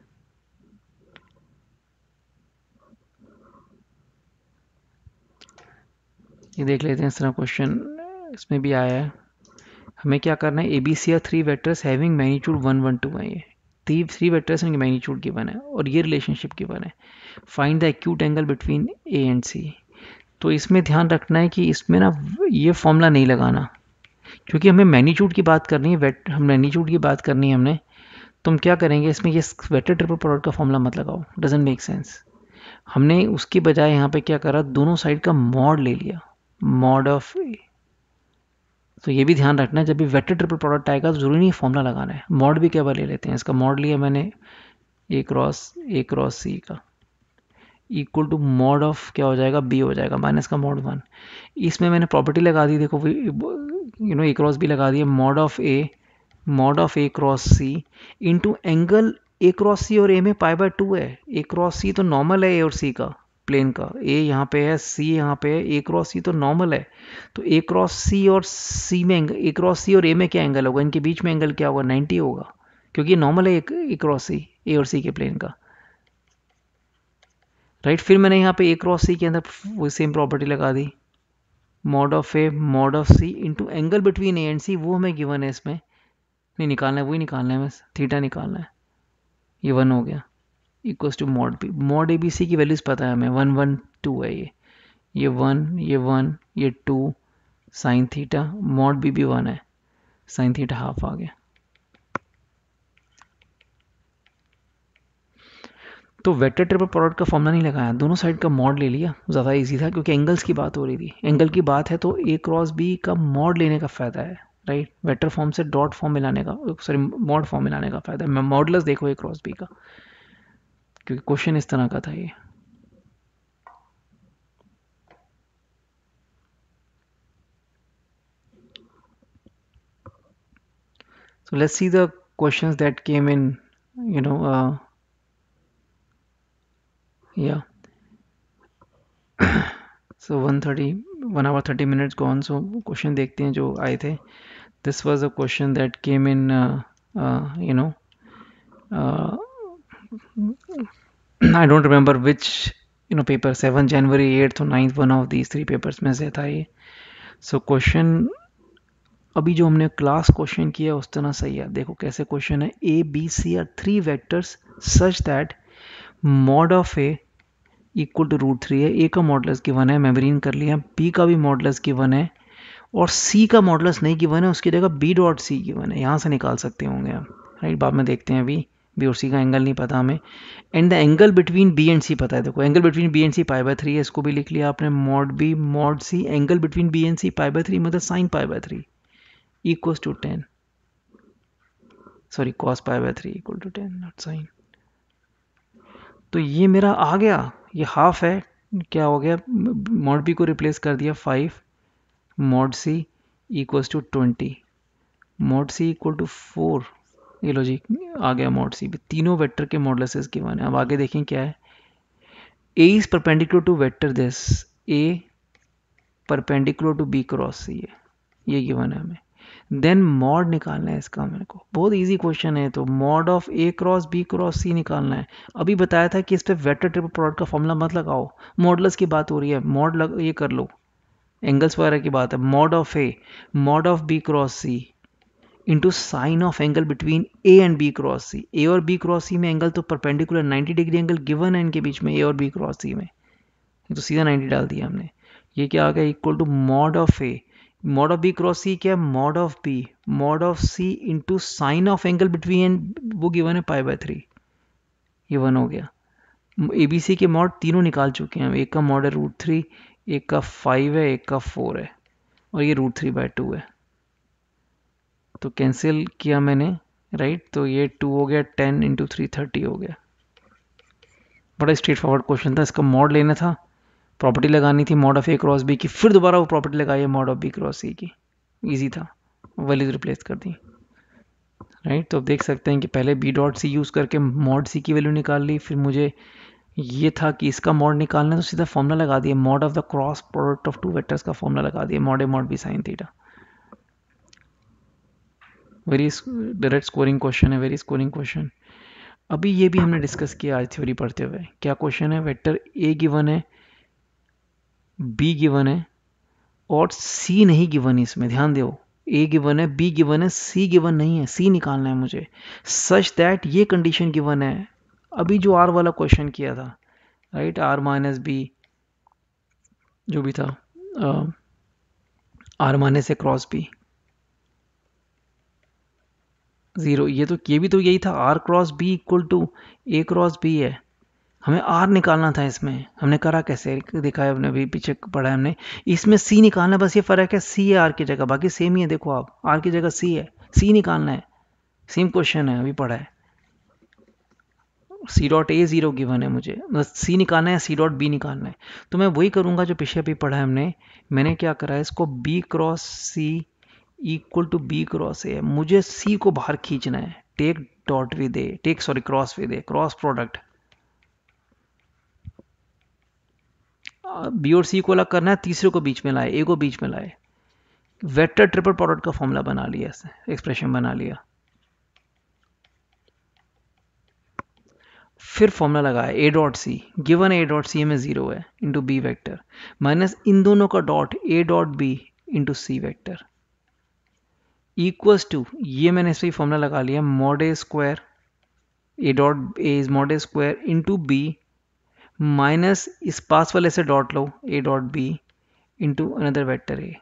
ये देख लेते हैं इस तरह क्वेश्चन इसमें भी आया है हमें क्या करना है A B C are three vectors having magnitude one one two है ये थ्री थ्री वेक्टर्स इनके मैग्नीट्यूड बन है और ये रिलेशनशिप बन है find the acute angle between A and C तो इसमें ध्यान रखना है कि इसमें ना ये फॉर्मूला नहीं लगाना क्योंकि हमें मैग्नीट्यूड की बात करनी है वेट हम मैग्नीट्यूड की बात करनी है हमने तो हम क्या करेंगे इसमें ये वेटर ट्रिपल प्रोडक्ट का फॉर्मूला मत लगाओ डजेंट मेक सेंस हमने उसकी बजाय यहाँ पे क्या करा दोनों साइड का मॉड ले लिया मॉड ऑफ तो ये भी ध्यान रखना है जब भी वेटेड ट्रिपल प्रोडक्ट आएगा तो जरूरी नहीं फॉर्मूला लगाना है मॉड भी क्या ले लेते हैं इसका मॉड लिया मैंने ए क्रॉस ए क्रॉस सी का इक्वल टू मॉड ऑफ क्या हो जाएगा बी हो जाएगा माइनस का मॉड वन इसमें मैंने प्रॉपर्टी लगा दी देखो you know A cross B लगा दिया mod of A mod of A cross C into angle A cross C और ए में पाई बाय टू है ए क्रॉस सी तो नॉर्मल है ए और सी का प्लेन का ए यहाँ पे है सी यहाँ पे है ए क्रॉस सी तो नॉर्मल है तो ए क्रॉस सी और सी में एंगल ए क्रॉस सी और ए में क्या एंगल होगा इनके बीच में एंगल क्या होगा 90 होगा क्योंकि नॉर्मल है ए क्रॉस सी ए और सी के प्लेन का राइट फिर मैंने यहाँ पे ए क्रॉस सी के अंदर वो सेम प्रॉपर्टी लगा दी mod of A mod of C into angle between A and C वो हमें गिवन है इसमें नहीं निकालना है वही निकालना है बस थीटा निकालना है ये वन हो गया equals to mod B mod A B C की वैल्यूज़ पता है हमें वन वन टू है ये ये वन ये वन ये two sine theta mod B भी वन है साइन थीटा हाफ आ गया तो वेक्टर ट्रिपल प्रोडक्ट का फॉर्मूला नहीं लगाया दोनों साइड का मॉड ले लिया ज़्यादा इजी था क्योंकि एंगल्स की बात हो रही थी एंगल की बात है तो ए क्रॉस बी का मॉड लेने का फ़ायदा है राइट वेक्टर फॉर्म से डॉट फॉर्म मिलाने का सॉरी मॉड फॉर्म मिलाने का फ़ायदा है मॉडलस देखो ए क्रॉस बी का क्योंकि क्वेश्चन इस तरह का था ये so let's see the questions that came in you know या so one thirty one hour thirty minutes gone so question देखते हैं जो आए थे this was a question that came in you know I don't remember which you know paper seven January eighth और ninth one of these three papers में से था ये सो so, क्वेश्चन अभी जो हमने क्लास क्वेश्चन किया उस तरह सही है देखो कैसे क्वेश्चन है A B C are three vectors such that mod of A equal to root three है ए का मॉडलस गिवन है मेमरीन कर लिया बी का भी मॉडलस गिवन है और सी का मॉडलस नहीं गिवन है उसकी जगह बी डॉट सी गिवन है यहाँ से निकाल सकते होंगे आप राइट बाद में देखते हैं अभी बी और सी का एंगल नहीं पता हमें and the angle between B and C पता है देखो angle between B and C pi by three है इसको भी लिख लिया आपने mod B mod C angle between B and C pi by three मतलब sine pi by three equals to ten sorry cos pi by three equal to ten not sine तो ये मेरा आ गया ये हाफ है क्या हो गया मॉड बी को रिप्लेस कर दिया five mod C equals to twenty mod C equal to four ये लो जी आ गया मॉड सी भी तीनों वेक्टर के मॉडलसेस गिवन है अब आगे देखें क्या है A is perpendicular to vector this A perpendicular to B cross सी है ये गिवन है हमें देन मॉड निकालना है इसका मेरे को बहुत इजी क्वेश्चन है तो mod of A cross B cross C निकालना है अभी बताया था कि इस पर वेक्टर ट्रिपल प्रोडक्ट का फॉर्मूला मत लगाओ मॉडल्स की बात हो रही है मॉड लग ये कर लो एंगल्स वगैरह की बात है mod of A mod of B cross C into sine of angle between A and B cross C A और बी क्रॉस सी में एंगल तो परपेंडिकुलर 90 डिग्री एंगल गिवन है इनके बीच में ए और बी क्रॉस सी में तो सीधा 90 डाल दिया हमने ये क्या आ गया equal to mod of A mod of B cross C क्या है mod of B mod of C into sine of angle between and वो गिवन है पाई बाय थ्री ये वन हो गया ए बी सी के मॉड तीनों निकाल चुके हैं एक का मॉड है रूट थ्री एक का फाइव है एक का फोर है और ये रूट थ्री बाय टू है तो कैंसिल किया मैंने राइट तो ये टू हो गया टेन इंटू थ्री थर्टी हो गया बड़ा स्ट्रेट फॉरवर्ड क्वेश्चन था इसका मॉड लेना था प्रॉपर्टी लगानी थी mod of A cross B की फिर दोबारा वो प्रॉपर्टी लगाई है mod of B cross C की ईजी था वैल्यूज रिप्लेस कर दी राइट तो आप देख सकते हैं कि पहले बी डॉट सी यूज़ करके मॉड सी की वैल्यू निकाल ली फिर मुझे ये था कि इसका मॉड निकालना तो सीधा फॉर्मूला लगा दिया mod of the cross product of two vectors का फॉर्मूला लगा दिया मॉड ए mod B sine theta very direct scoring question है वेरी स्कोरिंग क्वेश्चन अभी ये भी हमने डिस्कस किया आज थ्योरी पढ़ते हुए क्या क्वेश्चन है वेक्टर ए गिवन है बी गिवन है और सी नहीं गिवन है इसमें ध्यान दो ए गिवन है बी गिवन है सी गिवन नहीं है सी निकालना है मुझे सच दैट ये कंडीशन गिवन है अभी जो आर वाला क्वेश्चन किया था राइट आर माइनस बी जो भी था r minus a cross b zero ये तो ये भी तो यही था r cross B equal to a cross B है हमें आर निकालना था इसमें हमने करा कैसे देखा है हमने अभी पीछे पढ़ा है हमने इसमें सी निकालना बस ये फ़र्क है सी है आर की जगह बाकी सेम ही है देखो आप आर की जगह सी है सी निकालना है सेम क्वेश्चन है अभी पढ़ा है सी डॉट ए ज़ीरो गिवन है मुझे बस सी निकालना है सी डॉट बी निकालना है तो मैं वही करूँगा जो पीछे अभी पढ़ा है हमने मैंने क्या करा है इसको B cross C equal to B cross A मुझे सी को बाहर खींचना है take dot with A take sorry cross with A cross product B और सी को अलग करना है तीसरे को बीच में लाए ए को बीच में लाए वेक्टर ट्रिपल प्रोडक्ट का फॉर्मूला बना लिया एक्सप्रेशन बना लिया फिर फॉर्मूला लगाया a dot c given a dot c में ज़ीरो है इंटू बी वैक्टर माइनस इन दोनों का dot A dot B into c vector equals to ये मैंने ऐसे ही फॉर्मूला लगा लिया mod a square a dot a is mod a square square into b minus इस पास वाले से डॉट लो a dot B into another vector a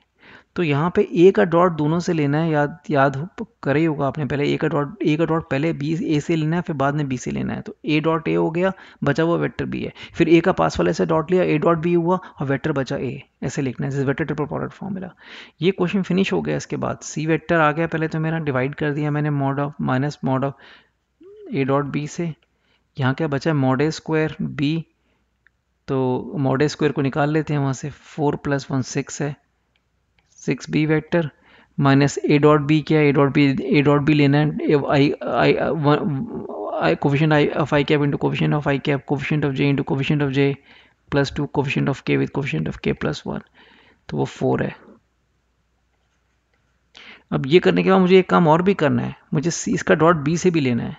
तो यहाँ पे ए का डॉट दोनों से लेना है याद याद हो करे होगा आपने पहले ए का डॉट ए का डॉट पहले बी ए से लेना है फिर बाद में बी से लेना है तो ए डॉट ए हो गया बचा हुआ वेक्टर बी है फिर ए का पास वाले से डॉट लिया ए डॉट बी हुआ और वेक्टर बचा ए ऐसे लिखना है वेक्टर ट्रिपल प्रोडक्ट फॉर्मूला ये क्वेश्चन फिनिश हो गया इसके बाद सी वेक्टर आ गया पहले तो मेरा डिवाइड कर दिया मैंने mod of minus mod of a dot b से यहाँ क्या बचा है मॉड ए स्क्वायर बी तो मॉड ए स्क्वायर को निकाल लेते हैं वहाँ से फोर प्लस वन सिक्स है सिक्स बी वैक्टर माइनस ए डॉट बी क्या है ए डॉट बी ए डॉट बी लेना है i i i coefficient i of I cap into coefficient of I cap coefficient of j into coefficient of j plus two coefficient of k with coefficient of k plus one तो वो four है अब ये करने के बाद मुझे एक काम और भी करना है मुझे इसका डॉट बी से भी लेना है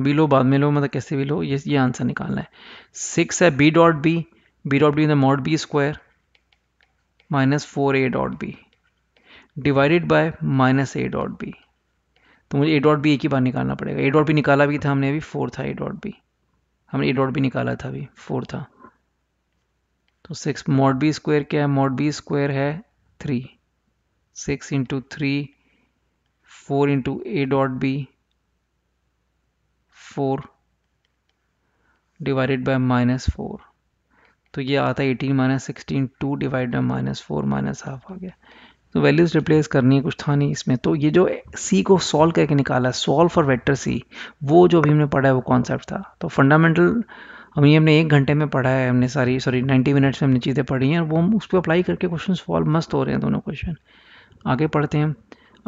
अभी लो बाद में लो मतलब कैसे भी लो ये ये आंसर निकालना है सिक्स है b dot b b dot b in the mod b square minus four a dot b divided by minus A dot B तो मुझे ए डॉट बी एक ही बार निकालना पड़ेगा ए डॉट बी निकाला भी था हमने अभी फोर था ए डॉट बी हमने ए डॉट बी निकाला था अभी फोर था तो सिक्स मॉड बी स्क्वायर क्या है मॉड बी स्क्वायर है three six into three four into a dot b four divided by minus four तो ये आता है eighteen minus sixteen two divide by minus four minus half आ गया तो वैल्यूज़ रिप्लेस करनी है कुछ था नहीं इसमें तो ये जो सी को सॉल्व करके निकाला है सॉल्व फॉर वेक्टर सी वो जो अभी हमने पढ़ा है वो कॉन्सेप्ट था तो फंडामेंटल अभी हमने एक घंटे में पढ़ा है हमने सारी सॉरी नाइन्टी मिनट्स में हमने चीज़ें पढ़ी हैं और वो हम उस पर अप्लाई करके क्वेश्चन सॉल्व मस्त हो रहे हैं दोनों क्वेश्चन आगे पढ़ते हैं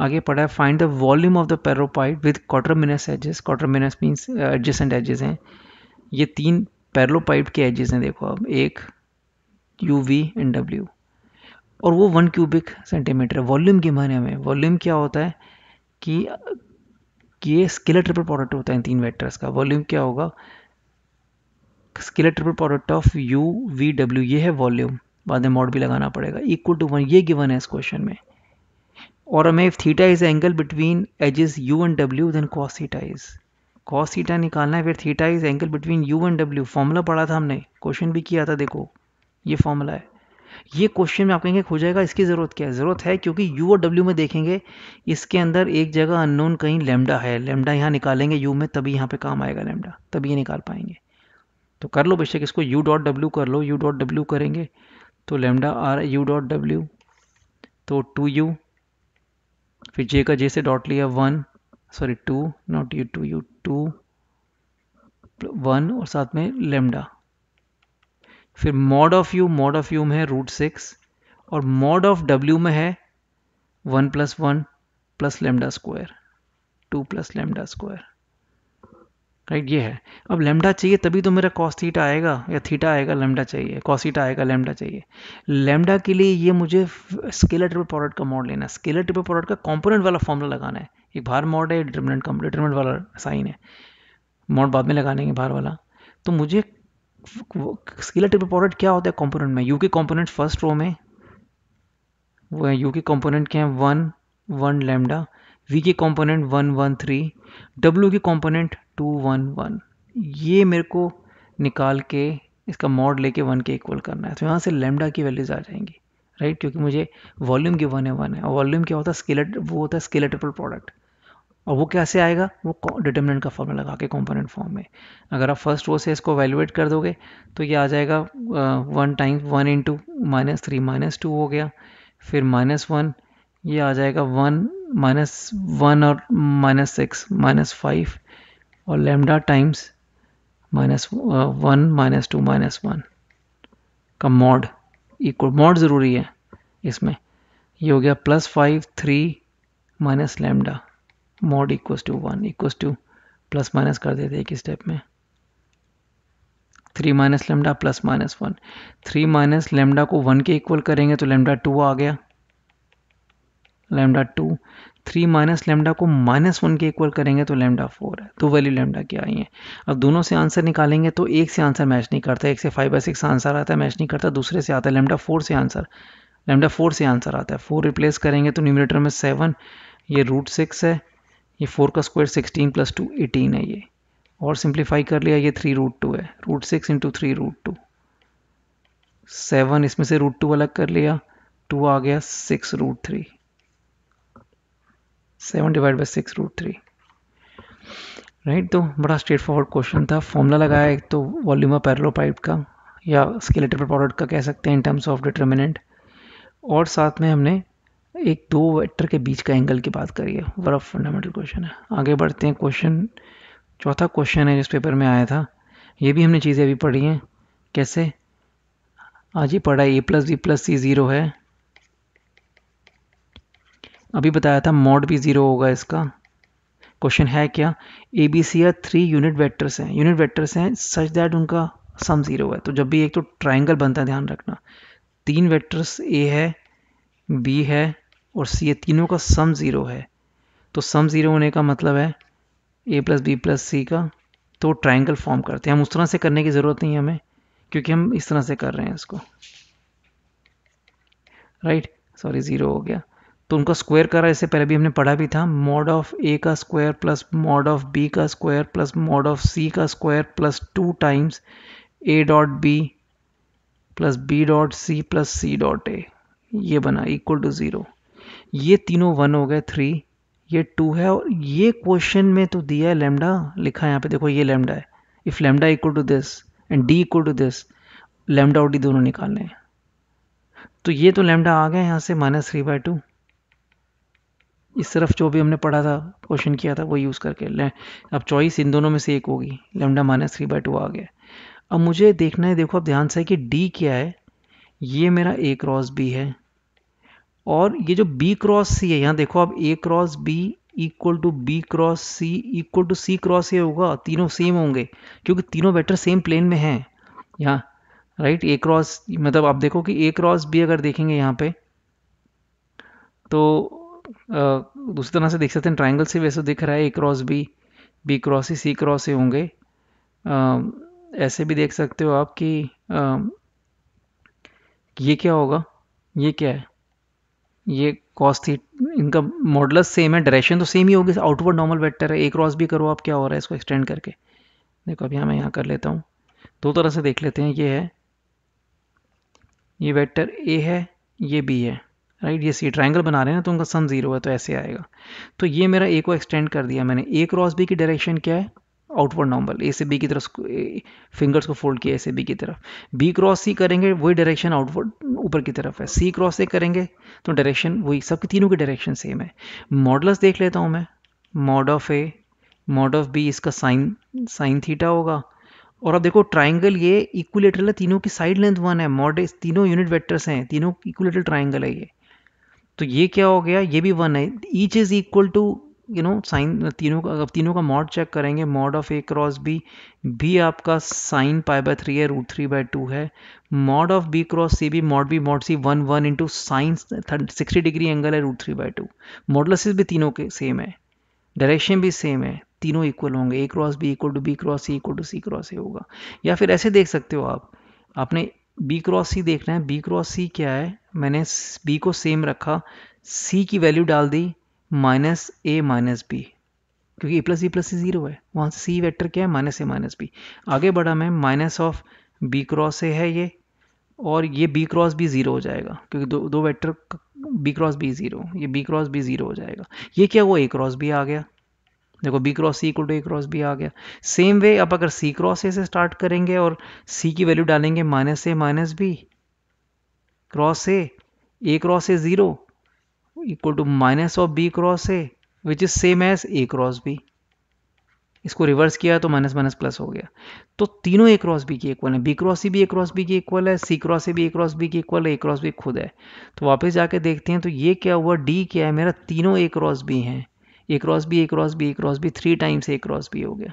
आगे पढ़ा है find the volume of the parallelepiped with minus edges minus means adjacent edges हैं ये तीन पैरलो पाइप के एजेस हैं देखो अब एक यू वी एंड डब्ल्यू और वो वन क्यूबिक सेंटीमीटर है वॉल्यूम के माने हमें वॉल्यूम क्या होता है कि, ये स्केलर ट्रिपल प्रोडक्ट होता है तीन वेक्टर्स का वॉल्यूम क्या होगा scalar triple product of u we डब्ल्यू ये है वॉल्यूम बाद में मॉड भी लगाना पड़ेगा इक्वल टू वन ये गिवन है इस क्वेश्चन में और हमें if theta is angle between edges u and डब्ल्यू then cos theta is cos theta निकालना है फिर theta is angle between u and डब्ल्यू फॉर्मूला पढ़ा था हमने क्वेश्चन भी किया था देखो ये फॉर्मूला है ये क्वेश्चन में आप कहेंगे हो जाएगा इसकी ज़रूरत क्या है ज़रूरत है क्योंकि यू और डब्ल्यू में देखेंगे इसके अंदर एक जगह अननोन कहीं लेमडा है लेमडा यहाँ निकालेंगे यू में तभी यहाँ पे काम आएगा लेमडा तभी ये निकाल पाएंगे तो कर लो बेशक इसको यू डॉट डब्ल्यू कर लो यू डॉट डब्ल्यू करेंगे तो लेमडा आर यू डॉट डब्ल्यू तो टू यू फिर जे का जे से डॉट लिया one sorry two not u two u two one और साथ में लेमडा फिर mod of u mod of u में है रूट सिक्स और मॉड ऑफ डब्ल्यू में है one plus one plus lambda square two plus lambda square right ये है अब लेमडा चाहिए तभी तो मेरा कॉस थीटा आएगा या थीटा आएगा लेमडा चाहिए कॉस थीटा आएगा लेमडा चाहिए लेमडा के लिए ये मुझे स्केलर ट्रिपल प्रोडक्ट का मॉड लेना है स्केलर ट्रिपल प्रोडक्ट का कंपोनेंट वाला फॉर्मूला लगाना है एक बाहर मॉड है डिटर्मिनेंट कम डिटर्मिनेंट वाला साइन है मॉड बाद में लगाने के बाहर वाला तो मुझे स्केलर ट्रिपल प्रोडक्ट क्या होता है कंपोनेंट में यू के कॉम्पोनेंट फर्स्ट रो में वो है यू के कॉम्पोनेंट क्या है वन वन लेमडा वी के कॉम्पोनेंट वन वन थ्री डब्ल्यू के कॉम्पोनेंट टू वन वन ये मेरे को निकाल के इसका मॉड लेके वन के इक्वल करना है तो यहाँ से लेमडा की वैल्यूज आ जाएंगी राइट क्योंकि मुझे वॉल्यूम की वन है वन है और वॉल्यूम क्या होता है स्केलेट वो होता है स्केलेटेबल प्रोडक्ट और वो कैसे आएगा वो डिटर्मिनेंट का फॉर्मूला लगा के कॉम्पोनेंट फॉर्म में अगर आप फर्स्ट रो से इसको वैल्यूएट कर दोगे तो ये आ जाएगा one time one into minus three minus two हो गया फिर माइनस वन ये आ जाएगा वन माइनस वन और माइनस सिक्स माइनस फाइव और lambda times minus one minus two minus one का मॉड इक्वल मॉड ज़रूरी है इसमें ये हो गया plus five three minus lambda mod equals two one equals two plus minus कर देते एक स्टेप में three minus lambda plus minus one three minus lambda को वन के इक्वल करेंगे तो लेमडा टू आ गया lambda two three minus lambda को माइनस वन के इक्वल करेंगे तो लेमडा फोर है तो वैल्यू लेमडा क्या आई है अब दोनों से आंसर निकालेंगे तो एक से आंसर मैच नहीं करता एक से फाइव बाई सिक्स आंसर आता है मैच नहीं करता दूसरे से आता है लेमडा फोर से आंसर लेमडा फोर से आंसर आता है फोर रिप्लेस करेंगे तो न्यूमिनेटर में सेवन ये रूट सिक्स है ये फोर का square sixteen plus two eighteen है ये और सिंप्लीफाई कर लिया ये थ्री रूट टू है root six into three root two seven इसमें से रूट टू अलग कर लिया टू आ गया six root three seven divide by six root three right तो बड़ा स्ट्रेट फॉरवर्ड क्वेश्चन था फॉर्मूला लगाया एक तो वॉल्यूम ऑफ पैरलो पाइप का या स्केलेटर प्रोडक्ट का कह सकते हैं इन टर्म्स ऑफ डिटर्मिनेंट और साथ में हमने एक दो वेक्टर के बीच का एंगल की बात करिए बड़ा फंडामेंटल क्वेश्चन है आगे बढ़ते हैं क्वेश्चन चौथा क्वेश्चन है जिस पेपर में आया था ये भी हमने चीज़ें अभी पढ़ी हैं कैसे आज ही पढ़ा a plus B plus C zero है अभी बताया था मॉड भी ज़ीरो होगा इसका क्वेश्चन है क्या a B C are three unit vectors हैं यूनिट वेक्टर्स हैं सच दैट उनका सम ज़ीरो है तो जब भी एक तो ट्राइंगल बनता है ध्यान रखना तीन वेक्टर्स ए है बी है और सी ये तीनों का सम ज़ीरो है तो सम ज़ीरो होने का मतलब है ए प्लस बी प्लस सी का तो ट्राइंगल फॉर्म करते हैं हम उस तरह से करने की ज़रूरत नहीं है हमें क्योंकि हम इस तरह से कर रहे हैं इसको राइट सॉरी ज़ीरो हो गया तो उनका स्क्वायर करा इससे पहले भी हमने पढ़ा भी था मॉड ऑफ ए का square plus mod of b का square plus mod of c का square plus two times A dot B plus B dot C plus C dot a ये बना इक्वल टू ज़ीरो ये तीनों one हो गए three ये टू है और ये क्वेश्चन में तो दिया है लेमडा लिखा है यहाँ पे देखो ये लेमडा है if lambda equal to this and d equal to this lambda और डी दोनों निकालने हैं तो ये तो लेमडा आ गए यहाँ से माइनस थ्री बाई टू इस तरफ जो भी हमने पढ़ा था क्वेश्चन किया था वो यूज़ करके ले अब चॉइस इन दोनों में से एक होगी lambda minus three by two आ गया अब मुझे देखना है देखो अब ध्यान से कि डी क्या है ये मेरा ए क्रॉस बी है और ये जो बी क्रॉस सी है यहाँ देखो अब a cross B equal to B cross C equal to c cross a होगा तीनों सेम होंगे क्योंकि तीनों वेक्टर सेम प्लेन में हैं यहाँ राइट ए क्रॉस मतलब आप देखो कि ए क्रॉस बी अगर देखेंगे यहाँ पे तो दूसरी तरह से देख सकते हैं ट्राइंगल से वैसे दिख रहा है ए cross B B cross C C cross a होंगे आ, ऐसे भी देख सकते हो आप कि आ, ये क्या होगा ये क्या है ये कॉस थी इनका मॉडलस सेम है डायरेक्शन तो सेम ही होगी आउटवर्ड नॉर्मल वेक्टर है एक क्रॉस भी करो आप क्या हो रहा है इसको एक्सटेंड करके देखो अभी मैं यहाँ कर लेता हूँ दो तरह से देख लेते हैं ये है ये वेक्टर ए है ये बी है राइट ये सी ट्राइंगल बना रहे हैं ना तो उनका सन जीरो है तो ऐसे आएगा तो ये मेरा ए को एक्सटेंड कर दिया मैंने ए क्रॉस बी की डायरेक्शन क्या है आउटवर्ड नॉर्मल ए से बी की तरफ फिंगर्स को फोल्ड किया ए से बी की तरफ बी क्रॉस सी करेंगे वही डायरेक्शन आउटवर्ड ऊपर की तरफ है सी क्रॉस ए करेंगे तो डायरेक्शन वही सब तीनों की डायरेक्शन सेम है मॉडल्स देख लेता हूँ मैं mod of A mod of b इसका साइन साइन थीटा होगा और अब देखो ट्राइंगल ये इक्वलेटर है तीनों की साइड लेंथ वन है मॉड तीनों यूनिट वेक्टर्स हैं तीनों इक्वलेटर ट्राइंगल है ये तो ये क्या हो गया ये भी वन है each is equal to you know sine तीनों का अगर तीनों का मॉड चेक करेंगे mod of A cross B b आपका साइन पाई बाय थ्री है रूट थ्री बाय टू है mod of B cross c b mod B mod C one one into sine sixty degree angle है root three by two modulus भी तीनों के same है direction भी same है तीनों इक्वल होंगे a cross B equal to B cross C equal to c cross a होगा या फिर ऐसे देख सकते हो आप आपने बी क्रॉस सी देखना है बी क्रॉस सी क्या है मैंने बी को सेम रखा सी की वैल्यू डाल दी माइनस ए माइनस बी क्योंकि A plus E plus C zero है वहाँ से सी वेक्टर क्या है माइनस ए माइनस बी आगे बढ़ा मैं minus of B cross a है ये और ये बी क्रॉस बी ज़ीरो हो जाएगा क्योंकि दो दो vector b cross b zero ये बी क्रॉस बी ज़ीरो हो जाएगा ये क्या हुआ ए क्रॉस बी आ गया देखो b cross C equal to a cross b आ गया सेम वे आप अगर सी क्रॉस ए से स्टार्ट करेंगे और सी की वैल्यू डालेंगे minus A minus B cross A A cross A zero equal to minus of B cross A which is same as A cross B इसको रिवर्स किया तो माइनस माइनस प्लस हो गया तो तीनों ए क्रॉस बी के equal है B cross C भी ए क्रॉस बी के इक्वल है सी क्रॉस ए भी ए क्रॉस बी के इक्वल है ए क्रॉस बी खुद है तो वापस जाके देखते हैं तो ये क्या हुआ डी क्या है मेरा तीनों ए क्रॉस बी हैं A cross B A cross B A cross B three times A cross B हो गया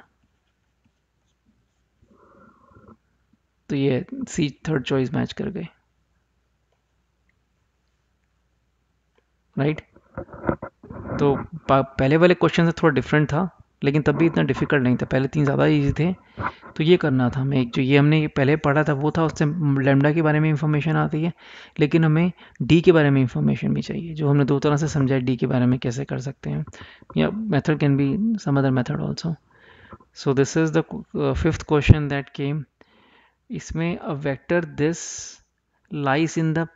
तो ये सी थर्ड चॉइस मैच कर गए राइट तो पहले वाले क्वेश्चन से थोड़ा डिफरेंट था लेकिन तब भी इतना डिफिकल्ट नहीं था पहले तीन ज़्यादा ईजी थे तो ये करना था हमें जो ये हमने पहले पढ़ा था वो था उससे लेमडा के बारे में इंफॉर्मेशन आती है लेकिन हमें डी के बारे में इंफॉर्मेशन भी चाहिए जो हमने दो तरह से समझाया डी के बारे में कैसे कर सकते हैं या method can be some other method also so this is the fifth question that came इसमें A vector this lies in the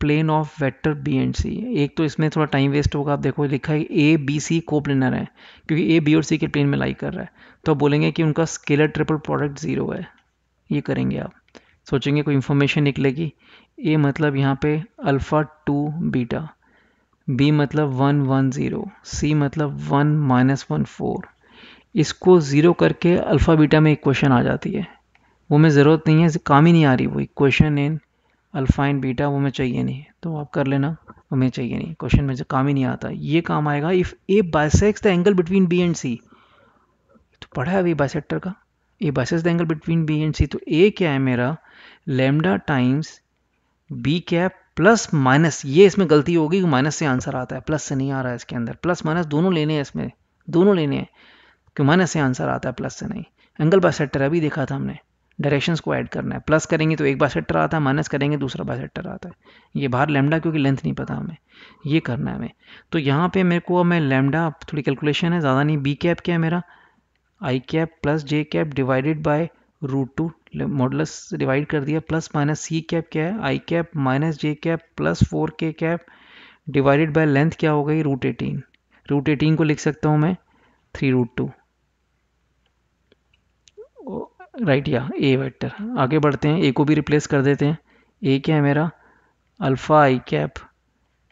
plane of vector B and C एक तो इसमें थोड़ा टाइम वेस्ट होगा आप देखो लिखा है ए बी सी को प्लेनर है क्योंकि ए बी और सी के प्लेन में लाई कर रहा है तो आप बोलेंगे कि उनका स्केलर ट्रिपल प्रोडक्ट ज़ीरो है ये करेंगे आप सोचेंगे कोई इन्फॉर्मेशन निकलेगी ए मतलब यहाँ पे अल्फ़ा टू बीटा बी मतलब वन वन ज़ीरो सी मतलब वन माइनस वन फोर इसको ज़ीरो करके अल्फ़ा बीटा में इक्वेशन आ जाती है वो में ज़रूरत नहीं है काम ही नहीं आ रही वो इक्वेशन इन अल्फाइन बीटा वो हमें चाहिए नहीं तो आप कर लेना हमें चाहिए नहीं क्वेश्चन में काम ही नहीं आता ये काम आएगा if A bisects the angle between B and C तो पढ़ा है अभी बाइसेक्टर का A bisects the angle between B and C तो ए क्या है मेरा लेमडा टाइम्स बी क्या है प्लस माइनस ये इसमें गलती होगी कि माइनस से आंसर आता है प्लस से नहीं आ रहा है इसके अंदर प्लस माइनस दोनों लेने हैं इसमें दोनों लेने हैं क्योंकि माइनस से आंसर आता है प्लस से नहीं एंगल बाइसेक्टर अभी देखा था हमने डायरेक्शंस को ऐड करना है प्लस करेंगे तो एक बाइसेक्टर आता है माइनस करेंगे दूसरा बाइसेक्टर आता है ये बाहर लेमडा क्योंकि लेंथ नहीं पता हमें ये करना है हमें तो यहाँ पे मेरे को मैं लेमडा थोड़ी कैलकुलेशन है ज़्यादा नहीं बी कैप क्या है मेरा I cap plus J cap divided by root two modulus divide कर दिया प्लस माइनस सी कैप क्या है I cap minus J cap plus four K cap divided by length क्या हो गई रूट एटीन रूट एटीन को लिख सकता हूँ मैं थ्री रूट टू राइट या ए वेक्टर आगे बढ़ते हैं ए को भी रिप्लेस कर देते हैं ए क्या है मेरा alpha I cap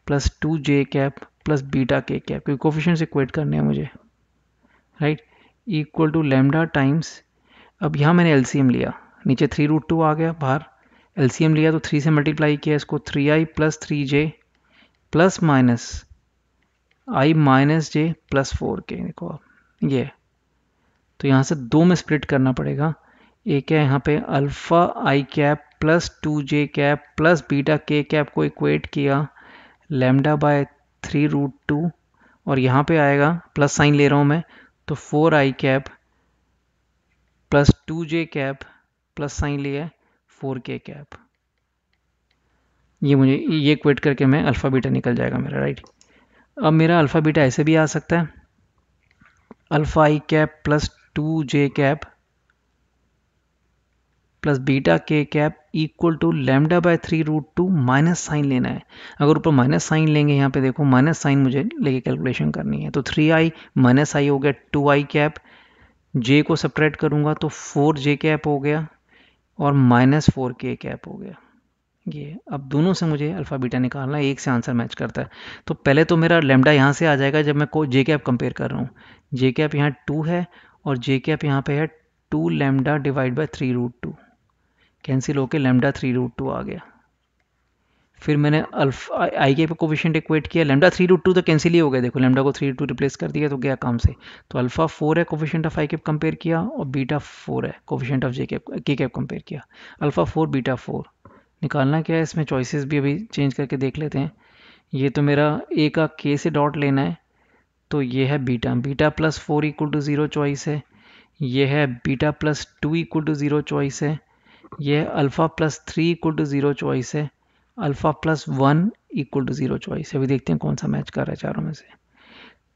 plus two J cap plus beta K cap क्योंकि कोफिशेंट इक्वेट करने हैं मुझे right equal to lambda times अब यहाँ मैंने एल लिया नीचे थ्री रूट टू आ गया बाहर एल लिया तो थ्री से मल्टीप्लाई किया इसको three I plus three J plus minus I minus J plus four K देखो आप ये तो यहाँ से दो में स्प्लिट करना पड़ेगा ये क्या है यहाँ पे alpha I cap plus two J cap plus beta K cap को इक्वेट किया lambda by three root two और यहाँ पे आएगा प्लस साइन ले रहा हूँ मैं तो four I cap plus two J cap plus sign लिया फोर के कैप ये मुझे ये इक्वेट करके मैं अल्फ़ा बीटा निकल जाएगा मेरा राइट अब मेरा अल्फ़ा बीटा ऐसे भी आ सकता है alpha I cap plus two J cap plus beta K cap equal to lambda by three root two minus sign लेना है अगर ऊपर माइनस साइन लेंगे यहाँ पे देखो माइनस साइन मुझे लेके कैलकुलेशन करनी है तो थ्री आई माइनस आई हो गया टू आई कैप जे को सपरेट करूँगा तो फोर जे कैप हो गया और माइनस फोर के कैप हो गया ये अब दोनों से मुझे अल्फ़ा बीटा निकालना है एक से आंसर मैच करता है तो पहले तो मेरा लेमडा यहाँ से आ जाएगा जब मैं को जे कैप कंपेयर कर रहा हूँ जे कैप यहाँ टू है और जे कैप यहाँ पे है two lambda divide by three root two cancel होकर लेमडा थ्री रूट टू आ गया फिर मैंने अल्फा आई के कोविशेंट इक्वेट किया लेमडा थ्री रूट टू तो कैंसिल ही हो गया देखो लेमडा को थ्री टू रिप्लेस कर दिया तो गया काम से तो अल्फा फोर है coefficient of I cap compare किया और बीटा फोर है coefficient of J cap K cap compare किया अल्फा फोर बीटा फोर निकालना क्या है इसमें चॉइसेस भी अभी चेंज करके देख लेते हैं ये तो मेरा ए का के से डॉट लेना है तो ये है beta beta plus four equal to zero choice है ये है beta plus two equal to zero choice है ये alpha plus three equal to zero choice है alpha plus one equal to zero choice है अभी देखते हैं कौन सा मैच कर रहा है चारों में से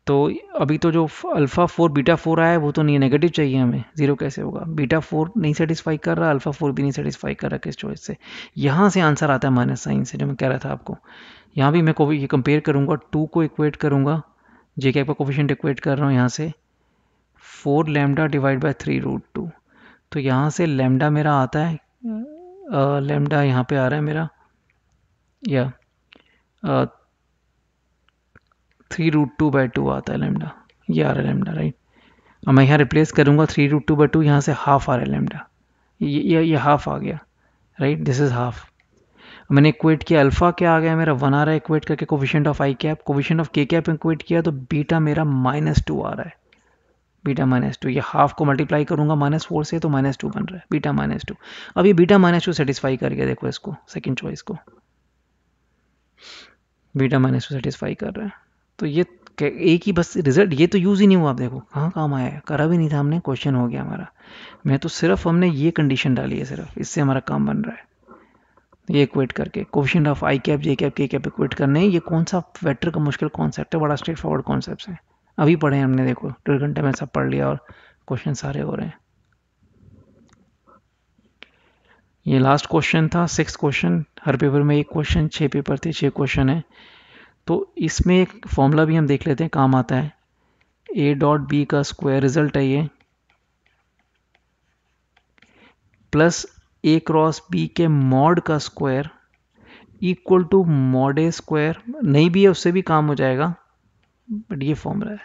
तो अभी तो जो अल्फ़ा फोर बीटा फोर आया है वो तो नहीं नेगेटिव चाहिए हमें ज़ीरो कैसे होगा बीटा फोर नहीं सेटिस्फाई कर रहा अल्फ़ा फोर भी नहीं सेटिस्फाई कर रहा किस चॉइस से यहाँ से आंसर आता है माइनस साइन से जो मैं कह रहा था आपको यहाँ भी मैं को ये कंपेयर करूँगा टू को इक्वेट करूँगा जे कैप का कोफिशेंट इक्वेट कर रहा हूँ यहाँ से four lambda divide by three root two तो यहाँ से लेमडा मेरा आता है लेमडा यहाँ पे आ रहा है मेरा या three root two by two आता है लेमडा ये आ रहा है लेमडा राइट अब मैं यहाँ रिप्लेस करूँगा three root two by two यहाँ से हाफ आ रहा है लेमडा ये ये, ये हाफ आ गया राइट दिस इज़ हाफ मैंने इक्वेट किया अल्फ़ा क्या आ गया मेरा वन आ रहा है इक्वेट करके coefficient of I cap coefficient of K cap equate किया तो बीटा मेरा माइनस टू आ रहा है बीटा माइनस टू ये हाफ को मल्टीप्लाई करूंगा माइनस फोर से तो माइनस टू बन रहा है बीटा माइनस टू अब ये बीटा माइनस टू सेटिस्फाई करके देखो इसको सेकेंड चॉइस को बीटा माइनस टू सेटिस्फाई कर रहा है तो ये एक ही बस रिजल्ट ये तो यूज़ ही नहीं हुआ आप देखो कहाँ काम आया है करा भी नहीं था हमने क्वेश्चन हो गया हमारा मैं तो सिर्फ हमने ये कंडीशन डाली है सिर्फ इससे हमारा काम बन रहा है ये इक्वेट करके question of I cap J cap K cap equate करने ये कौन सा वेक्टर का मुश्किल कॉन्सेप्ट है बड़ा स्ट्रेट फॉरवर्ड कॉन्सेप्ट है अभी पढ़े हमने देखो डेढ़ घंटे में सब पढ़ लिया और क्वेश्चन सारे हो रहे हैं ये लास्ट क्वेश्चन था सिक्स क्वेश्चन हर पेपर में एक क्वेश्चन छः पेपर थे छः क्वेश्चन है तो इसमें एक फॉर्मूला भी हम देख लेते हैं काम आता है ए डॉट बी का स्क्वायर रिजल्ट है ये प्लस ए क्रॉस बी के मॉड का square equal to mod A square नहीं भी है उससे भी काम हो जाएगा बट ये फॉर्मूला है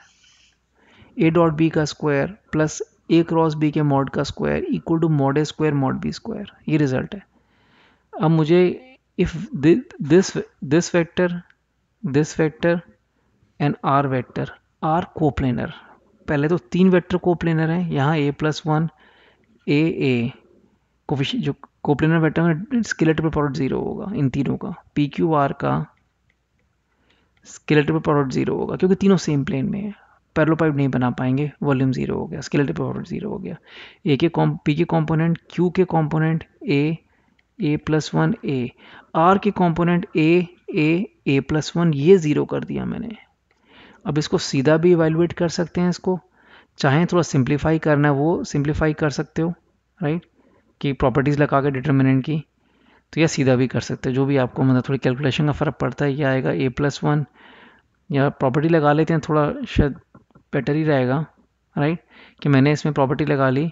ए डॉट बी का square plus A cross B के मॉड का square equal to mod A square mod B square ये रिजल्ट है अब मुझे if this this vector this vector and R vector are coplanar पहले तो तीन वेक्टर कोप्लेनर हैं यहाँ ए प्लस वन ए ए जो कोप्लेनर वेक्टर में स्केलर पर प्रोडक्ट जीरो होगा इन तीनों का पी क्यू आर का स्केलेटर पर प्रोडक्ट जीरो होगा क्योंकि तीनों सेम प्लेन में है पैरलोपाइप नहीं बना पाएंगे वॉल्यूम जीरो हो गया स्केलेटर प्रोडक्ट जीरो हो गया ए के कॉम पी के कॉम्पोनेंट क्यू के component A A plus one A R के component A A A plus one ये ज़ीरो कर दिया मैंने अब इसको सीधा भी इवेलुएट कर सकते हैं इसको चाहें थोड़ा सिंप्लीफाई करना है वो सिंप्लीफाई कर सकते हो राइट कि प्रॉपर्टीज़ लगा के डिटर्मिनेंट की तो या सीधा भी कर सकते हैं जो भी आपको मतलब थोड़ी कैलकुलेशन का फ़र्क पड़ता है यह आएगा ए प्लस वन या प्रॉपर्टी लगा लेते हैं थोड़ा शायद बेटर ही रहेगा राइट कि मैंने इसमें प्रॉपर्टी लगा ली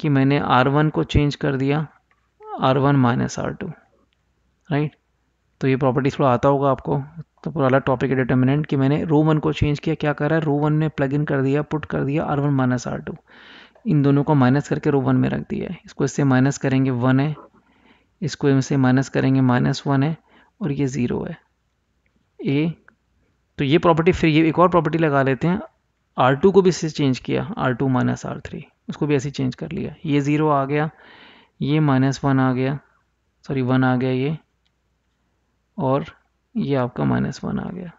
कि मैंने आर वन को चेंज कर दिया R one minus R two right तो ये प्रॉपर्टी थोड़ा आता होगा आपको तो पूरा अलग टॉपिक है डिटर्मिनेंट कि मैंने रो वन को चेंज किया क्या करा है रो वन में प्लग इन कर दिया पुट कर दिया R one minus R two इन दोनों को माइनस करके रो वन में रख दिया है इसको इससे माइनस करेंगे वन है इसको से माइनस करेंगे माइनस वन है और ये ज़ीरो है ए तो ये प्रॉपर्टी फिर ये एक और प्रॉपर्टी लगा लेते हैं आर टू को भी इससे चेंज किया R two minus R three उसको भी ऐसे चेंज कर लिया ये ज़ीरो आ गया ये माइनस वन आ गया सॉरी वन आ गया ये और ये आपका माइनस वन आ गया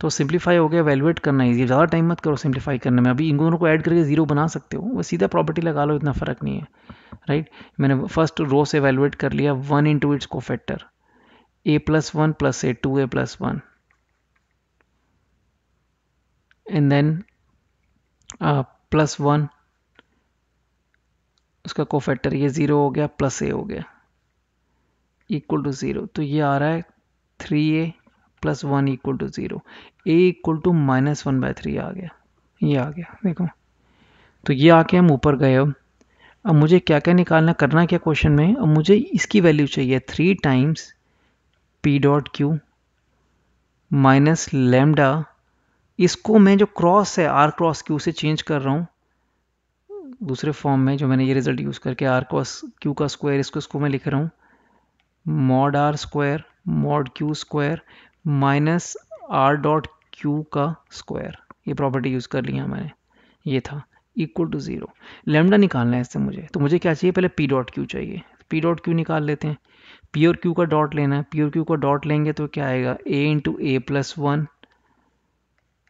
तो सिंप्लीफाई हो गया वैल्यूएट करना ईजी ज़्यादा टाइम मत करो सिंप्लीफाई करने में अभी इन दोनों को ऐड करके जीरो बना सकते हो वो सीधा प्रॉपर्टी लगा लो इतना फ़र्क नहीं है राइट मैंने फर्स्ट रो से वैल्यूएट कर लिया वन इंटू इट्स को factor A plus one plus A two A plus one and then plus one उसका को फैक्टर ये ज़ीरो हो गया प्लस ए हो गया इक्वल टू ज़ीरो तो ये आ रहा है three A plus one equal to zero A equal to minus one by three आ गया ये आ गया देखो तो ये आके हम ऊपर गए अब अब मुझे क्या क्या निकालना करना क्या क्वेश्चन में अब मुझे इसकी वैल्यू चाहिए three times P dot Q minus lambda इसको मैं जो क्रॉस है आर क्रॉस क्यू से चेंज कर रहा हूँ दूसरे फॉर्म में जो मैंने ये रिजल्ट यूज़ करके आर क्रॉस क्यू का स्क्वायर इसको इसको मैं लिख रहा हूँ mod R square mod Q square minus R dot Q का स्क्वायर ये प्रॉपर्टी यूज़ कर लिया मैंने ये था इक्वल टू ज़ीरो लेमडा निकालना है इससे मुझे तो मुझे क्या चाहिए पहले पी डॉट क्यू चाहिए पी डॉट क्यू निकाल लेते हैं पी और क्यू का डॉट लेना है पी और क्यू का डॉट लेंगे तो क्या आएगा A into A plus one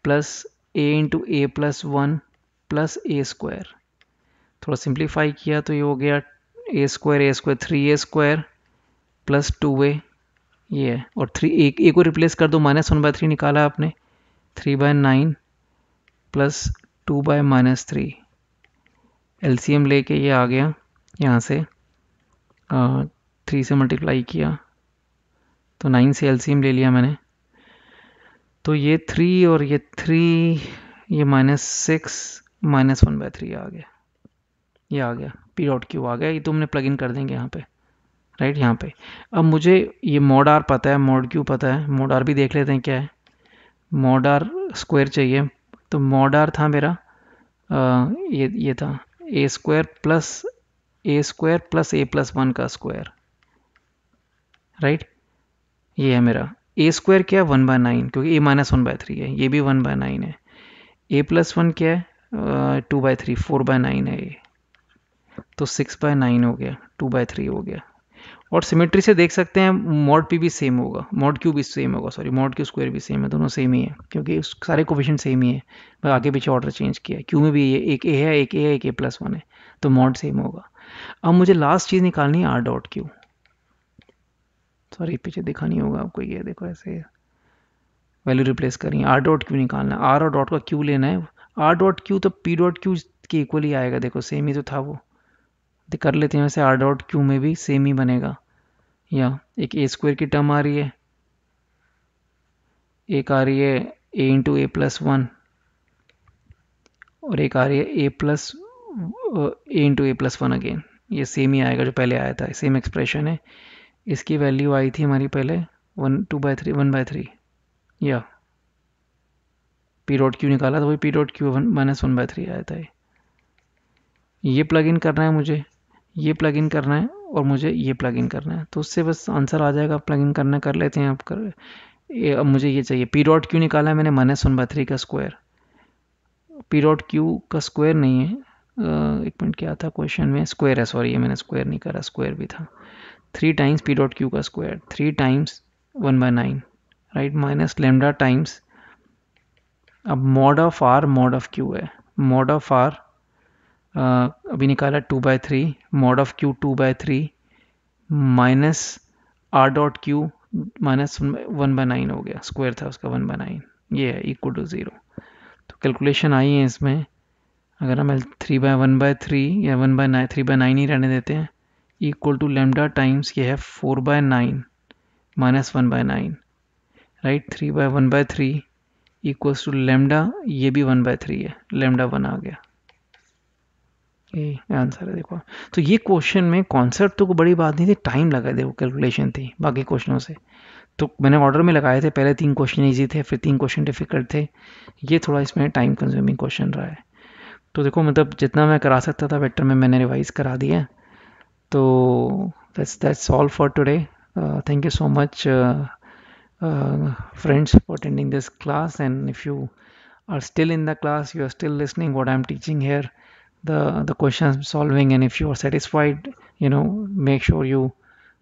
plus A into A plus one plus A square थोड़ा सिंप्लीफाई किया तो ये हो गया A square A square three A square plus two A ये है और थ्री एक ए को रिप्लेस कर दो माइनस वन बाय थ्री निकाला आपने three by nine plus two by minus three L C M लेके ये आ गया यहाँ से आ, थ्री से मल्टीप्लाई किया तो नाइन से एल सी एम ले लिया मैंने तो ये थ्री और ये थ्री ये minus six minus one by three आ गया ये आ गया पी डॉट क्यू आ गया ये तुमने प्लग इन कर देंगे यहाँ पर राइट यहाँ पे अब मुझे ये मोड आर पता है मोड क्यू पता है मोड आर भी देख लेते हैं क्या है मोड आर स्क्वायर चाहिए तो मोड आर था मेरा आ, ये ये था A square plus A square plus A plus one का स्क्वायर राइट ये है मेरा ए स्क्वायर क्या है वन बाय नाइन क्योंकि A minus one by three है ये भी वन बाय नाइन है ए प्लस वन क्या है two by three four by nine है ये तो सिक्स बाय नाइन हो गया टू बाय थ्री हो गया और सिमेट्री से देख सकते हैं मॉड पी भी सेम होगा मॉड क्यू भी सेम होगा सॉरी मॉड क्यू स्क्वायर भी सेम है दोनों सेम ही है क्योंकि उस सारे कोविशन सेम ही है मैं आगे पीछे ऑर्डर चेंज किया है क्यू में भी एक ए है एक ए है एक ए प्लस वन है तो मॉड सेम होगा अब मुझे लास्ट चीज़ निकालनी है आर डॉट क्यू सॉरी पीछे दिखा नहीं होगा आपको ये देखो ऐसे वैल्यू रिप्लेस करिए आर डॉट क्यू निकालना है आर और डॉट का क्यू लेना है आर डॉट क्यू तो पी डॉट क्यू के इक्वल ही आएगा देखो सेम ही तो था वो कर लेते हैं वैसे आर डॉट क्यू में भी सेम ही बनेगा या एक ए स्क्वायर की टर्म आ रही है एक आ रही है A into A plus one और एक आ रही है ए plus A into A plus one again ये सेम ही आएगा जो पहले आया था सेम एक्सप्रेशन है इसकी वैल्यू आई थी हमारी पहले one two by three one by three या पी डॉट क्यू निकाला था वही P dot Q one minus one by three आया था ये प्लग इन करना है मुझे ये प्लग इन करना है और मुझे ये प्लग इन करना है तो उससे बस आंसर आ जाएगा प्लग इन करना कर लेते हैं आप कर ये अब मुझे ये चाहिए पी डॉट क्यू निकाला है मैंने माइनस वन बाई थ्री का स्क्वायर पी डॉट क्यू का स्क्वायर नहीं है एक मिनट क्या था क्वेश्चन में स्क्वायर है सॉरी ये मैंने स्क्वायर नहीं करा स्क्वायर भी था three times P dot Q का square three times one by nine right minus lambda times अब mod of R mod of Q है मॉड ऑफ आर अभी निकाला two by three mod of Q two by three minus R dot Q minus one by nine हो गया square था उसका one by nine ये है इक्वल टू ज़ीरो तो कैलकुलेशन आई है इसमें अगर हम three by one by three या one by nine three by nine ही रहने देते हैं इक्वल टू लेमडा टाइम्स ये है four by nine minus one by nine right three by one by three equals to lambda ये भी one by three है लेमडा वन आ गया आंसर है देखो तो ये क्वेश्चन में कॉन्सेप्ट तो बड़ी बात नहीं थी टाइम लगा देखो कैलकुलेशन थी बाकी क्वेश्चनों से तो मैंने ऑर्डर में लगाए थे पहले तीन क्वेश्चन ईजी थे फिर तीन क्वेश्चन डिफिकल्ट थे ये थोड़ा इसमें टाइम कंज्यूमिंग क्वेश्चन रहा है तो देखो मतलब जितना मैं करा सकता था बेटर में मैंने रिवाइज करा दिया तो that's that's all for today thank you so much friends for attending this class and if you are still in the class you are still listening what I am teaching here the the question solving and if you are satisfied you know make sure you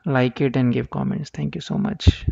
like it and give comments thank you so much